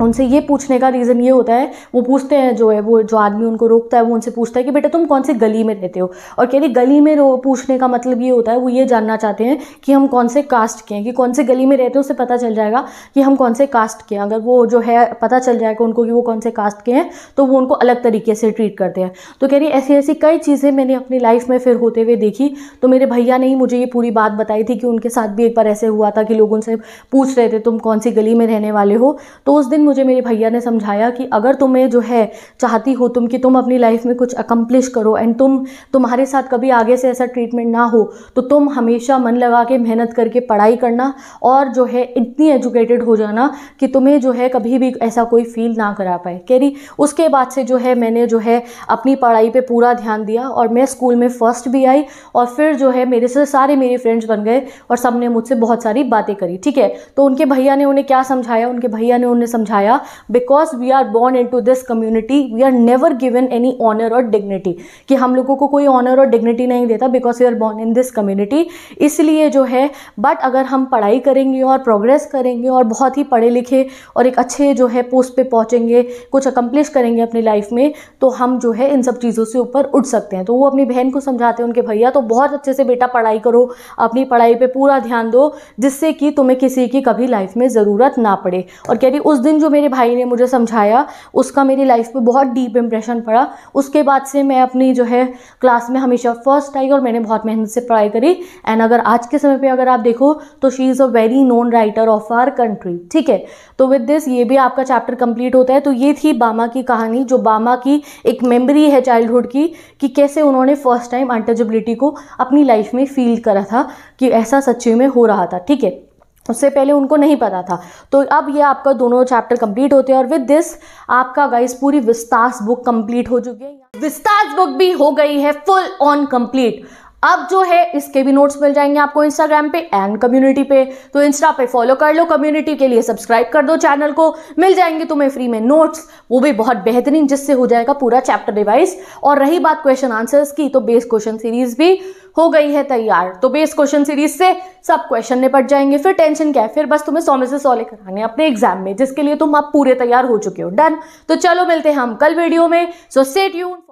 उनसे ये पूछने का रीज़न ये होता है वो पूछते हैं जो है वो जो आदमी उनको रोकता है वो उनसे पूछता है कि बेटा तुम कौन से गली में रहते हो और कह रही गली में पूछने का मतलब ये होता है वो ये जानना चाहते हैं कि हम कौन से कास्ट के हैं कि कौन से गली में रहते हैं उससे पता चल जाएगा कि हम कौन से कास्ट के हैं अगर वो जो है पता चल जाएगा उनको कि वो कौन से कास्ट के हैं तो वो उनको अलग तरीके से ट्रीट करते हैं तो कह रही ऐसी ऐसी कई चीज़ें मैंने अपनी लाइफ में फिर होते हुए देखी तो मेरे भैया ने ही मुझे ये पूरी बात बताई थी कि उनके साथ भी एक बार ऐसे हुआ था कि लोग उनसे पूछ रहे थे तुम कौन सी गली में रहने वाले हो तो उस दिन मुझे मेरे भैया ने समझाया कि अगर तुम्हें जो है चाहती हो तुम कि तुम अपनी लाइफ में कुछ अकम्प्लिश करो एंड तुम तुम्हारे साथ कभी आगे से ऐसा ट्रीटमेंट ना हो तो तुम हमेशा मन लगा के मेहनत करके पढ़ाई करना और जो है इतनी एजुकेटेड हो जाना कि तुम्हें जो है कभी भी ऐसा कोई फील ना करा पाए कह रही उसके बाद से जो है मैंने जो है अपनी पढ़ाई पर पूरा ध्यान दिया और मैं स्कूल में फ़र्स्ट भी आई और फिर जो है मेरे से सारे मेरे फ्रेंड्स बन गए और सब ने मुझसे बहुत सारी बातें करी ठीक है तो उनके भैया ने उन्हें क्या समझाया उनके भैया ने उन्हें समझाया because we are born into this community we are never given any honour और डिग्निटी कि हम लोगों को कोई ऑनर और डिग्निटी नहीं देता because we are born in this community इसलिए जो है बट अगर हम पढ़ाई करेंगे और प्रोग्रेस करेंगे और बहुत ही पढ़े लिखे और एक अच्छे जो है पोस्ट पे पहुँचेंगे कुछ अकम्प्लिश करेंगे अपनी लाइफ में तो हम जो है इन सब चीज़ों से ऊपर उठ सकते हैं तो वो अपनी बहन को समझाते हैं उनके भैया तो बहुत अच्छे से बेटा पढ़ाई करो अपनी पढ़ाई पर पूरा ध्यान दो जिससे कि तुम्हें किसी की कभी लाइफ में ज़रूरत ना पड़े और कह रही उस दिन जो मेरे भाई ने मुझे समझाया उसका मेरी लाइफ पे बहुत डीप इम्प्रेशन पड़ा उसके बाद से मैं अपनी जो है क्लास में हमेशा फर्स्ट आई और मैंने बहुत मेहनत से पढ़ाई करी एंड अगर आज के समय पर अगर आप देखो तो she is a very known writer of our country ठीक है तो विद दिस ये भी आपका चैप्टर कंप्लीट होता है तो ये थी बामा की कहानी जो बामा की एक मेमोरी है चाइल्डहुड की कि कैसे उन्होंने फर्स्ट टाइम अनटचेबिलिटी को अपनी लाइफ में फील करा था कि ऐसा सच्चे में हो रहा था ठीक है उससे पहले उनको नहीं पता था तो अब ये आपका दोनों चैप्टर कंप्लीट होते हैं और विद दिस आपका गाइस पूरी विस्तास बुक कंप्लीट हो चुकी है विस्तास बुक भी हो गई है फुल ऑन कंप्लीट अब जो है इसके भी नोट्स मिल जाएंगे आपको इंस्टाग्राम पे एंड कम्युनिटी पे तो इंस्टा पे फॉलो कर लो कम्युनिटी के लिए सब्सक्राइब कर दो चैनल को मिल जाएंगे तुम्हें फ्री में नोट्स वो भी बहुत बेहतरीन जिससे हो जाएगा पूरा चैप्टर रिवाइज और रही बात क्वेश्चन आंसर्स की तो बेस क्वेश्चन सीरीज भी हो गई है तैयार तो बेस क्वेश्चन सीरीज से सब क्वेश्चन निपट जाएंगे फिर टेंशन क्या है फिर बस तुम्हें सोमे से सोलह कराने अपने एग्जाम में जिसके लिए तुम अब पूरे तैयार हो चुके हो डन तो चलो मिलते हैं हम कल वीडियो में सो सेट यू